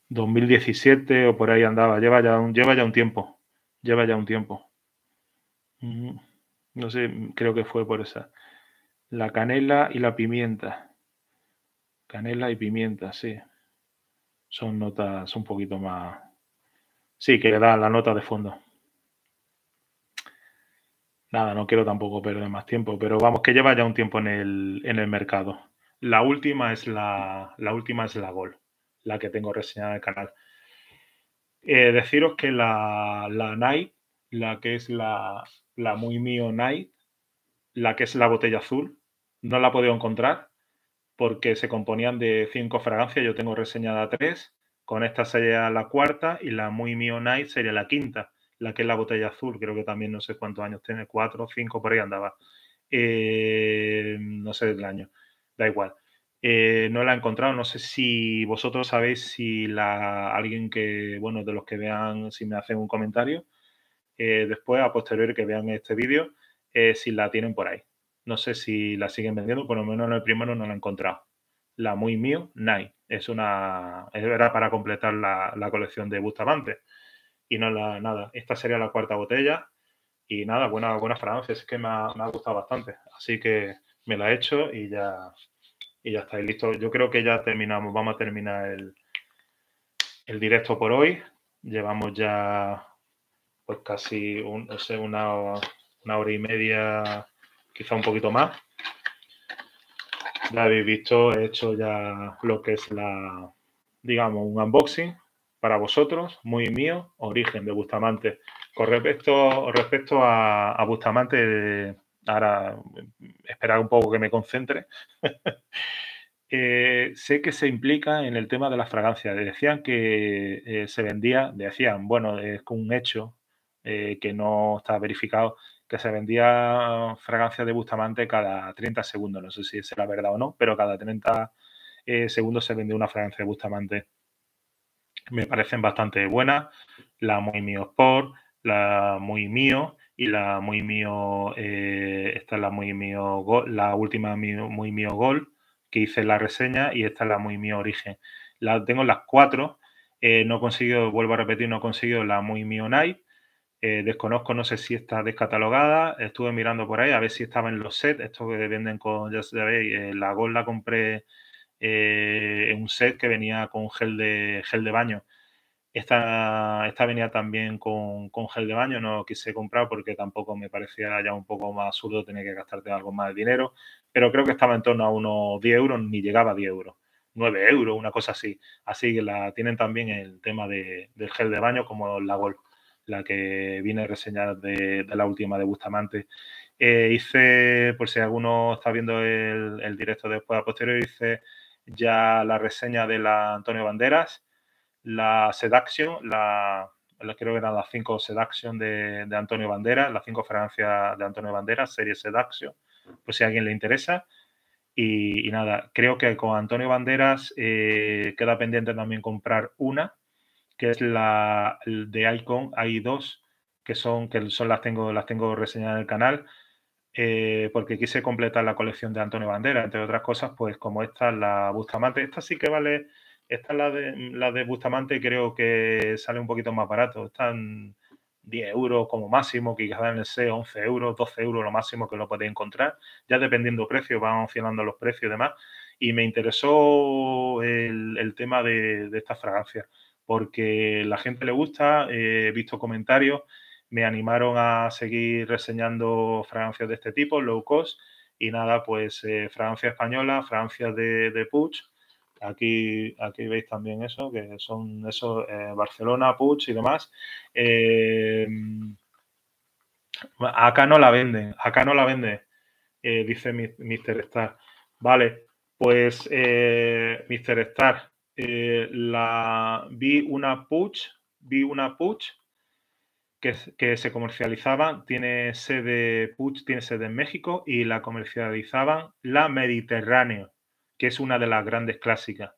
2017 o por ahí andaba. Lleva ya un, lleva ya un tiempo. Lleva ya un tiempo. no sé, creo que fue por esa. La canela y la pimienta. Canela y pimienta, sí son notas un poquito más. Sí, que le la nota de fondo. Nada, no quiero tampoco perder más tiempo, pero vamos, que lleva ya un tiempo en el, mercado. La última es la, la última es la Gol, la que tengo reseñada en el canal. Eh, deciros que la, la Night, la que es la, la muy mío Night, la que es la botella azul, no la he podido encontrar porque se componían de cinco fragancias. Yo tengo reseñada tres, con esta sería la cuarta y la muy mío night sería la quinta, la que es la botella azul, creo que también no sé cuántos años tiene, cuatro, cinco, por ahí andaba. Eh, no sé del año, da igual. Eh, no la he encontrado, no sé si vosotros sabéis si la, alguien que, bueno, de los que vean, si me hacen un comentario, eh, después a posteriori que vean este vídeo, si la tienen por ahí. No sé si la siguen vendiendo, por lo menos en el primero no la he encontrado. La muy mío, Night. Es una. Era para completar la, colección de Bustamante. Y no la, nada. Esta sería la cuarta botella. Y nada, buena, buena fragancia. Es que me ha, gustado bastante. Así que me la he hecho y ya, y ya estáis Yo creo que ya terminamos. Vamos a terminar el, el directo por hoy. Llevamos ya pues casi un, no sé, una, una hora y media quizá un poquito más. Ya habéis visto, he hecho ya lo que es la, digamos, un unboxing para vosotros, muy mío, origen de Bustamante. Con respecto, respecto a, Bustamante, ahora esperar un poco que me concentre. <laughs> Eh, sé que se implica en el tema de las fragancias. Decían que eh, se vendía, decían, bueno, es un hecho eh, que no está verificado, que se vendía fragancia de Bustamante cada 30 segundos. No sé si es la verdad o no, pero cada 30 eh, segundos se vendía una fragancia de Bustamante. Me parecen bastante buenas. La Muy Mío Sport, la Muy Mío y la Muy Mío. Eh, esta es la Muy Mío Gol, la última Muy Mío Gol que hice la reseña y esta es la Muy Mío Origen. La, tengo las cuatro. Eh, no he conseguido, vuelvo a repetir, no he conseguido la Muy Mío Night eh, desconozco, no sé si está descatalogada. Estuve mirando por ahí a ver si estaba en los sets. Esto que venden con, ya sabéis, eh, la Gol la compré eh, en un set que venía con gel de, gel de baño. Esta, esta venía también con, con, gel de baño, no quise comprar porque tampoco me parecía ya un poco más absurdo tener que gastarte algo más de dinero, pero creo que estaba en torno a unos 10 euros, ni llegaba a 10 euros, 9 euros, una cosa así. Así que la tienen también el tema del gel de baño como la Gol la que viene a de, de la última de Bustamante. Eh, hice, por si alguno está viendo el, directo después a hice ya la reseña de la Antonio Banderas, la Seduction, la, creo que eran las cinco Seduction de, de Antonio Banderas, las cinco Francia de Antonio Banderas, serie Seduction, por si a alguien le interesa. Y, nada, creo que con Antonio Banderas eh, queda pendiente también comprar una que es la de Icon, hay dos que son, que son las tengo, las tengo reseñadas en el canal, eh, porque quise completar la colección de Antonio Bandera, entre otras cosas, pues como esta, la Bustamante, esta sí que vale, esta la de, la de Bustamante creo que sale un poquito más barato, están 10 euros como máximo, que quizás en el C 11 euros, 12 euros lo máximo que lo podéis encontrar, ya dependiendo precio, van oscilando los precios y demás, y me interesó el, tema de, de estas fragancias porque la gente le gusta, eh, he visto comentarios, me animaron a seguir reseñando fragancias de este tipo, low cost, y nada, pues eh, Francia española, Francia de, de aquí, aquí veis también eso, que son esos eh, Barcelona, Puig y demás. acá no la venden, acá no la venden, dice Mr. Star. Vale, pues Mr. Star, eh, la, vi una Puch vi una que, se comercializaba, tiene sede Puch tiene sede en México y la comercializaban la Mediterráneo, que es una de las grandes clásicas.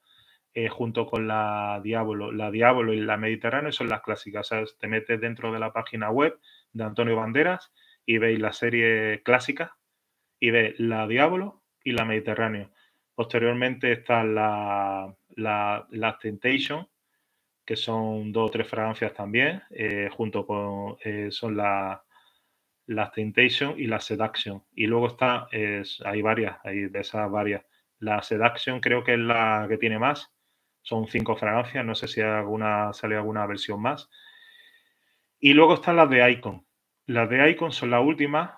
Eh, junto con la Diablo. La Diablo y la Mediterráneo son las clásicas. te metes dentro de la página web de Antonio Banderas y veis la serie clásica y veis la Diablo y la Mediterráneo. Posteriormente está la, la Temptation, que son dos o tres fragancias también, eh, junto con eh, son la Temptation y la Seduction. Y luego está, hay varias, hay de esas varias. La Seduction creo que es la que tiene más. Son cinco fragancias, no sé si alguna sale alguna versión más. Y luego están las de Icon. Las de Icon son las últimas,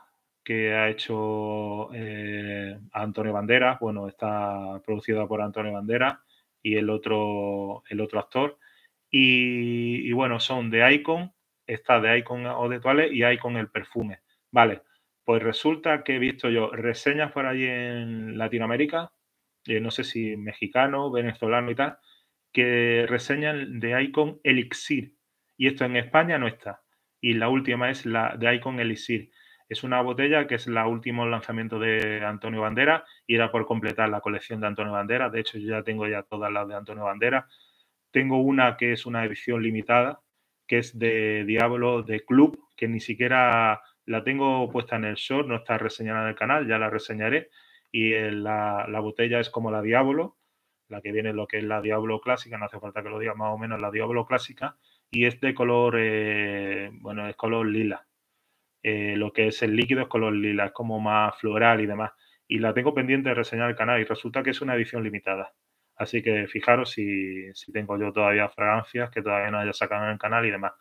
que ha hecho eh, Antonio Banderas, bueno, está producida por Antonio Banderas y el otro, el otro actor. Y, bueno, son de Icon, está de Icon o de Toilet y Icon el perfume. Vale, pues resulta que he visto yo reseñas por ahí en Latinoamérica, eh, no sé si mexicano, venezolano y tal, que reseñan de Icon Elixir. Y esto en España no está. Y la última es la de Icon Elixir es una botella que es el último lanzamiento de Antonio Bandera y era por completar la colección de Antonio Bandera. De hecho, yo ya tengo ya todas las de Antonio Bandera. Tengo una que es una edición limitada, que es de Diablo de Club, que ni siquiera la tengo puesta en el short, no está reseñada en el canal, ya la reseñaré. Y eh, la, botella es como la Diablo, la que viene lo que es la Diablo clásica, no hace falta que lo diga más o menos, la Diablo clásica. Y es de color, eh, bueno, es color lila, eh, lo que es el líquido es color lila, es como más floral y demás. Y la tengo pendiente de reseñar el canal y resulta que es una edición limitada. Así que fijaros si, si tengo yo todavía fragancias que todavía no haya sacado en el canal y demás.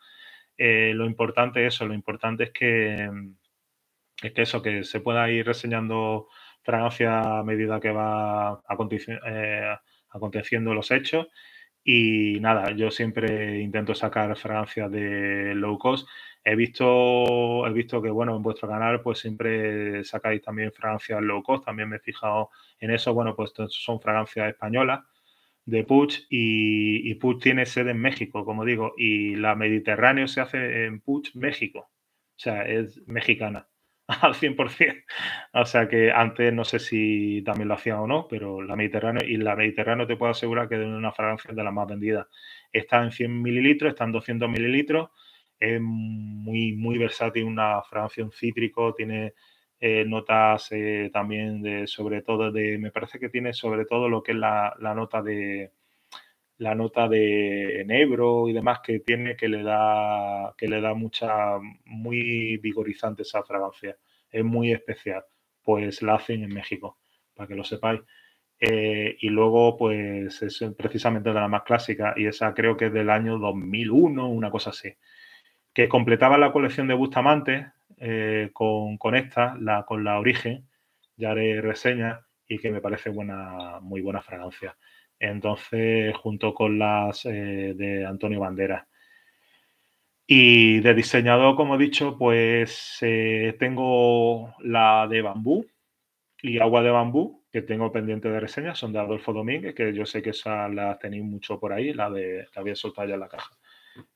Eh, lo importante es eso, lo importante es que, eso, que se pueda ir reseñando fragancia a medida que va eh, aconteciendo los hechos. Y nada, yo siempre intento sacar fragancias de low cost. He visto, he visto que, bueno, en vuestro canal pues siempre sacáis también fragancias low cost, también me he fijado en eso, bueno, pues son fragancias españolas de Puch y, y Puch tiene sede en México, como digo, y la Mediterráneo se hace en Puch, México, o sea, es mexicana <laughs> al 100%. O sea que antes no sé si también lo hacía o no, pero la Mediterráneo y la Mediterráneo te puedo asegurar que es una fragancia de las más vendidas. Está en 100 mililitros, están en 200 mililitros es muy, muy versátil, una fragancia en cítrico, tiene eh, notas eh, también de, sobre todo, de, me parece que tiene sobre todo lo que es la, la nota de la nota de enebro y demás que tiene que le da que le da mucha muy vigorizante esa fragancia es muy especial pues la hacen en México para que lo sepáis eh, y luego, pues es precisamente de la más clásica y esa creo que es del año 2001, una cosa así que completaba la colección de Bustamante eh, con, esta, la, con la Origen, ya de reseña, y que me parece buena, muy buena fragancia. Entonces, junto con las eh, de Antonio Banderas. Y de diseñador, como he dicho, pues eh, tengo la de bambú y agua de bambú, que tengo pendiente de reseña, son de Adolfo Domínguez, que yo sé que esas las tenéis mucho por ahí, la de la había soltado ya en la caja.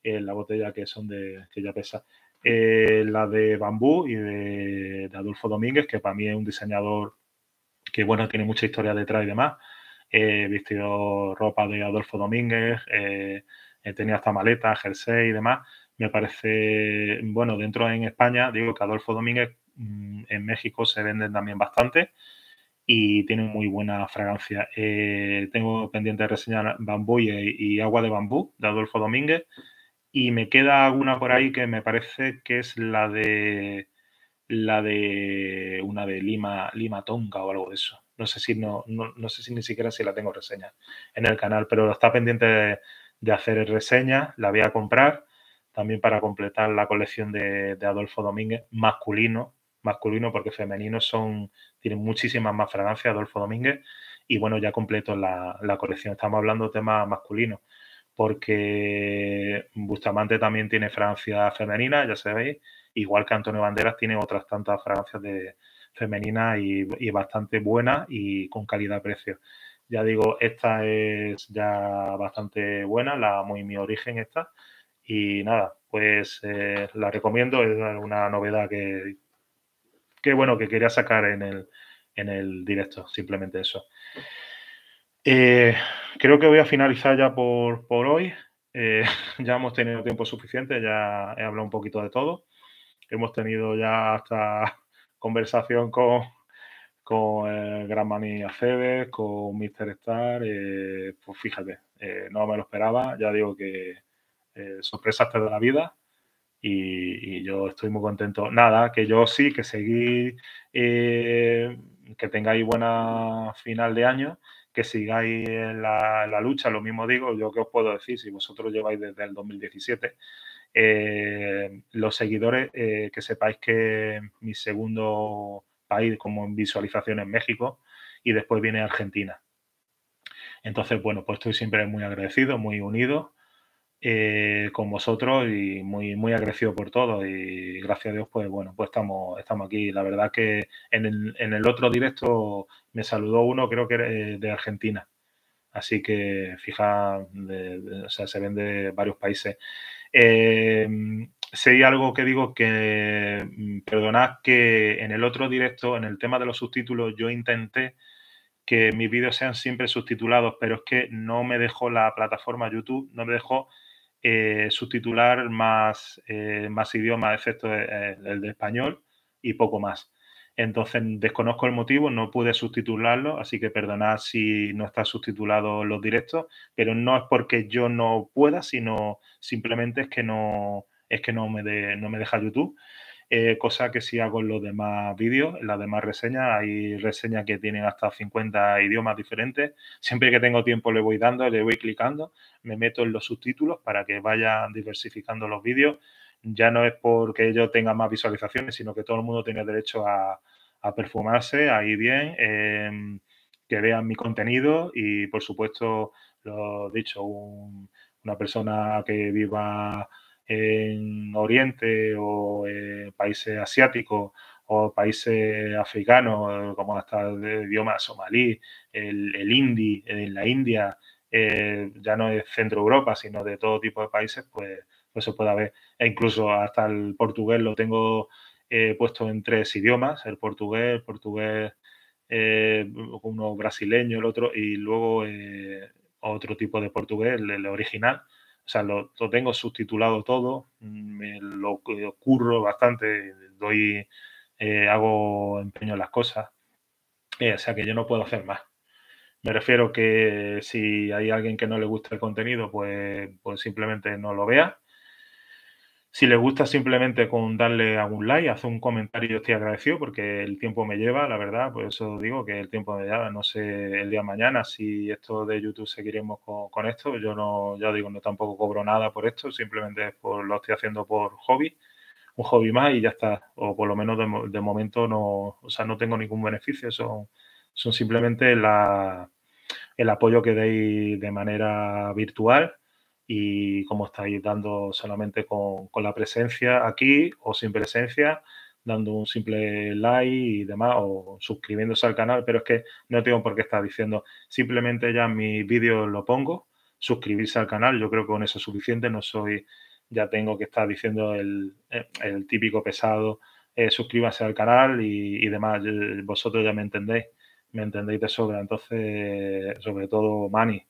Eh, la botella que son de que ya pesa. Eh, la de Bambú y de, Adolfo Domínguez, que para mí es un diseñador que, bueno, tiene mucha historia detrás y demás. He eh, ropa de Adolfo Domínguez, eh, tenía hasta maleta, jersey y demás. Me parece, bueno, dentro en España, digo que Adolfo Domínguez mm, en México se venden también bastante y tiene muy buena fragancia. Eh, tengo pendiente de reseñar Bambú y, Agua de Bambú de Adolfo Domínguez. Y me queda alguna por ahí que me parece que es la de la de una de Lima, Lima Tonga o algo de eso. No sé si no, no, sé si ni siquiera si la tengo reseña en el canal, pero está pendiente de, hacer reseña, la voy a comprar también para completar la colección de Adolfo Domínguez, masculino, masculino porque femeninos son, tienen muchísimas más fragancias, Adolfo Domínguez, y bueno, ya completo la, colección. Estamos hablando de temas masculinos, porque Bustamante también tiene fragancias femeninas, ya sabéis, igual que Antonio Banderas tiene otras tantas fragancias de femeninas y, bastante buenas y con calidad-precio. Ya digo, esta es ya bastante buena, la muy mi origen esta. Y nada, pues eh, la recomiendo, es una novedad que que bueno, que quería sacar en el, directo, simplemente eso. Eh, creo que voy a finalizar ya por, hoy. Eh, <laughs> ya hemos tenido tiempo suficiente, ya he hablado un poquito de todo. Hemos tenido ya hasta <laughs> conversación con, con el Gran Maní Aceves, con Mr. Star. Eh, pues fíjate, no me lo esperaba. Ya digo que sorpresa te de la vida. Y, yo estoy muy contento. Nada, que yo sí, que seguí, eh, que tengáis buena final de año, que sigáis en la, lucha, lo mismo digo, yo que os puedo decir, si vosotros lleváis desde el 2017, eh, los seguidores, eh, que sepáis que mi segundo país como en visualización es México y después viene Argentina. Entonces, bueno, pues estoy siempre muy agradecido, muy unido eh, con vosotros y muy, muy agradecido por todo. Y gracias a Dios, pues bueno, pues estamos, estamos aquí. La verdad que en el, en el otro directo me saludó uno, creo que eh, de Argentina. Así que fija, o sea, se ven de varios países. Eh, si algo que digo que, mm, perdonad que en el otro directo, en el tema de los subtítulos, yo intenté que mis vídeos sean siempre subtitulados, pero es que no me dejó la plataforma YouTube, no me dejó eh, subtitular más, eh, más idiomas excepto el, eh, el, de español, y poco más. Entonces, desconozco el motivo, no pude subtitularlo, así que perdonad si no está subtitulado los directos, pero no es porque yo no pueda, sino simplemente es que no, es que no me, de, no me deja YouTube. Eh, cosa que sí hago en los demás vídeos, en las demás reseñas. Hay reseñas que tienen hasta 50 idiomas diferentes. Siempre que tengo tiempo le voy dando, le voy clicando, me meto en los subtítulos para que vayan diversificando los vídeos. Ya no es porque yo tenga más visualizaciones, sino que todo el mundo tiene derecho a, a perfumarse, ahí bien, em, que vean mi contenido y, por supuesto, lo dicho, una persona que viva en Oriente o eh, países asiáticos o países africanos, como hasta el idioma somalí, el, el hindi, en la India, eh, ya no es centro Europa, sino de todo tipo de países, pues, eso pues se puede haber. E incluso hasta el portugués lo tengo eh, puesto en tres idiomas, el portugués, el portugués, uno brasileño, el otro, y luego otro tipo de portugués, el original o sea, lo, tengo subtitulado todo, me lo, eh, curro bastante, doy, eh, hago empeño en las cosas, eh, o sea que yo no puedo hacer más. Me refiero que si hay alguien que no le gusta el contenido, pues, pues simplemente no lo vea si les gusta simplemente con darle algún like, hacer un comentario, yo estoy agradecido porque el tiempo me lleva, la verdad, por eso digo que el tiempo me lleva, no sé el día de mañana si esto de YouTube seguiremos con, esto, yo no, ya digo, no tampoco cobro nada por esto, simplemente lo estoy haciendo por hobby, un hobby más y ya está, o por lo menos de, momento no, o sea, no tengo ningún beneficio, son, son simplemente el apoyo que deis de manera virtual y como estáis dando solamente con, la presencia aquí o sin presencia, dando un simple like y demás o suscribiéndose al canal, pero es que no tengo por qué estar diciendo, simplemente ya mi vídeo lo pongo, suscribirse al canal, yo creo que con eso es suficiente, no soy, ya tengo que estar diciendo el, eh, típico pesado, eh, suscríbase al canal y, y, demás, vosotros ya me entendéis, me entendéis de sobra, entonces, sobre todo Mani,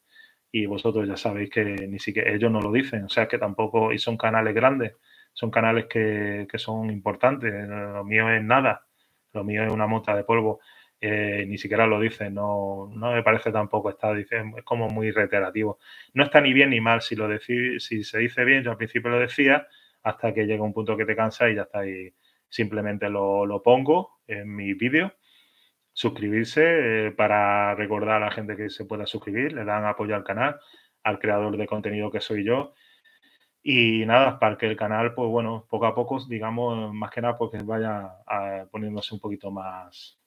y vosotros ya sabéis que ni siquiera ellos no lo dicen, o sea que tampoco, y son canales grandes, son canales que, son importantes, lo mío es nada, lo mío es una mota de polvo, eh, ni siquiera lo dicen, no, me parece tampoco, está, es como muy reiterativo. No está ni bien ni mal, si, lo si se dice bien, yo al principio lo decía, hasta que llega un punto que te cansa y ya está, y simplemente lo, lo pongo en mi vídeo suscribirse eh, para recordar a la gente que se pueda suscribir, le dan apoyo al canal, al creador de contenido que soy yo. Y nada, para que el canal, pues bueno, poco a poco, digamos, más que nada, porque pues vaya eh, poniéndose un poquito más,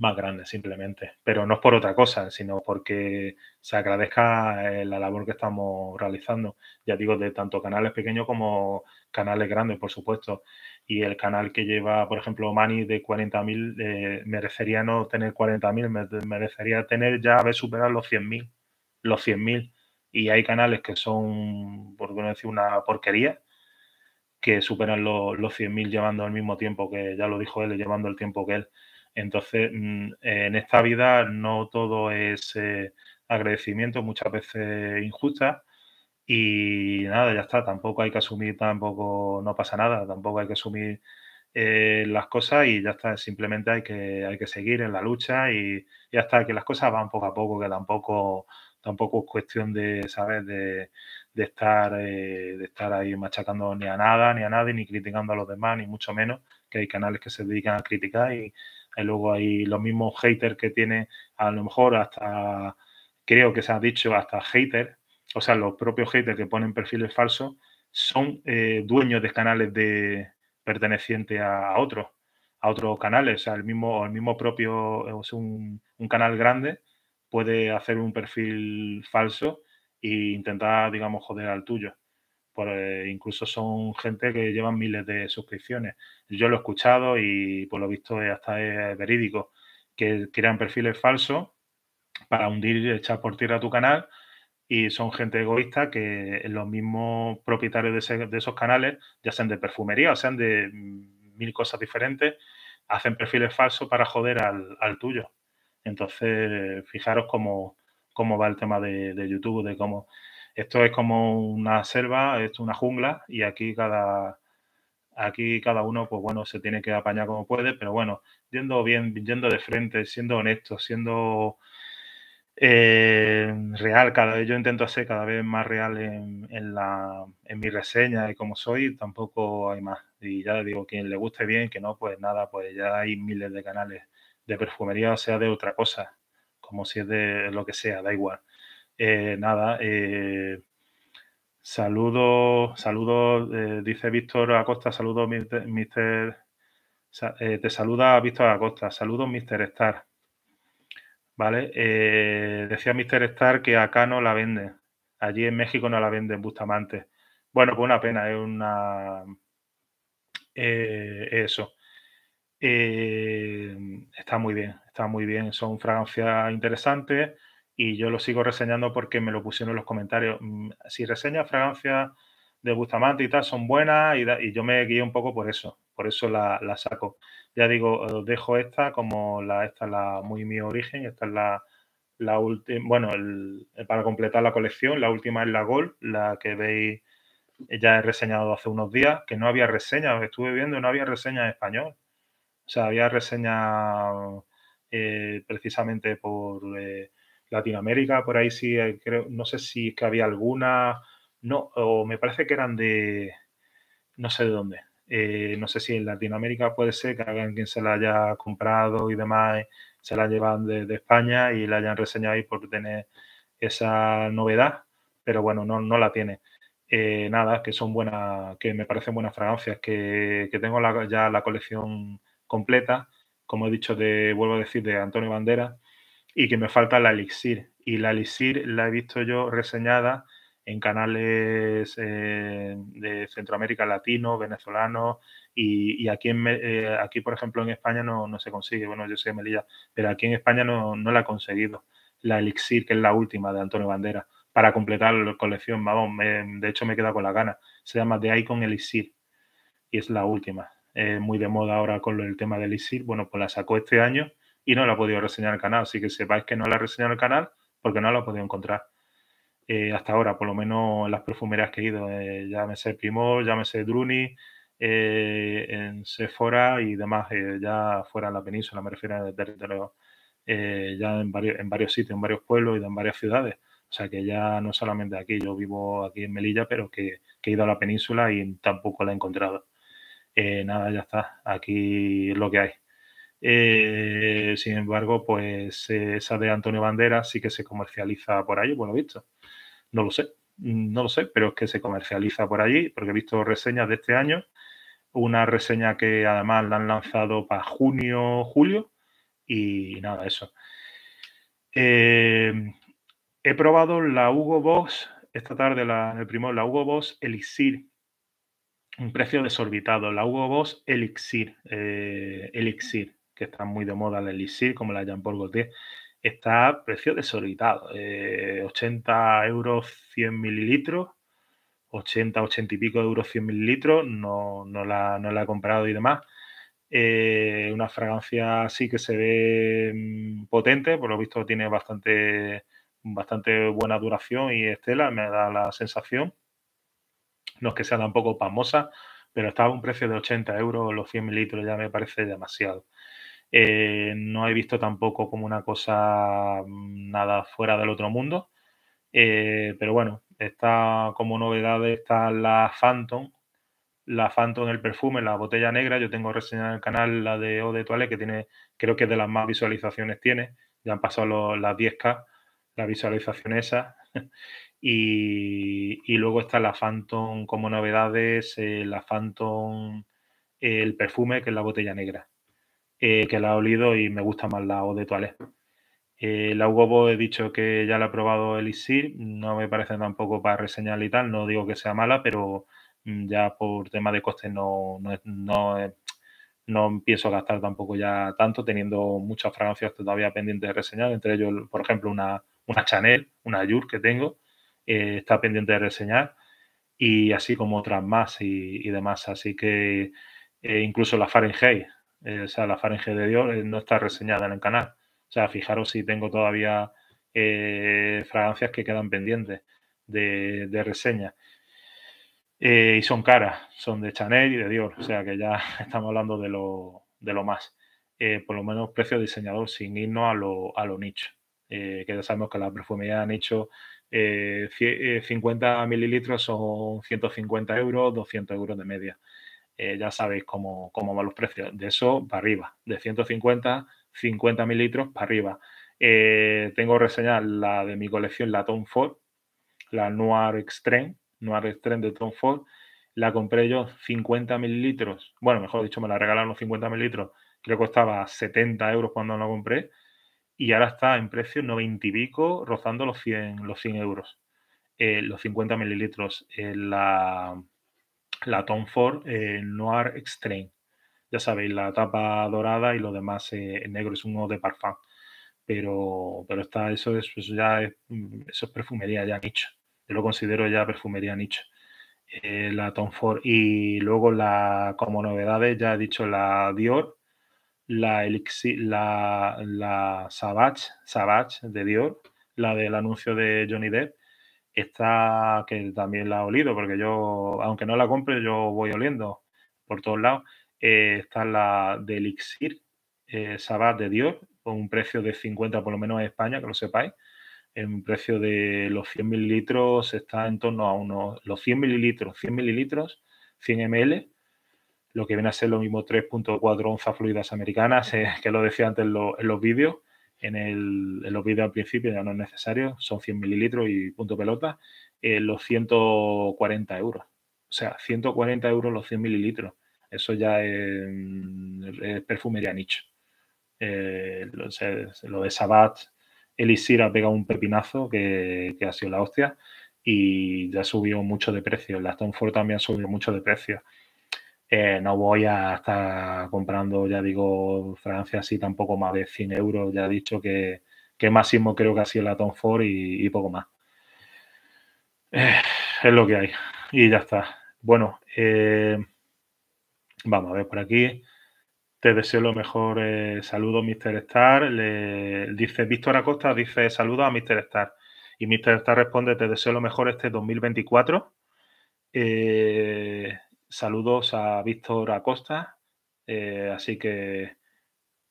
más grande simplemente, pero no es por otra cosa, sino porque se agradezca eh, la labor que estamos realizando, ya digo, de tanto canales pequeños como canales grandes, por supuesto. Y el canal que lleva, por ejemplo, Mani de 40.000, eh, merecería no tener 40.000, merecería tener ya haber superado los 100.000, los 100.000. Y hay canales que son, por no decir, una porquería, que superan los, los 100.000 llevando al mismo tiempo que, ya lo dijo él, llevando el tiempo que él. Entonces, mm, en esta vida no todo es eh, agradecimiento, muchas veces injusta. Y nada, ya está, tampoco hay que asumir, tampoco no pasa nada, tampoco hay que asumir eh, las cosas y ya está, simplemente hay que, hay que seguir en la lucha y ya está, que las cosas van poco a poco, que tampoco, tampoco es cuestión de, ¿sabes?, de, estar, eh, de estar ahí machacando ni a nada, ni a nadie, ni criticando a los demás, ni mucho menos, que hay canales que se dedican a criticar y, y luego hay los mismos haters que tiene, a lo mejor hasta, creo que se ha dicho, hasta haters, o sea, los propios haters que ponen perfiles falsos, son eh, dueños de canales de, pertenecientes a, otros, a otros canales. O sea, el mismo, el mismo propio, es un, un canal grande puede hacer un perfil falso e intentar, digamos, joder al tuyo. Pues, incluso son gente que llevan miles de suscripciones. Yo lo he escuchado y por lo visto hasta es verídico, que crean perfiles falsos para hundir, y echar por tierra tu canal y son gente egoísta que los mismos propietarios de, esos canales, ya sean de perfumería o sean de mil cosas diferentes, hacen perfiles falsos para joder al, tuyo. Entonces, fijaros cómo, cómo va el tema de YouTube, de cómo esto es como una selva, es una jungla y aquí cada, aquí cada uno, pues bueno, se tiene que apañar como puede, pero bueno, yendo bien, yendo de frente, siendo honesto, siendo eh, real, cada vez yo intento ser cada vez más real en, en mi reseña y como soy, tampoco hay más. Y ya digo, quien le guste bien, que no, pues nada, pues ya hay miles de canales de perfumería, o sea, de otra cosa, como si es de lo que sea, da igual. Eh, nada, saludos, eh, saludos, eh, dice Víctor Acosta, saludos, Mister, te saluda Víctor Acosta, saludos, Mister Star. ¿Vale? decía Mister Star que acá no la vende allí en México no la venden, Bustamante. Bueno, pues una pena, es una... eso. está muy bien, está muy bien, son fragancias interesantes y yo lo sigo reseñando porque me lo pusieron en los comentarios. Mm, si reseñas fragancias de Bustamante y tal son buenas y, yo me guío un poco por eso, por eso la, saco. Ya digo, os eh, dejo esta como la, esta la muy mi origen, esta es la, última, bueno, eh, para completar la colección, la última es la Gol, la que veis, eh, ya he reseñado hace unos días, que no había reseña, estuve viendo, no había reseña en español. O sea, había reseña precisamente por... Latinoamérica, por ahí sí, eh, creo, no sé si es que había alguna, no, o me parece que eran de, no sé de dónde, eh, no sé si en Latinoamérica puede ser que alguien se la haya comprado y demás, eh, se la llevan de, España y la hayan reseñado ahí por tener esa novedad, pero bueno, no, no la tiene. nada, que son buenas, que me parecen buenas fragancias, que, que tengo ya la colección completa, como he dicho, de, vuelvo a decir, de Antonio Bandera y que me falta la elixir. Y la elixir la he visto yo reseñada en canales eh, de Centroamérica Latino, venezolano, y, aquí, en, eh, aquí, por ejemplo, en España no, no, se consigue. Bueno, yo soy de Melilla, pero aquí en España no, no la he conseguido. La Elixir, que es la última de Antonio Bandera, para completar la colección. Vamos, de hecho me he quedado con la gana. Se llama The Icon Elixir y es la última. muy de moda ahora con el tema del Elixir. Bueno, pues la sacó este año y no la ha podido reseñar el canal. Así que sepáis que no la ha reseñado el canal porque no lo ha podido encontrar. Eh, hasta ahora, por lo menos en las perfumerías que he ido, me eh, llámese Primor, llámese Druni, eh, en Sephora y demás, ya fuera en la península, me refiero al territorio, ya en varios, en varios sitios, en varios pueblos y en varias ciudades. O sea que ya no solamente aquí, yo vivo aquí en Melilla, pero que, que he ido a la península y tampoco la he encontrado. nada, ya está, aquí es lo que hay. Eh, sin embargo, pues eh, esa de Antonio Bandera sí que se comercializa por allí, bueno lo visto. No lo sé, mm, no lo sé, pero es que se comercializa por allí, porque he visto reseñas de este año, una reseña que además la han lanzado para junio, julio, y nada, eso. Eh, he probado la Hugo Boss, esta tarde la, el primero, la Hugo Boss Elixir, un precio desorbitado, la Hugo Boss Elixir, Elixir que están muy de moda, la Elixir, como la Jean Paul Gaultier, está a precio desorbitado. 80 eh, euros 100 mililitros, 80, 80 y pico euros 100 mililitros, no, no, la, no la he comprado y demás. Eh, una fragancia así que se ve mm, potente, por lo visto tiene bastante, bastante buena duración y estela, me da la sensación. No es que sea tampoco pasmosa, pero estaba a un precio de 80 euros los 100 mililitros, ya me parece demasiado. Eh, no he visto tampoco como una cosa mm, nada fuera del otro mundo. Eh, pero bueno, está como novedad está la Phantom, la Phantom el perfume, la botella negra. Yo tengo reseñada en el canal la de O de que tiene, creo que es de las más visualizaciones tiene. Ya han pasado las 10K, la visualización esa. <laughs> y, luego está la Phantom como novedades, eh, la Phantom el perfume, que es la botella negra. Eh, que la he olido y me gusta más la O de Toilette. Eh, la Hugo he dicho que ya la ha probado el Elixir, no me parece tampoco para reseñar y tal, no digo que sea mala, pero mm, ya por tema de costes no, no, no, gastar tampoco ya tanto, teniendo muchas fragancias todavía pendientes de reseñar, entre ellos, por ejemplo, una, Chanel, una Yur que tengo, eh, está pendiente de reseñar, y así como otras más y, demás, así que incluso la Fahrenheit, eh, o sea, la faringe de Dios eh, no está reseñada en el canal. O sea, fijaros si tengo todavía eh, fragancias que quedan pendientes de, reseña. y son caras, son de Chanel y de Dior, o sea que ya <laughs> estamos hablando de lo, más. por lo menos precio diseñador, sin irnos a lo, nicho. que ya sabemos que la perfumería han hecho 50 mililitros son 150 euros, 200 euros de media. Eh, ya sabéis cómo, cómo, van los precios. De eso para arriba, de 150, 50 mililitros para arriba. Eh, tengo reseñar la de mi colección, la Tom Ford, la Noir Extreme, Noir Extreme de Tom Ford. La compré yo 50 mililitros, bueno, mejor dicho, me la regalaron los 50 mililitros, creo que costaba 70 euros cuando la compré, y ahora está en precio 90 y pico, rozando los 100, los 100 euros. Eh, los 50 mililitros. la, la Tom Ford eh, Noir Extreme. Ya sabéis, la tapa dorada y lo demás eh, en negro, es uno de parfum. Pero, pero está, eso, es, ya es, mm, eso es perfumería ya nicho. Yo lo considero ya perfumería nicho. Eh, la Tom Ford y luego la como novedades ya he dicho la Dior la Elixir, la, la Savage, Savage de Dior la del anuncio de Johnny Depp Está, que también la he olido, porque yo, aunque no la compre, yo voy oliendo por todos lados. Eh, está la de Elixir eh, Sabat de Dios, con un precio de 50 por lo menos en España, que lo sepáis. En un precio de los 100 mililitros está en torno a unos, los 100 mililitros, 100 mililitros, 100 ml, lo que viene a ser lo mismo 3.4 onzas fluidas americanas, <laughs> eh, que lo decía antes en los vídeos en, el, los vídeos al principio, ya no es necesario, son 100 mililitros y punto pelota, eh, los 140 euros. O sea, 140 euros los 100 mililitros. Eso ya es, perfumería nicho. Eh, lo, de Sabat, Elixir ha pegado un pepinazo que, ha sido la hostia y ya subió mucho de precio. La Ford también subido mucho de precio. Eh, no voy a estar comprando, ya digo, Francia sí, tampoco más de 100 euros. Ya he dicho que, máximo creo que así el la Tom y, poco más. Eh, es lo que hay. Y ya está. Bueno, eh, vamos a ver por aquí. Te deseo lo mejor. saludos saludo, Mr. Star. Le, dice Víctor Acosta, dice saludo a Mr. Star. Y Mr. Star responde, te deseo lo mejor este 2024. Eh, Saludos a Víctor Acosta. Eh, así que,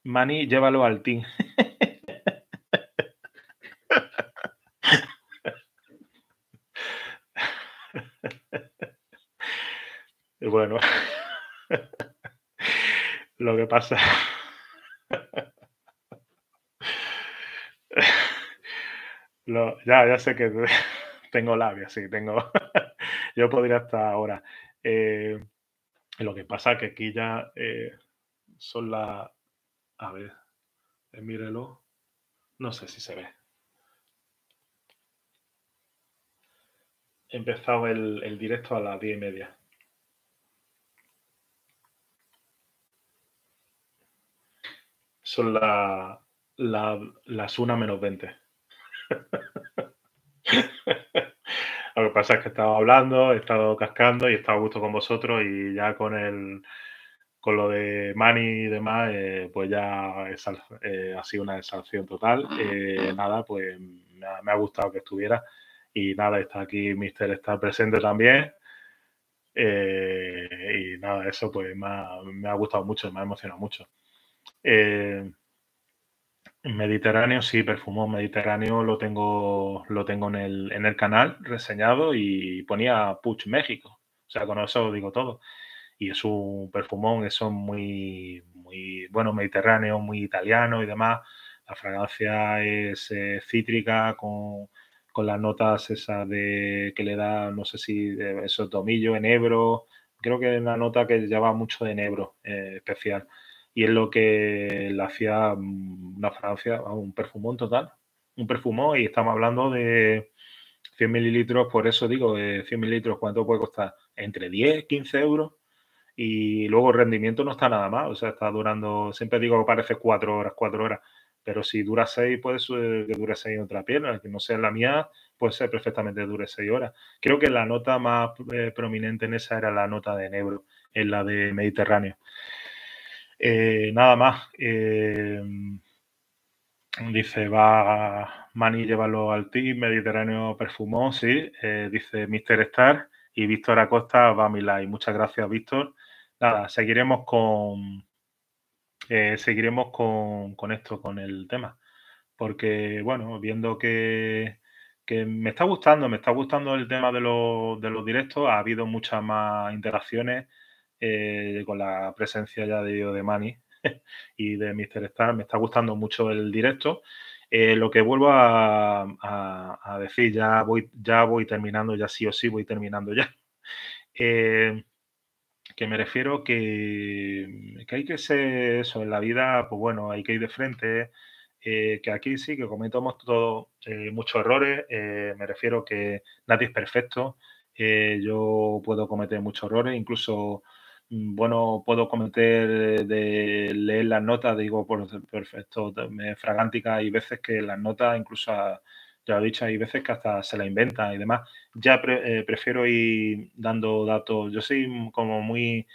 Mani, llévalo al team. <laughs> bueno, <laughs> lo que pasa. <laughs> ya, ya sé que tengo labios, sí, tengo. Yo podría hasta ahora. Eh, lo que pasa que aquí ya eh, son las... A ver, mírelo. No sé si se ve. He empezado el, directo a las diez y media. Son las la, 1 menos 20. <laughs> Lo que pasa es que he estado hablando, he estado cascando y he estado a gusto con vosotros y ya con el con lo de Mani y demás, eh, pues ya eh, ha sido una exalción total. Ah. Eh, nada, pues me ha, gustado que estuviera. Y nada, está aquí, Mister está presente también. y nada, eso pues me ha, gustado mucho, me ha emocionado mucho. Mediterráneo, sí, perfumón Mediterráneo lo tengo, lo tengo en, el, en el canal reseñado y ponía Puch México. O sea, con eso digo todo. Y es un perfumón, eso muy, muy, bueno, mediterráneo, muy italiano y demás. La fragancia es eh, cítrica con, con, las notas esas de que le da, no sé si esos tomillo, enebro. Creo que es una nota que lleva mucho de enebro eh, especial y es lo que le hacía mm, una Francia, un perfumón total, un perfumón, y estamos hablando de 100 mililitros, por eso digo, de 100 mililitros, ¿cuánto puede costar? Entre 10, 15 euros, y luego el rendimiento no está nada mal, o sea, está durando, siempre digo que parece 4 horas, 4 horas, pero si dura 6, puede ser que dure 6 en otra pierna, que no sea la mía, puede ser perfectamente dure 6 horas. Creo que la nota más eh, prominente en esa era la nota de enero, en la de Mediterráneo. Eh, nada más. Eh, dice, va Mani, llévalo al team, Mediterráneo Perfumón, sí. Eh, dice Mr. Star y Víctor Acosta va a like. Muchas gracias, Víctor. Nada, seguiremos con seguiremos con, esto, con el tema. Porque, bueno, viendo que, me está gustando, me está gustando el tema de, los, de los directos, ha habido muchas más interacciones eh, con la presencia ya de, de Mani <laughs> y de Mr. Star. Me está gustando mucho el directo. Eh, lo que vuelvo a, decir, ya voy, ya voy terminando, ya sí o sí voy terminando ya. <laughs> Eh, que me refiero que, que hay que ser eso en la vida, pues bueno, hay que ir de frente. que aquí sí que cometemos todos muchos errores. me refiero que nadie es perfecto. yo puedo cometer muchos errores, incluso Mm, bueno, puedo cometer de leer las notas, digo, por perfecto, me fragántica, hay veces que las notas, incluso, ah, ya lo he dicho, hay veces que hasta se la inventa y demás. Ya eh, prefiero ir dando datos, yo soy como muy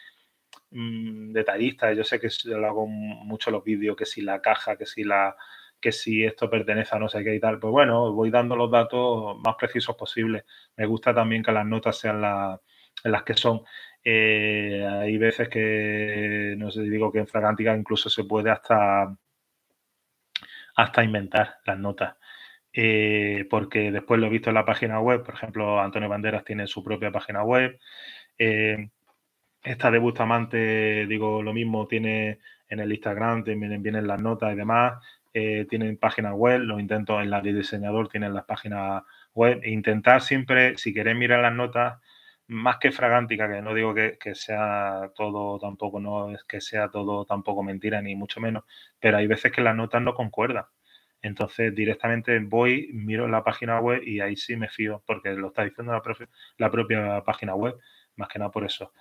mm, detallista, yo sé que lo hago mucho los vídeos, que si la caja, que si la que si esto pertenece a no sé qué y tal, pues bueno, voy dando los datos más precisos posibles. Me gusta también que las notas sean las que son. Eh, hay veces que, no sé, digo que en Fragántica incluso se puede hasta, hasta inventar las notas. Eh, porque después lo he visto en la página web, por ejemplo, Antonio Banderas tiene su propia página web. Eh, esta de Bustamante, digo, lo mismo tiene en el Instagram, también vienen las notas y demás. tienen página web, lo intento en la de diseñador tienen las páginas web. E intentar siempre, si queréis mirar las notas, más que fragántica, que no digo que, sea todo tampoco, no es que sea todo tampoco mentira, ni mucho menos, pero hay veces que las notas no concuerdan. Entonces directamente voy, miro la página web y ahí sí me fío, porque lo está diciendo la, la propia página web, más que nada por eso.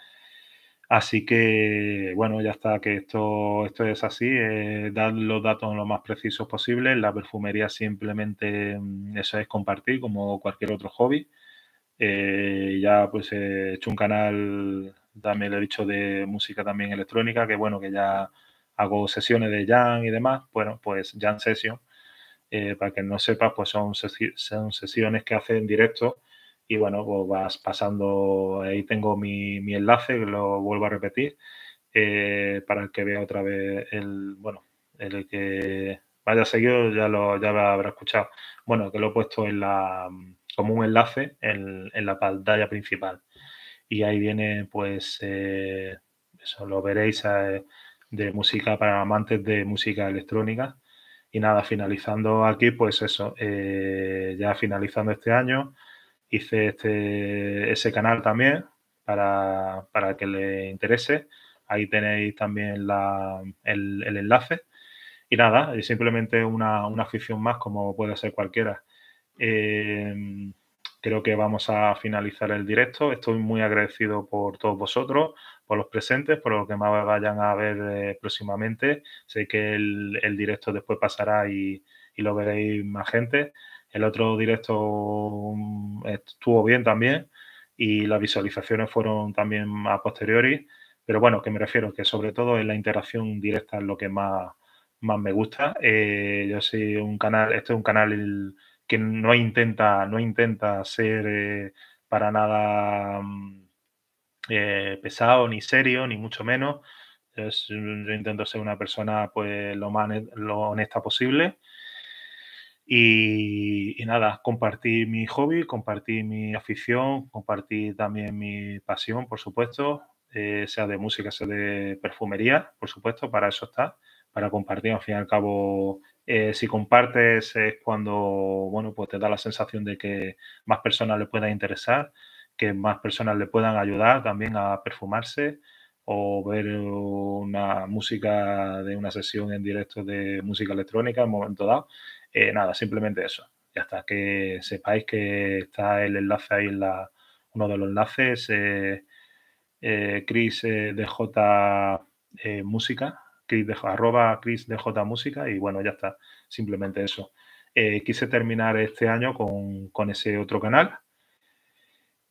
Así que, bueno, ya está, que esto, esto es así, eh, dar los datos lo más precisos posible. La perfumería simplemente, mm, eso es compartir como cualquier otro hobby. Eh, ya pues he hecho un canal, también lo he dicho, de música también electrónica, que bueno, que ya hago sesiones de Jan y demás. Bueno, pues Jan Session, eh, para que no sepas, pues son, son sesiones que hacen en directo y bueno, pues vas pasando, ahí tengo mi, enlace, que lo vuelvo a repetir, eh, para que vea otra vez el, bueno, el que vaya seguido ya lo ya lo habrá escuchado. Bueno, que lo he puesto en la como un enlace en, la pantalla principal. Y ahí viene, pues, eh, eso lo veréis eh, de música para amantes de música electrónica. Y nada, finalizando aquí, pues eso, eh, ya finalizando este año, hice este, ese canal también para, para que le interese. Ahí tenéis también la, el, el, enlace. Y nada, es simplemente una, una afición más como puede ser cualquiera. Em, creo que vamos a finalizar el directo. Estoy muy agradecido por todos vosotros, por los presentes, por los que más vayan a ver eh, próximamente. Sé que el, el, directo después pasará y, y lo veréis más gente. El otro directo mm, estuvo bien también y las visualizaciones fueron también a posteriori. Pero bueno, que me refiero que sobre todo en la interacción directa es lo que más, más me gusta. Eh, yo soy un canal, este es un canal el, que no intenta, no intenta ser eh, para nada mm, eh, pesado, ni serio, ni mucho menos. Mm, yo intento ser una persona pues lo más lo honesta posible. Y, nada, compartí mi hobby, compartir mi afición, compartir también mi pasión, por supuesto, eh, sea de música, sea de perfumería, por supuesto, para eso está, para compartir al fin y al cabo eh, si compartes es cuando, bueno, pues te da la sensación de que más personas le puedan interesar, que más personas le puedan ayudar también a perfumarse o ver una música de una sesión en directo de música electrónica en momento dado. Eh, nada, simplemente eso. Y hasta que sepáis que está el enlace ahí en la, uno de los enlaces, eh, eh Chris de J Música, Chris de, Música y bueno, ya está, simplemente eso. Eh, quise terminar este año con, ese otro canal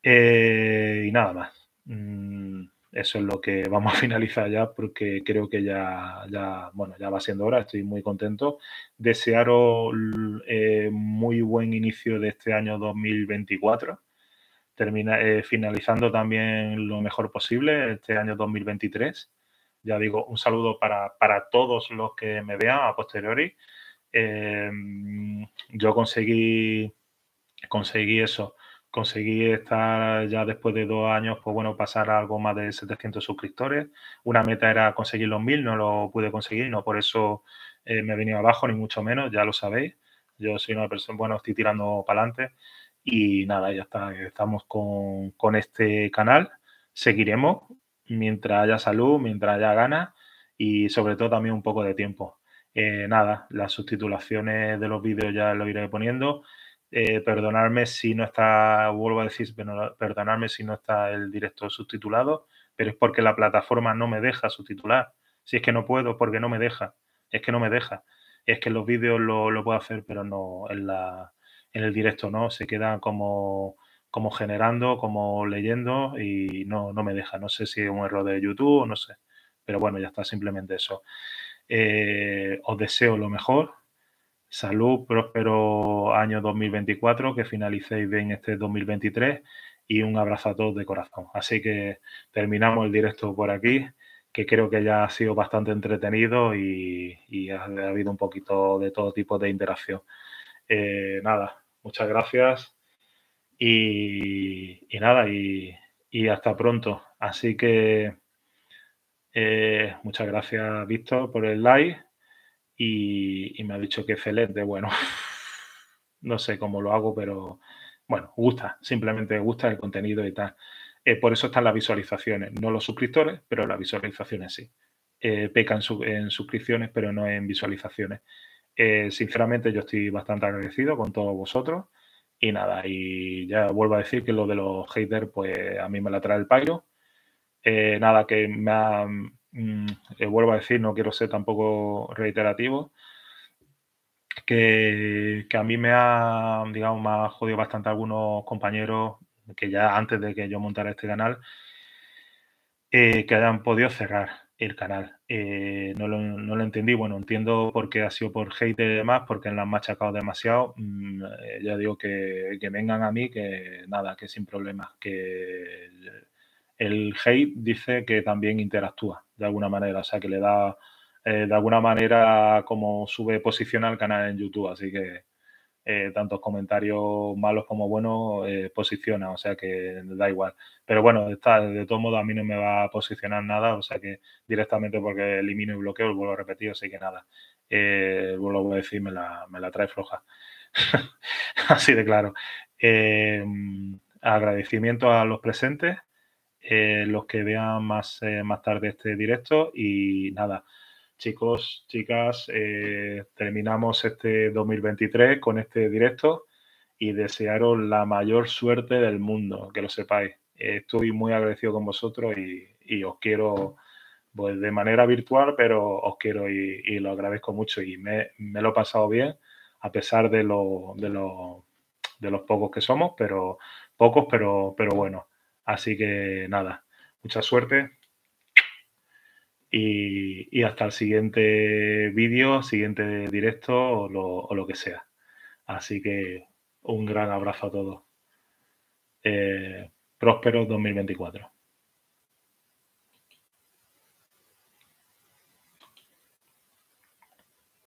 eh, y nada más. Mm, eso es lo que <laughs> vamos a finalizar ya porque creo que ya, ya, bueno, ya va siendo hora, estoy muy contento. Desearos eh, muy buen inicio de este año 2024. Termina, finalizando también lo mejor posible este año 2023 ya digo, un saludo para, todos los que me vean a posteriori. Em, yo conseguí, conseguí eso, conseguí estar ya después de dos años, pues bueno, pasar a algo más de 700 suscriptores. Una meta era conseguir los 1000, no lo pude conseguir, no por eso eh, me he venido abajo, ni mucho menos, ya lo sabéis. Yo soy una persona, bueno, estoy tirando para adelante. Y nada, ya está, estamos con, con este canal. Seguiremos mientras haya salud, mientras haya ganas y sobre todo también un poco de tiempo. Eh, nada, las subtitulaciones de los vídeos ya lo iré poniendo. Eh, perdonarme si no está, vuelvo a decir, perdonarme si no está el directo subtitulado, pero es porque la plataforma no me deja subtitular. Si es que no puedo, porque no me deja. Es que no me deja. Es que los vídeos lo, lo puedo hacer, pero no en, la, en el directo no. Se queda como como generando, como leyendo y no, no me deja. No sé si es un error de YouTube o no sé. Pero bueno, ya está, simplemente eso. Eh, os deseo lo mejor. Salud, próspero año 2024, que finalicéis bien este 2023 y un abrazo a todos de corazón. Así que terminamos el directo por aquí, que creo que ya ha sido bastante entretenido y, ha, habido un poquito de todo tipo de interacción. Eh, nada, muchas gracias y, nada, y, hasta pronto. Así que eh, muchas gracias, Víctor, por el like. Y, me ha dicho que excelente bueno. <laughs> no sé cómo lo hago, pero bueno, gusta, simplemente gusta el contenido y tal. Eh, por eso están las visualizaciones, no los suscriptores, pero las visualizaciones sí. Eh, pecan en suscripciones, pero no en visualizaciones. sinceramente, yo estoy bastante agradecido con todos vosotros y nada, y ya vuelvo a decir que lo de los haters, pues a mí me la trae el payo. Eh, nada, que me ha, mm, eh, vuelvo a decir, no quiero ser tampoco reiterativo, que, a mí me ha, digamos, me ha jodido bastante algunos compañeros que ya antes de que yo montara este canal, eh, que hayan podido cerrar el canal. Eh, no, lo, entendí, bueno, entiendo por qué ha sido por hate y demás, porque la han machacado demasiado. Mm, eh, ya digo que, vengan a mí, que nada, que sin problemas, que el hate dice que también interactúa de alguna manera, o sea, que le da eh, de alguna manera como sube posición al canal en YouTube, así que eh, tantos comentarios malos como buenos, eh, posiciona, o sea que da igual. Pero bueno, está, de todo modo a mí no me va a posicionar nada, o sea que directamente porque elimino y bloqueo, el vuelvo a repetir, así que nada, eh, vuelvo a decir, me la, me la trae floja. <laughs> así de claro. agradecimiento a los presentes, los que vean más, más tarde este directo y nada chicos, chicas, eh, terminamos este 2023 con este directo y desearos la mayor suerte del mundo, que lo sepáis. Estoy muy agradecido con vosotros y, os quiero pues, de manera virtual, pero os quiero y, lo agradezco mucho y me, lo he pasado bien, a pesar de, lo, de, de los pocos que somos, pero pocos, pero, pero bueno. Así que nada, mucha suerte, y, hasta el siguiente vídeo, siguiente directo o lo, que sea. Así que un gran abrazo a todos. Eh, próspero 2024.